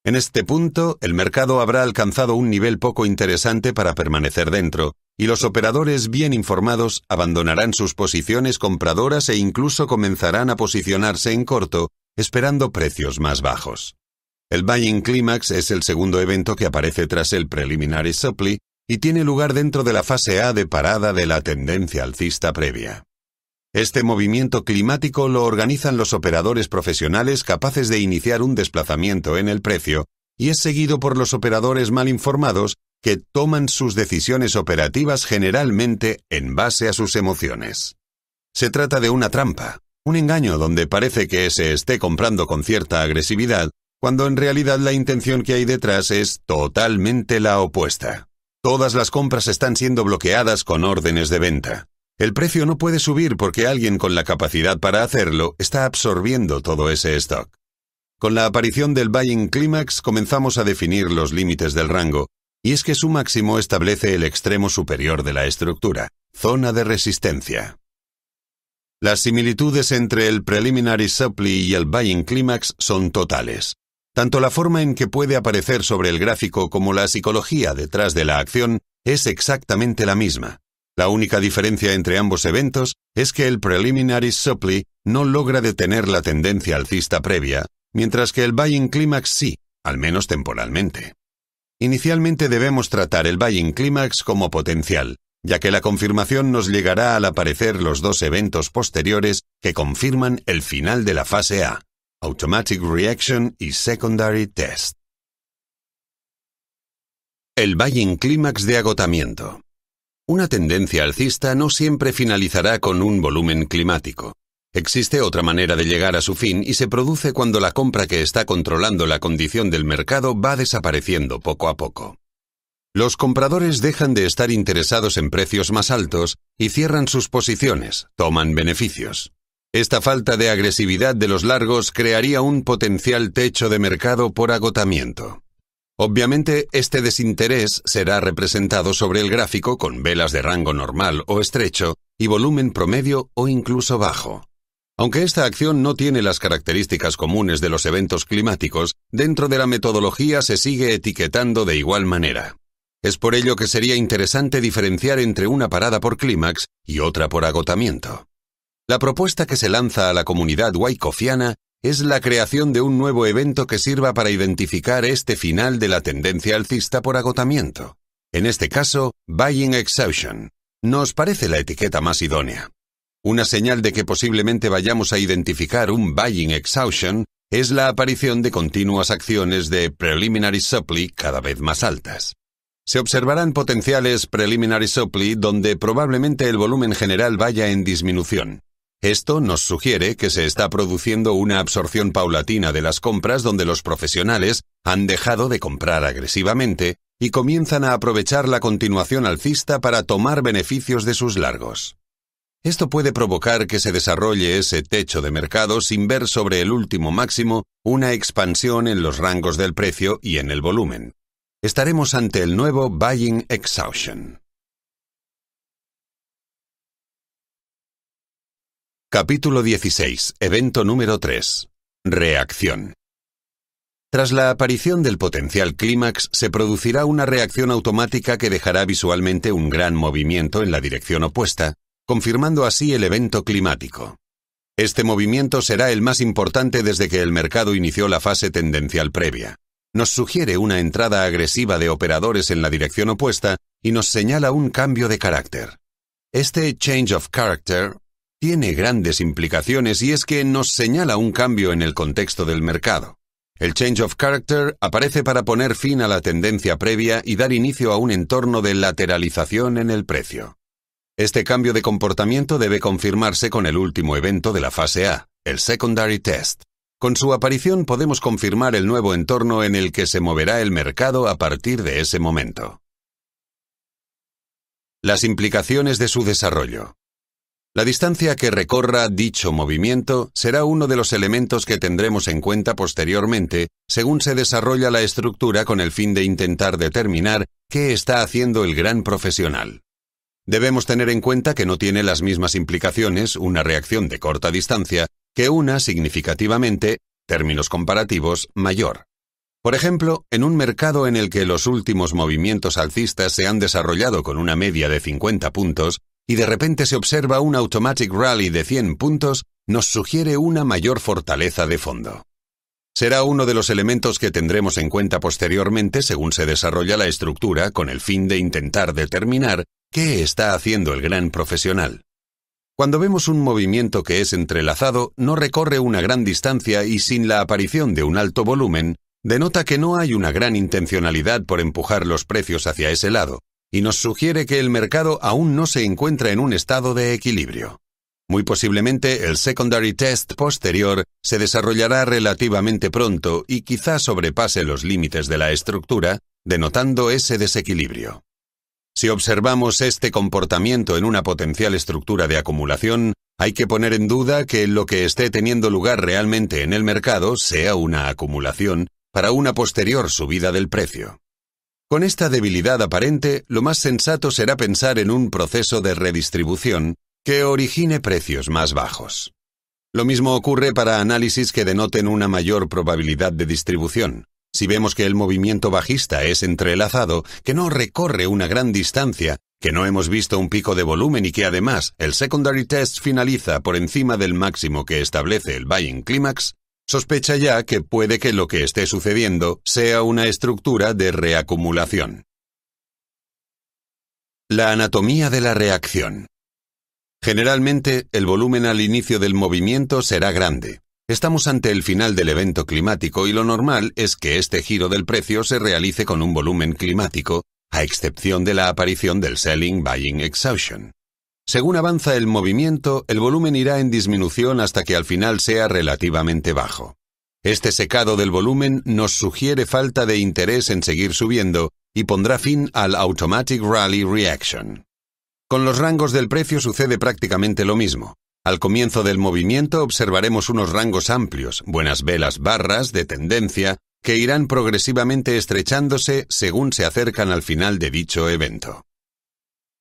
En este punto, el mercado habrá alcanzado un nivel poco interesante para permanecer dentro, y los operadores bien informados abandonarán sus posiciones compradoras e incluso comenzarán a posicionarse en corto, esperando precios más bajos. El Buying Climax es el segundo evento que aparece tras el Preliminary Supply y tiene lugar dentro de la fase A de parada de la tendencia alcista previa. Este movimiento climático lo organizan los operadores profesionales capaces de iniciar un desplazamiento en el precio y es seguido por los operadores mal informados que toman sus decisiones operativas generalmente en base a sus emociones. Se trata de una trampa, un engaño donde parece que se esté comprando con cierta agresividad, cuando en realidad la intención que hay detrás es totalmente la opuesta. Todas las compras están siendo bloqueadas con órdenes de venta. El precio no puede subir porque alguien con la capacidad para hacerlo está absorbiendo todo ese stock. Con la aparición del buying climax comenzamos a definir los límites del rango, y es que su máximo establece el extremo superior de la estructura, zona de resistencia. Las similitudes entre el preliminary supply y el buying climax son totales. Tanto la forma en que puede aparecer sobre el gráfico como la psicología detrás de la acción es exactamente la misma. La única diferencia entre ambos eventos es que el preliminary supply no logra detener la tendencia alcista previa, mientras que el buying climax sí, al menos temporalmente. Inicialmente debemos tratar el buying climax como potencial, ya que la confirmación nos llegará al aparecer los dos eventos posteriores que confirman el final de la fase A. Automatic Reaction y Secondary Test. El buying clímax de agotamiento. Una tendencia alcista no siempre finalizará con un volumen climático. Existe otra manera de llegar a su fin y se produce cuando la compra que está controlando la condición del mercado va desapareciendo poco a poco. Los compradores dejan de estar interesados en precios más altos y cierran sus posiciones, toman beneficios. Esta falta de agresividad de los largos crearía un potencial techo de mercado por agotamiento. Obviamente, este desinterés será representado sobre el gráfico con velas de rango normal o estrecho y volumen promedio o incluso bajo. Aunque esta acción no tiene las características comunes de los eventos climáticos, dentro de la metodología se sigue etiquetando de igual manera. Es por ello que sería interesante diferenciar entre una parada por clímax y otra por agotamiento. La propuesta que se lanza a la comunidad waikofiana es la creación de un nuevo evento que sirva para identificar este final de la tendencia alcista por agotamiento. En este caso, buying exhaustion. Nos parece la etiqueta más idónea. Una señal de que posiblemente vayamos a identificar un buying exhaustion es la aparición de continuas acciones de preliminary supply cada vez más altas. Se observarán potenciales preliminary supply donde probablemente el volumen general vaya en disminución, esto nos sugiere que se está produciendo una absorción paulatina de las compras donde los profesionales han dejado de comprar agresivamente y comienzan a aprovechar la continuación alcista para tomar beneficios de sus largos. Esto puede provocar que se desarrolle ese techo de mercado sin ver sobre el último máximo una expansión en los rangos del precio y en el volumen. Estaremos ante el nuevo buying exhaustion. Capítulo 16, evento número 3. Reacción. Tras la aparición del potencial clímax, se producirá una reacción automática que dejará visualmente un gran movimiento en la dirección opuesta, confirmando así el evento climático. Este movimiento será el más importante desde que el mercado inició la fase tendencial previa. Nos sugiere una entrada agresiva de operadores en la dirección opuesta y nos señala un cambio de carácter. Este change of character tiene grandes implicaciones y es que nos señala un cambio en el contexto del mercado. El change of character aparece para poner fin a la tendencia previa y dar inicio a un entorno de lateralización en el precio. Este cambio de comportamiento debe confirmarse con el último evento de la fase A, el secondary test. Con su aparición podemos confirmar el nuevo entorno en el que se moverá el mercado a partir de ese momento. Las implicaciones de su desarrollo. La distancia que recorra dicho movimiento será uno de los elementos que tendremos en cuenta posteriormente según se desarrolla la estructura con el fin de intentar determinar qué está haciendo el gran profesional. Debemos tener en cuenta que no tiene las mismas implicaciones una reacción de corta distancia que una significativamente, términos comparativos, mayor. Por ejemplo, en un mercado en el que los últimos movimientos alcistas se han desarrollado con una media de 50 puntos, y de repente se observa un automatic rally de 100 puntos, nos sugiere una mayor fortaleza de fondo. Será uno de los elementos que tendremos en cuenta posteriormente según se desarrolla la estructura con el fin de intentar determinar qué está haciendo el gran profesional. Cuando vemos un movimiento que es entrelazado, no recorre una gran distancia y sin la aparición de un alto volumen, denota que no hay una gran intencionalidad por empujar los precios hacia ese lado, y nos sugiere que el mercado aún no se encuentra en un estado de equilibrio. Muy posiblemente el secondary test posterior se desarrollará relativamente pronto y quizá sobrepase los límites de la estructura, denotando ese desequilibrio. Si observamos este comportamiento en una potencial estructura de acumulación, hay que poner en duda que lo que esté teniendo lugar realmente en el mercado sea una acumulación para una posterior subida del precio. Con esta debilidad aparente, lo más sensato será pensar en un proceso de redistribución que origine precios más bajos. Lo mismo ocurre para análisis que denoten una mayor probabilidad de distribución. Si vemos que el movimiento bajista es entrelazado, que no recorre una gran distancia, que no hemos visto un pico de volumen y que además el secondary test finaliza por encima del máximo que establece el buying climax, Sospecha ya que puede que lo que esté sucediendo sea una estructura de reacumulación. La anatomía de la reacción. Generalmente, el volumen al inicio del movimiento será grande. Estamos ante el final del evento climático y lo normal es que este giro del precio se realice con un volumen climático, a excepción de la aparición del selling buying exhaustion. Según avanza el movimiento, el volumen irá en disminución hasta que al final sea relativamente bajo. Este secado del volumen nos sugiere falta de interés en seguir subiendo y pondrá fin al Automatic Rally Reaction. Con los rangos del precio sucede prácticamente lo mismo. Al comienzo del movimiento observaremos unos rangos amplios, buenas velas barras de tendencia, que irán progresivamente estrechándose según se acercan al final de dicho evento.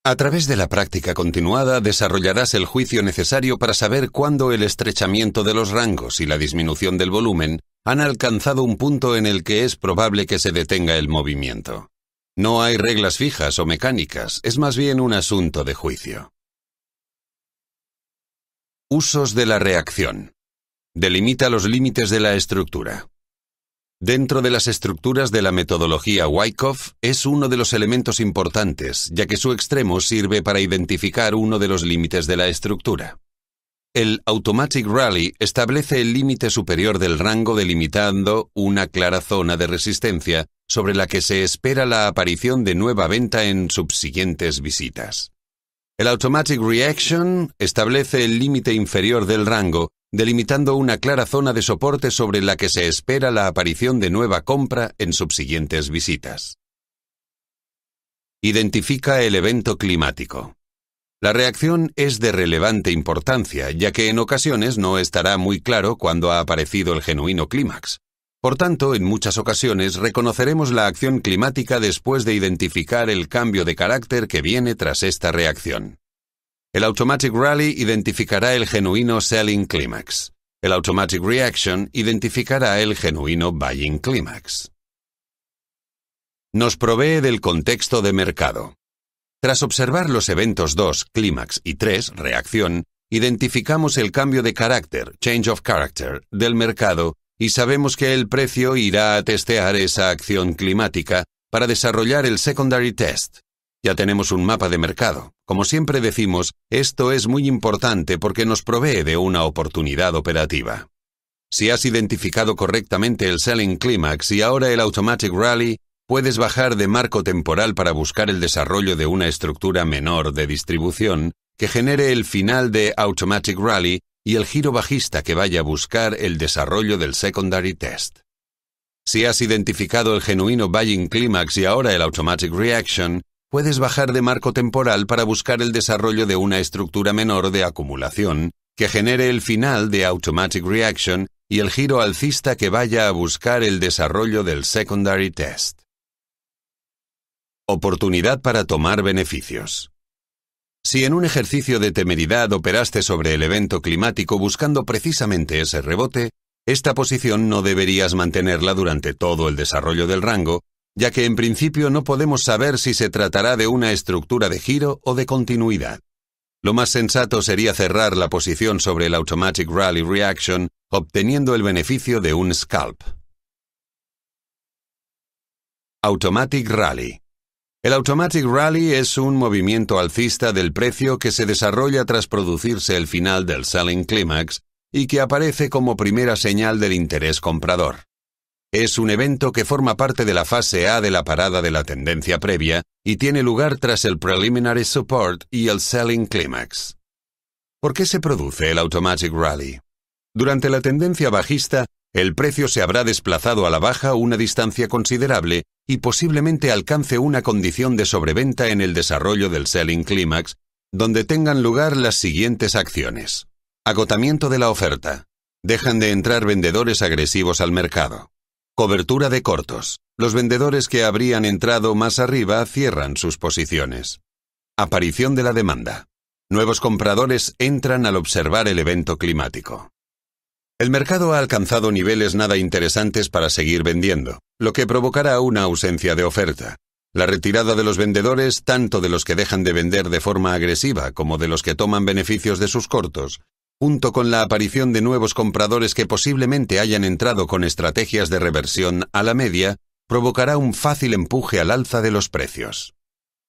A través de la práctica continuada desarrollarás el juicio necesario para saber cuándo el estrechamiento de los rangos y la disminución del volumen han alcanzado un punto en el que es probable que se detenga el movimiento. No hay reglas fijas o mecánicas, es más bien un asunto de juicio. Usos de la reacción. Delimita los límites de la estructura. Dentro de las estructuras de la metodología Wyckoff es uno de los elementos importantes, ya que su extremo sirve para identificar uno de los límites de la estructura. El Automatic Rally establece el límite superior del rango delimitando una clara zona de resistencia sobre la que se espera la aparición de nueva venta en subsiguientes visitas. El Automatic Reaction establece el límite inferior del rango delimitando una clara zona de soporte sobre la que se espera la aparición de nueva compra en subsiguientes visitas. Identifica el evento climático. La reacción es de relevante importancia, ya que en ocasiones no estará muy claro cuándo ha aparecido el genuino clímax. Por tanto, en muchas ocasiones reconoceremos la acción climática después de identificar el cambio de carácter que viene tras esta reacción. El Automatic Rally identificará el genuino Selling Climax. El Automatic Reaction identificará el genuino Buying Climax. Nos provee del contexto de mercado. Tras observar los eventos 2, Clímax y 3, Reacción, identificamos el cambio de carácter, Change of Character, del mercado y sabemos que el precio irá a testear esa acción climática para desarrollar el Secondary Test, ya tenemos un mapa de mercado. Como siempre decimos, esto es muy importante porque nos provee de una oportunidad operativa. Si has identificado correctamente el Selling Climax y ahora el Automatic Rally, puedes bajar de marco temporal para buscar el desarrollo de una estructura menor de distribución que genere el final de Automatic Rally y el giro bajista que vaya a buscar el desarrollo del Secondary Test. Si has identificado el genuino Buying Climax y ahora el Automatic Reaction, puedes bajar de marco temporal para buscar el desarrollo de una estructura menor de acumulación que genere el final de Automatic Reaction y el giro alcista que vaya a buscar el desarrollo del Secondary Test. Oportunidad para tomar beneficios. Si en un ejercicio de temeridad operaste sobre el evento climático buscando precisamente ese rebote, esta posición no deberías mantenerla durante todo el desarrollo del rango, ya que en principio no podemos saber si se tratará de una estructura de giro o de continuidad. Lo más sensato sería cerrar la posición sobre el Automatic Rally Reaction, obteniendo el beneficio de un scalp. Automatic Rally. El Automatic Rally es un movimiento alcista del precio que se desarrolla tras producirse el final del selling climax y que aparece como primera señal del interés comprador. Es un evento que forma parte de la fase A de la parada de la tendencia previa y tiene lugar tras el Preliminary Support y el Selling Climax. ¿Por qué se produce el Automatic Rally? Durante la tendencia bajista, el precio se habrá desplazado a la baja una distancia considerable y posiblemente alcance una condición de sobreventa en el desarrollo del Selling Climax, donde tengan lugar las siguientes acciones. Agotamiento de la oferta. Dejan de entrar vendedores agresivos al mercado. Cobertura de cortos. Los vendedores que habrían entrado más arriba cierran sus posiciones. Aparición de la demanda. Nuevos compradores entran al observar el evento climático. El mercado ha alcanzado niveles nada interesantes para seguir vendiendo, lo que provocará una ausencia de oferta. La retirada de los vendedores, tanto de los que dejan de vender de forma agresiva como de los que toman beneficios de sus cortos, junto con la aparición de nuevos compradores que posiblemente hayan entrado con estrategias de reversión a la media, provocará un fácil empuje al alza de los precios.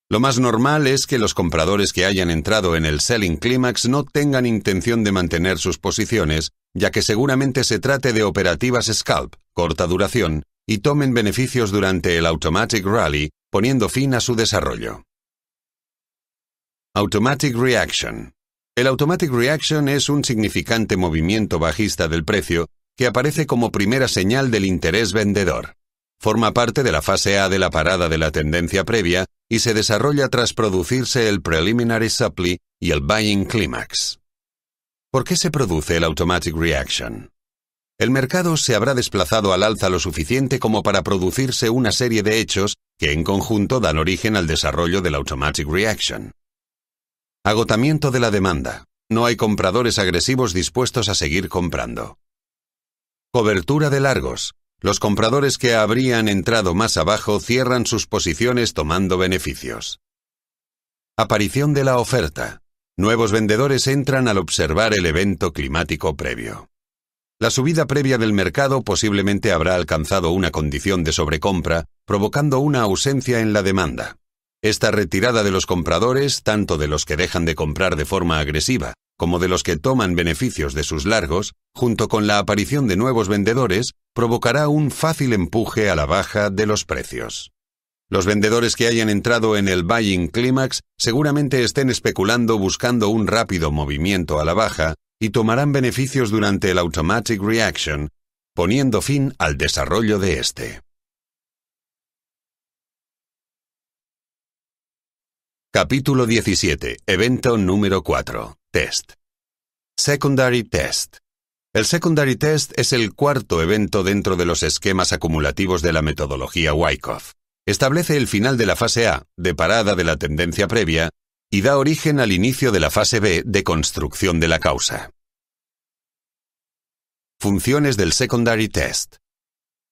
Lo más normal es que los compradores que hayan entrado en el selling Climax no tengan intención de mantener sus posiciones, ya que seguramente se trate de operativas scalp, corta duración, y tomen beneficios durante el automatic rally, poniendo fin a su desarrollo. Automatic reaction. El Automatic Reaction es un significante movimiento bajista del precio que aparece como primera señal del interés vendedor. Forma parte de la fase A de la parada de la tendencia previa y se desarrolla tras producirse el Preliminary Supply y el Buying Climax. ¿Por qué se produce el Automatic Reaction? El mercado se habrá desplazado al alza lo suficiente como para producirse una serie de hechos que en conjunto dan origen al desarrollo del Automatic Reaction. Agotamiento de la demanda. No hay compradores agresivos dispuestos a seguir comprando. Cobertura de largos. Los compradores que habrían entrado más abajo cierran sus posiciones tomando beneficios. Aparición de la oferta. Nuevos vendedores entran al observar el evento climático previo. La subida previa del mercado posiblemente habrá alcanzado una condición de sobrecompra, provocando una ausencia en la demanda. Esta retirada de los compradores, tanto de los que dejan de comprar de forma agresiva como de los que toman beneficios de sus largos, junto con la aparición de nuevos vendedores, provocará un fácil empuje a la baja de los precios. Los vendedores que hayan entrado en el buying Climax seguramente estén especulando buscando un rápido movimiento a la baja y tomarán beneficios durante el automatic reaction, poniendo fin al desarrollo de este. Capítulo 17. Evento número 4. Test. Secondary Test. El Secondary Test es el cuarto evento dentro de los esquemas acumulativos de la metodología Wyckoff. Establece el final de la fase A, de parada de la tendencia previa, y da origen al inicio de la fase B, de construcción de la causa. Funciones del Secondary Test.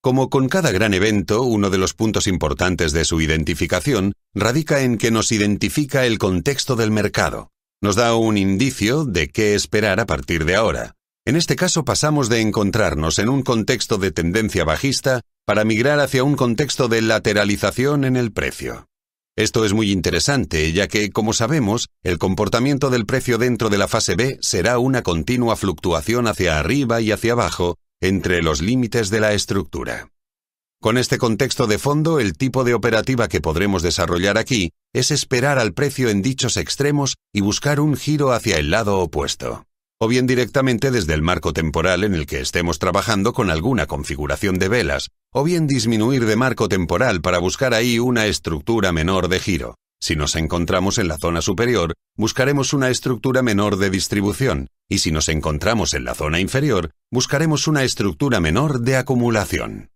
Como con cada gran evento, uno de los puntos importantes de su identificación radica en que nos identifica el contexto del mercado. Nos da un indicio de qué esperar a partir de ahora. En este caso pasamos de encontrarnos en un contexto de tendencia bajista para migrar hacia un contexto de lateralización en el precio. Esto es muy interesante, ya que, como sabemos, el comportamiento del precio dentro de la fase B será una continua fluctuación hacia arriba y hacia abajo, entre los límites de la estructura. Con este contexto de fondo, el tipo de operativa que podremos desarrollar aquí es esperar al precio en dichos extremos y buscar un giro hacia el lado opuesto, o bien directamente desde el marco temporal en el que estemos trabajando con alguna configuración de velas, o bien disminuir de marco temporal para buscar ahí una estructura menor de giro. Si nos encontramos en la zona superior, buscaremos una estructura menor de distribución, y si nos encontramos en la zona inferior, buscaremos una estructura menor de acumulación.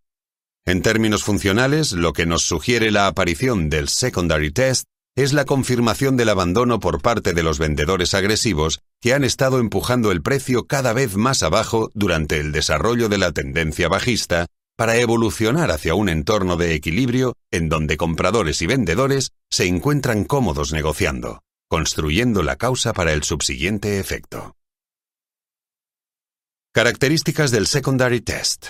En términos funcionales, lo que nos sugiere la aparición del secondary test es la confirmación del abandono por parte de los vendedores agresivos que han estado empujando el precio cada vez más abajo durante el desarrollo de la tendencia bajista para evolucionar hacia un entorno de equilibrio en donde compradores y vendedores se encuentran cómodos negociando, construyendo la causa para el subsiguiente efecto. Características del Secondary Test.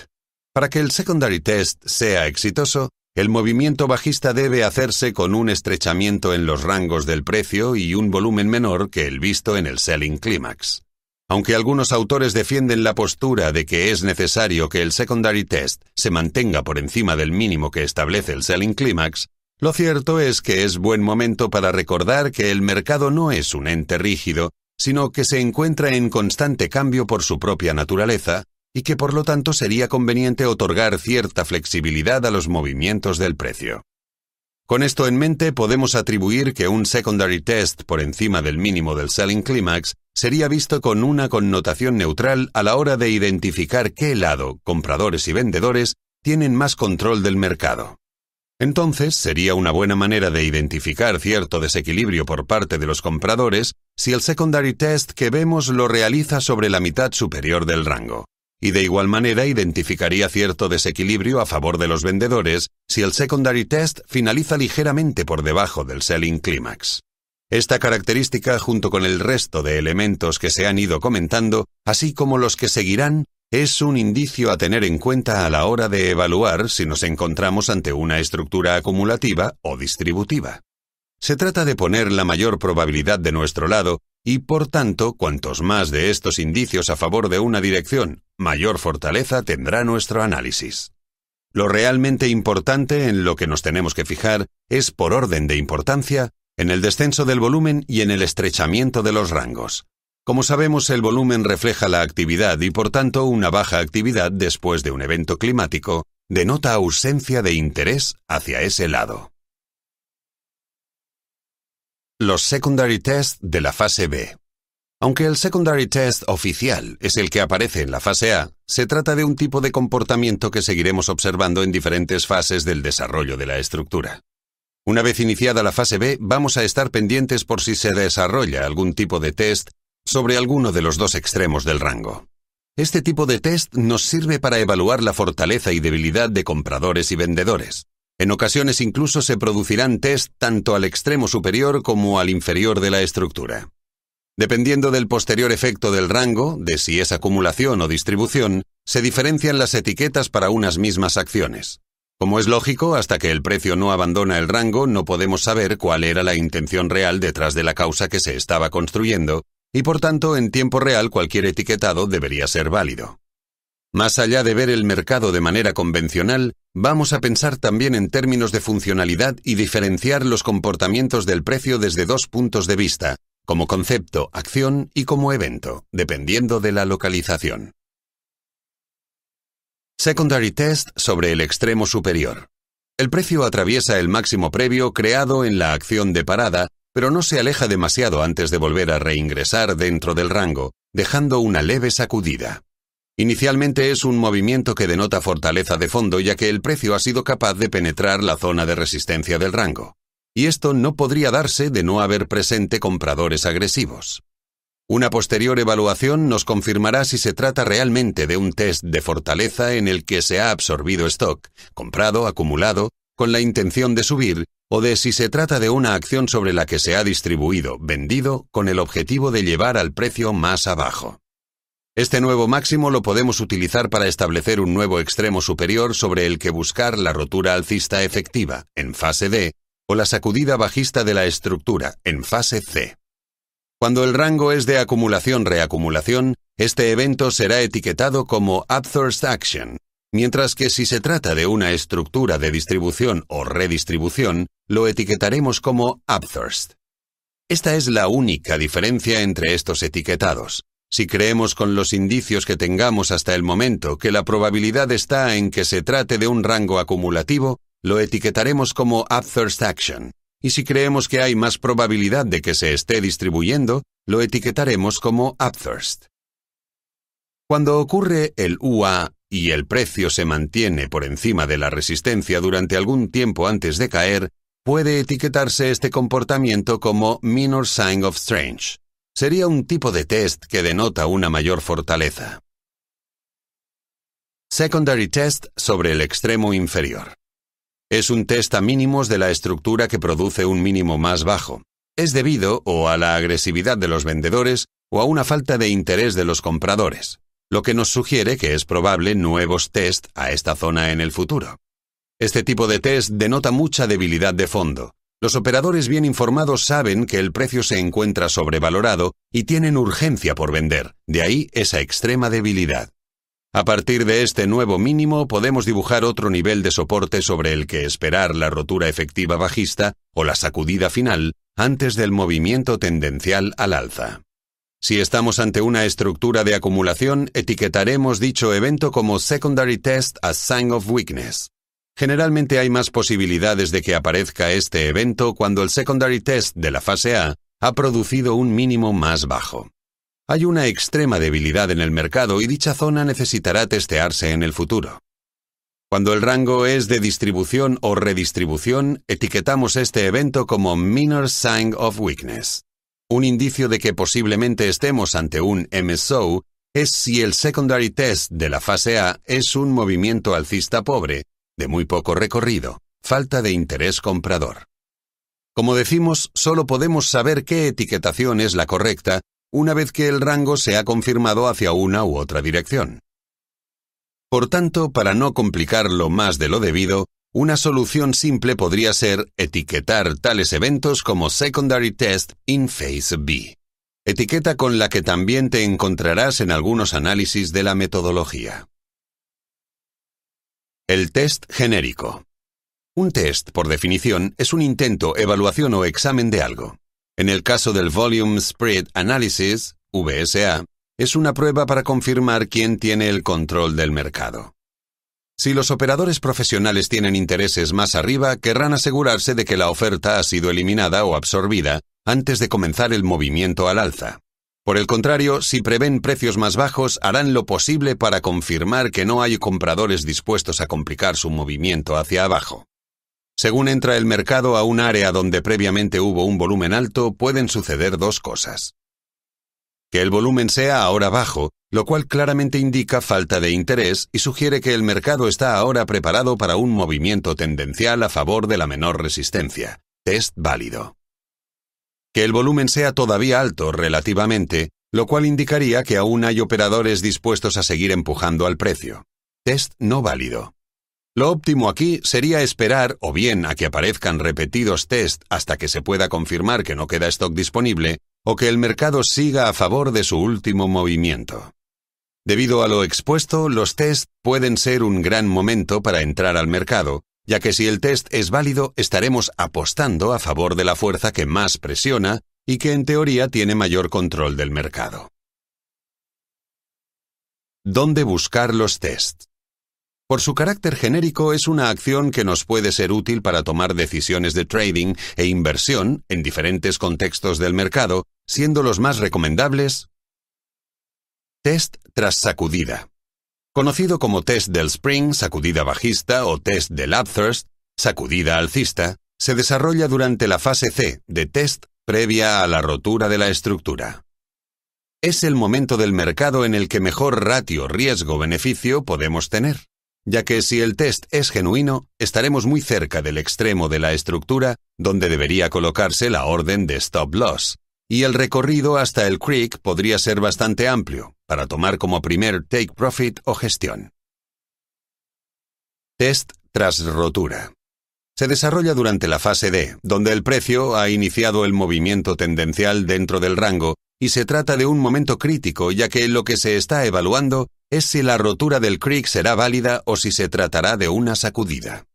Para que el Secondary Test sea exitoso, el movimiento bajista debe hacerse con un estrechamiento en los rangos del precio y un volumen menor que el visto en el selling climax. Aunque algunos autores defienden la postura de que es necesario que el secondary test se mantenga por encima del mínimo que establece el selling climax, lo cierto es que es buen momento para recordar que el mercado no es un ente rígido sino que se encuentra en constante cambio por su propia naturaleza y que por lo tanto sería conveniente otorgar cierta flexibilidad a los movimientos del precio. Con esto en mente podemos atribuir que un secondary test por encima del mínimo del selling climax sería visto con una connotación neutral a la hora de identificar qué lado, compradores y vendedores, tienen más control del mercado. Entonces, sería una buena manera de identificar cierto desequilibrio por parte de los compradores si el secondary test que vemos lo realiza sobre la mitad superior del rango. Y de igual manera identificaría cierto desequilibrio a favor de los vendedores si el secondary test finaliza ligeramente por debajo del selling climax. Esta característica, junto con el resto de elementos que se han ido comentando, así como los que seguirán, es un indicio a tener en cuenta a la hora de evaluar si nos encontramos ante una estructura acumulativa o distributiva. Se trata de poner la mayor probabilidad de nuestro lado y, por tanto, cuantos más de estos indicios a favor de una dirección, mayor fortaleza tendrá nuestro análisis. Lo realmente importante en lo que nos tenemos que fijar es, por orden de importancia, en el descenso del volumen y en el estrechamiento de los rangos, como sabemos, el volumen refleja la actividad y por tanto una baja actividad después de un evento climático denota ausencia de interés hacia ese lado. Los secondary tests de la fase B. Aunque el secondary test oficial es el que aparece en la fase A, se trata de un tipo de comportamiento que seguiremos observando en diferentes fases del desarrollo de la estructura. Una vez iniciada la fase B, vamos a estar pendientes por si se desarrolla algún tipo de test sobre alguno de los dos extremos del rango. Este tipo de test nos sirve para evaluar la fortaleza y debilidad de compradores y vendedores. En ocasiones incluso se producirán test tanto al extremo superior como al inferior de la estructura. Dependiendo del posterior efecto del rango, de si es acumulación o distribución, se diferencian las etiquetas para unas mismas acciones. Como es lógico, hasta que el precio no abandona el rango no podemos saber cuál era la intención real detrás de la causa que se estaba construyendo y por tanto en tiempo real cualquier etiquetado debería ser válido. Más allá de ver el mercado de manera convencional, vamos a pensar también en términos de funcionalidad y diferenciar los comportamientos del precio desde dos puntos de vista, como concepto, acción y como evento, dependiendo de la localización. Secondary Test sobre el extremo superior. El precio atraviesa el máximo previo creado en la acción de parada pero no se aleja demasiado antes de volver a reingresar dentro del rango, dejando una leve sacudida. Inicialmente es un movimiento que denota fortaleza de fondo ya que el precio ha sido capaz de penetrar la zona de resistencia del rango, y esto no podría darse de no haber presente compradores agresivos. Una posterior evaluación nos confirmará si se trata realmente de un test de fortaleza en el que se ha absorbido stock, comprado, acumulado, con la intención de subir, o de si se trata de una acción sobre la que se ha distribuido, vendido, con el objetivo de llevar al precio más abajo. Este nuevo máximo lo podemos utilizar para establecer un nuevo extremo superior sobre el que buscar la rotura alcista efectiva, en fase D, o la sacudida bajista de la estructura, en fase C. Cuando el rango es de acumulación-reacumulación, este evento será etiquetado como upthrust action, mientras que si se trata de una estructura de distribución o redistribución, lo etiquetaremos como Upthirst. Esta es la única diferencia entre estos etiquetados. Si creemos con los indicios que tengamos hasta el momento que la probabilidad está en que se trate de un rango acumulativo, lo etiquetaremos como Upthirst Action. Y si creemos que hay más probabilidad de que se esté distribuyendo, lo etiquetaremos como Upthirst. Cuando ocurre el UA y el precio se mantiene por encima de la resistencia durante algún tiempo antes de caer, Puede etiquetarse este comportamiento como Minor Sign of Strange. Sería un tipo de test que denota una mayor fortaleza. Secondary Test sobre el extremo inferior. Es un test a mínimos de la estructura que produce un mínimo más bajo. Es debido o a la agresividad de los vendedores o a una falta de interés de los compradores, lo que nos sugiere que es probable nuevos test a esta zona en el futuro. Este tipo de test denota mucha debilidad de fondo. Los operadores bien informados saben que el precio se encuentra sobrevalorado y tienen urgencia por vender, de ahí esa extrema debilidad. A partir de este nuevo mínimo podemos dibujar otro nivel de soporte sobre el que esperar la rotura efectiva bajista o la sacudida final antes del movimiento tendencial al alza. Si estamos ante una estructura de acumulación, etiquetaremos dicho evento como Secondary Test as Sign of Weakness. Generalmente hay más posibilidades de que aparezca este evento cuando el secondary test de la fase A ha producido un mínimo más bajo. Hay una extrema debilidad en el mercado y dicha zona necesitará testearse en el futuro. Cuando el rango es de distribución o redistribución, etiquetamos este evento como Minor Sign of Weakness. Un indicio de que posiblemente estemos ante un MSO es si el secondary test de la fase A es un movimiento alcista pobre, de muy poco recorrido, falta de interés comprador. Como decimos, solo podemos saber qué etiquetación es la correcta una vez que el rango se ha confirmado hacia una u otra dirección. Por tanto, para no complicarlo más de lo debido, una solución simple podría ser etiquetar tales eventos como Secondary Test in Phase B, etiqueta con la que también te encontrarás en algunos análisis de la metodología. El test genérico. Un test, por definición, es un intento, evaluación o examen de algo. En el caso del Volume Spread Analysis, VSA, es una prueba para confirmar quién tiene el control del mercado. Si los operadores profesionales tienen intereses más arriba, querrán asegurarse de que la oferta ha sido eliminada o absorbida antes de comenzar el movimiento al alza. Por el contrario, si prevén precios más bajos, harán lo posible para confirmar que no hay compradores dispuestos a complicar su movimiento hacia abajo. Según entra el mercado a un área donde previamente hubo un volumen alto, pueden suceder dos cosas. Que el volumen sea ahora bajo, lo cual claramente indica falta de interés y sugiere que el mercado está ahora preparado para un movimiento tendencial a favor de la menor resistencia. Test válido que el volumen sea todavía alto relativamente, lo cual indicaría que aún hay operadores dispuestos a seguir empujando al precio. Test no válido. Lo óptimo aquí sería esperar o bien a que aparezcan repetidos test hasta que se pueda confirmar que no queda stock disponible, o que el mercado siga a favor de su último movimiento. Debido a lo expuesto, los test pueden ser un gran momento para entrar al mercado, ya que si el test es válido estaremos apostando a favor de la fuerza que más presiona y que en teoría tiene mayor control del mercado. ¿Dónde buscar los test? Por su carácter genérico es una acción que nos puede ser útil para tomar decisiones de trading e inversión en diferentes contextos del mercado, siendo los más recomendables Test tras sacudida. Conocido como test del spring, sacudida bajista o test del upthrust, sacudida alcista, se desarrolla durante la fase C de test previa a la rotura de la estructura. Es el momento del mercado en el que mejor ratio riesgo-beneficio podemos tener, ya que si el test es genuino, estaremos muy cerca del extremo de la estructura donde debería colocarse la orden de stop loss, y el recorrido hasta el creek podría ser bastante amplio, para tomar como primer take profit o gestión. Test tras rotura. Se desarrolla durante la fase D, donde el precio ha iniciado el movimiento tendencial dentro del rango y se trata de un momento crítico ya que lo que se está evaluando es si la rotura del creek será válida o si se tratará de una sacudida.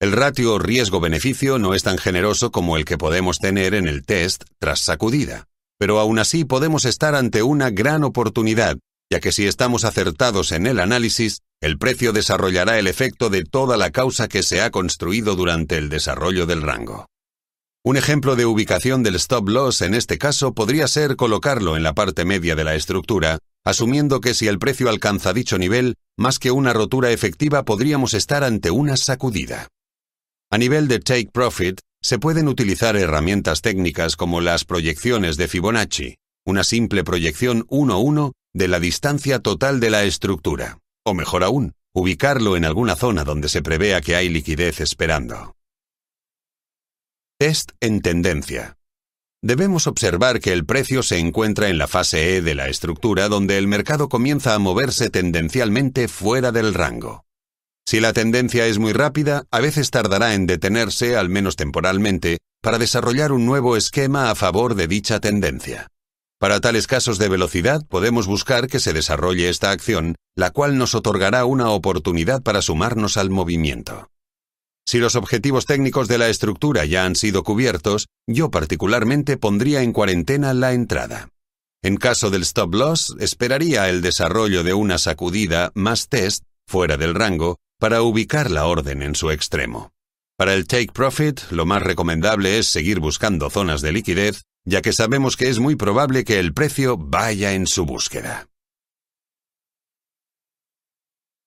El ratio riesgo-beneficio no es tan generoso como el que podemos tener en el test tras sacudida pero aún así podemos estar ante una gran oportunidad, ya que si estamos acertados en el análisis, el precio desarrollará el efecto de toda la causa que se ha construido durante el desarrollo del rango. Un ejemplo de ubicación del stop loss en este caso podría ser colocarlo en la parte media de la estructura, asumiendo que si el precio alcanza dicho nivel, más que una rotura efectiva podríamos estar ante una sacudida. A nivel de take profit, se pueden utilizar herramientas técnicas como las proyecciones de Fibonacci, una simple proyección 1-1 de la distancia total de la estructura, o mejor aún, ubicarlo en alguna zona donde se prevea que hay liquidez esperando. Test en tendencia. Debemos observar que el precio se encuentra en la fase E de la estructura donde el mercado comienza a moverse tendencialmente fuera del rango. Si la tendencia es muy rápida, a veces tardará en detenerse, al menos temporalmente, para desarrollar un nuevo esquema a favor de dicha tendencia. Para tales casos de velocidad podemos buscar que se desarrolle esta acción, la cual nos otorgará una oportunidad para sumarnos al movimiento. Si los objetivos técnicos de la estructura ya han sido cubiertos, yo particularmente pondría en cuarentena la entrada. En caso del stop loss, esperaría el desarrollo de una sacudida más test fuera del rango para ubicar la orden en su extremo. Para el take profit, lo más recomendable es seguir buscando zonas de liquidez, ya que sabemos que es muy probable que el precio vaya en su búsqueda.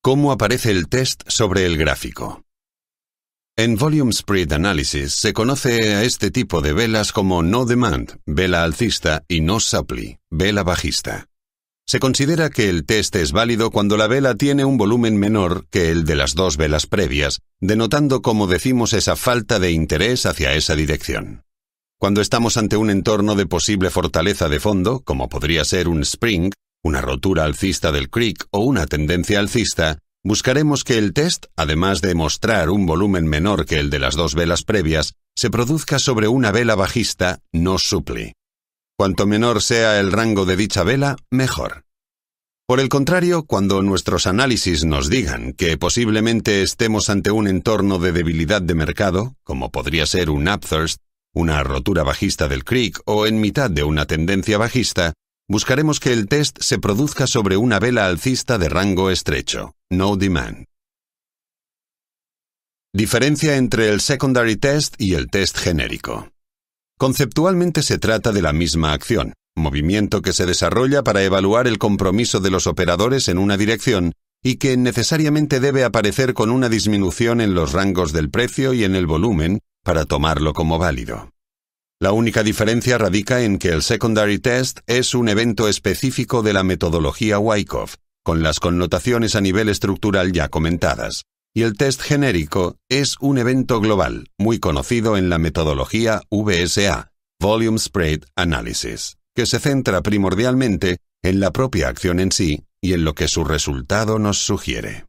¿Cómo aparece el test sobre el gráfico? En Volume Spread Analysis se conoce a este tipo de velas como no demand, vela alcista, y no supply, vela bajista. Se considera que el test es válido cuando la vela tiene un volumen menor que el de las dos velas previas, denotando, como decimos, esa falta de interés hacia esa dirección. Cuando estamos ante un entorno de posible fortaleza de fondo, como podría ser un spring, una rotura alcista del creek o una tendencia alcista, buscaremos que el test, además de mostrar un volumen menor que el de las dos velas previas, se produzca sobre una vela bajista no suple. Cuanto menor sea el rango de dicha vela, mejor. Por el contrario, cuando nuestros análisis nos digan que posiblemente estemos ante un entorno de debilidad de mercado, como podría ser un upthirst, una rotura bajista del creek o en mitad de una tendencia bajista, buscaremos que el test se produzca sobre una vela alcista de rango estrecho, no demand. Diferencia entre el secondary test y el test genérico. Conceptualmente se trata de la misma acción, movimiento que se desarrolla para evaluar el compromiso de los operadores en una dirección y que necesariamente debe aparecer con una disminución en los rangos del precio y en el volumen para tomarlo como válido. La única diferencia radica en que el Secondary Test es un evento específico de la metodología Wyckoff, con las connotaciones a nivel estructural ya comentadas y el test genérico es un evento global muy conocido en la metodología VSA, Volume Spread Analysis, que se centra primordialmente en la propia acción en sí y en lo que su resultado nos sugiere.